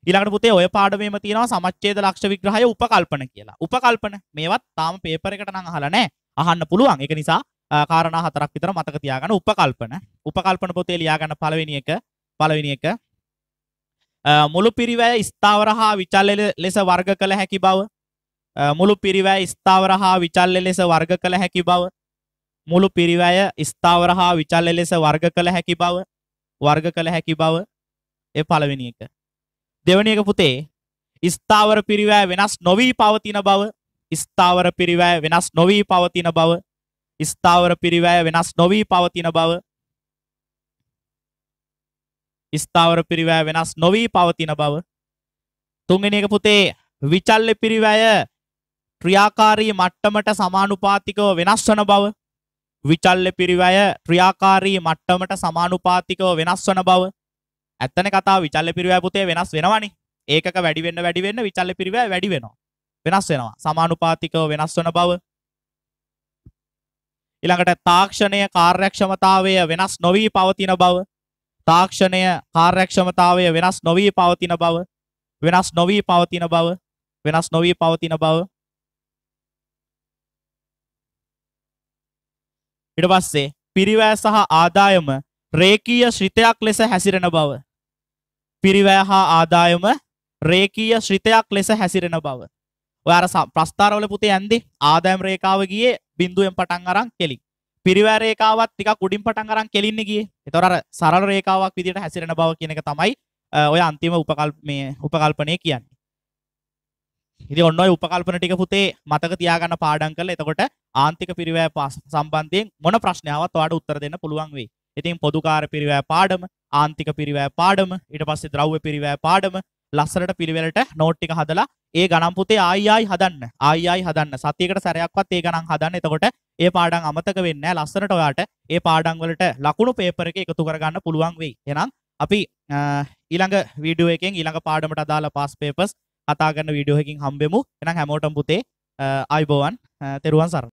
ඊළඟට පුතේ ඔය පාඩමේම තියෙනවා සමච්ඡේද ලක්ෂ විග්‍රහය උපකල්පන කියලා. උපකල්පන මේවත් තාම පේපර් එකට නම් අහලා නැහැ. අහන්න පුළුවන්. ඒක නිසා කාරණ හතරක් විතර මතක තියාගන්න උපකල්පන උපකල්පන පොතේ ලියාගන්න පළවෙනි එක පළවෙනි එක මුළු පිරිවැය ස්ථාවර හා විචල්ල ලෙස වර්ග කළ හැකි බව මුළු පිරිවැය ස්ථාවර හා විචල්ල ලෙස වර්ග කළ හැකි බව මුළු පිරිවැය ස්ථාවර හා විචල්ල ලෙස වර්ග කළ හැකි බව වර්ග කළ හැකි බව ඒ පළවෙනි එක දෙවැනි එක පුතේ ස්ථාවර පිරිවැය වෙනස් නොවී පවතින බව ස්ථාවර පිරිවැය වෙනස් නොවී පවතින බව ස්ථාවර පිරිවැය වෙනස් නොවී පවතින බව ස්ථාවර පිරිවැය වෙනස් නොවී පවතින බව තුන්වෙනි එක පුතේ විචල්්‍ය පිරිවැය ක්‍රියාකාරී මට්ටමට සමානුපාතිකව වෙනස් වන බව විචල්්‍ය පිරිවැය ක්‍රියාකාරී මට්ටමට සමානුපාතිකව වෙනස් වන බව ඇත්තන කතා විචල්්‍ය පිරිවැය පුතේ වෙනස් වෙනවනේ ඒකක වැඩිවෙන්න වැඩිවෙන්න විචල්්‍ය පිරිවැය වැඩි වෙනවා වෙනස් වෙනවා සමානුපාතිකව වෙනස් වන බව ඊළඟට තාක්ෂණය කාර්යක්ෂමතාවය වෙනස් නොවී පවතින බව තාක්ෂණය කාර්යක්ෂමතාවය වෙනස් නොවී පවතින බව වෙනස් නොවී පවතින බව වෙනස් නොවී පවතින බව ඊට පස්සේ පිරිවැය සහ ආදායම රේකීය ශ්‍රිතයක් ලෙස හැසිරෙන බව පිරිවැය හා ආදායම රේකීය ශ්‍රිතයක් ලෙස හැසිරෙන බව ඔය අර ප්‍රස්ථාරවල පුතේ ඇන්දි ආදායම් රේඛාව ගියේ බිඳුවෙන් පටන් අරන් කෙලින්. පිරිවැර රේඛාවත් ටිකක් උඩින් පටන් අරන් කෙලින්න ගියේ. ඒතොර අර සරල රේඛාවක් විදිහට හැසිරෙන බව කියන එක තමයි ඔය අන්තිම උපකල්ප මේ උපකල්පනය කියන්නේ. ඉතින් ඔන්න ඔය උපකල්පන ටික පුතේ මතක තියාගන්න පාඩම් කරලා එතකොට ආන්තික පිරිවැය සම්බන්ධයෙන් මොන ප්‍රශ්නාවක් ඔයාලට උත්තර දෙන්න පුළුවන් වෙයි. ඉතින් පොදුකාර පිරිවැය පාඩම ආන්තික පිරිවැය පාඩම ඊට පස්සේ ද්‍රව්‍ය පිරිවැය පාඩම ලස්සරට පිරිවෙලට නෝට්ටික හදලා ඒ ගණම්පුතේ ආයියි හදන්න ආයියි හදන්න සතියකට සැරයක්වත් ඒ ගණන් හදන්න එතකොට ඒ පාඩම් අමතක වෙන්න ලස්සනට ඔයාට ඒ පාඩම් වලට ලකුණු පේපර් එක එකතු කරගන්න පුළුවන් වෙයි එහෙනම් අපි ඊළඟ වීඩියෝ එකෙන් ඊළඟ පාඩමට අදාළ පාස් පේපර්ස් කතා කරන වීඩියෝ එකකින් හම්බෙමු එහෙනම් හැමෝටම පුතේ ආයිබෝවන් තෙරුවන් සරණයි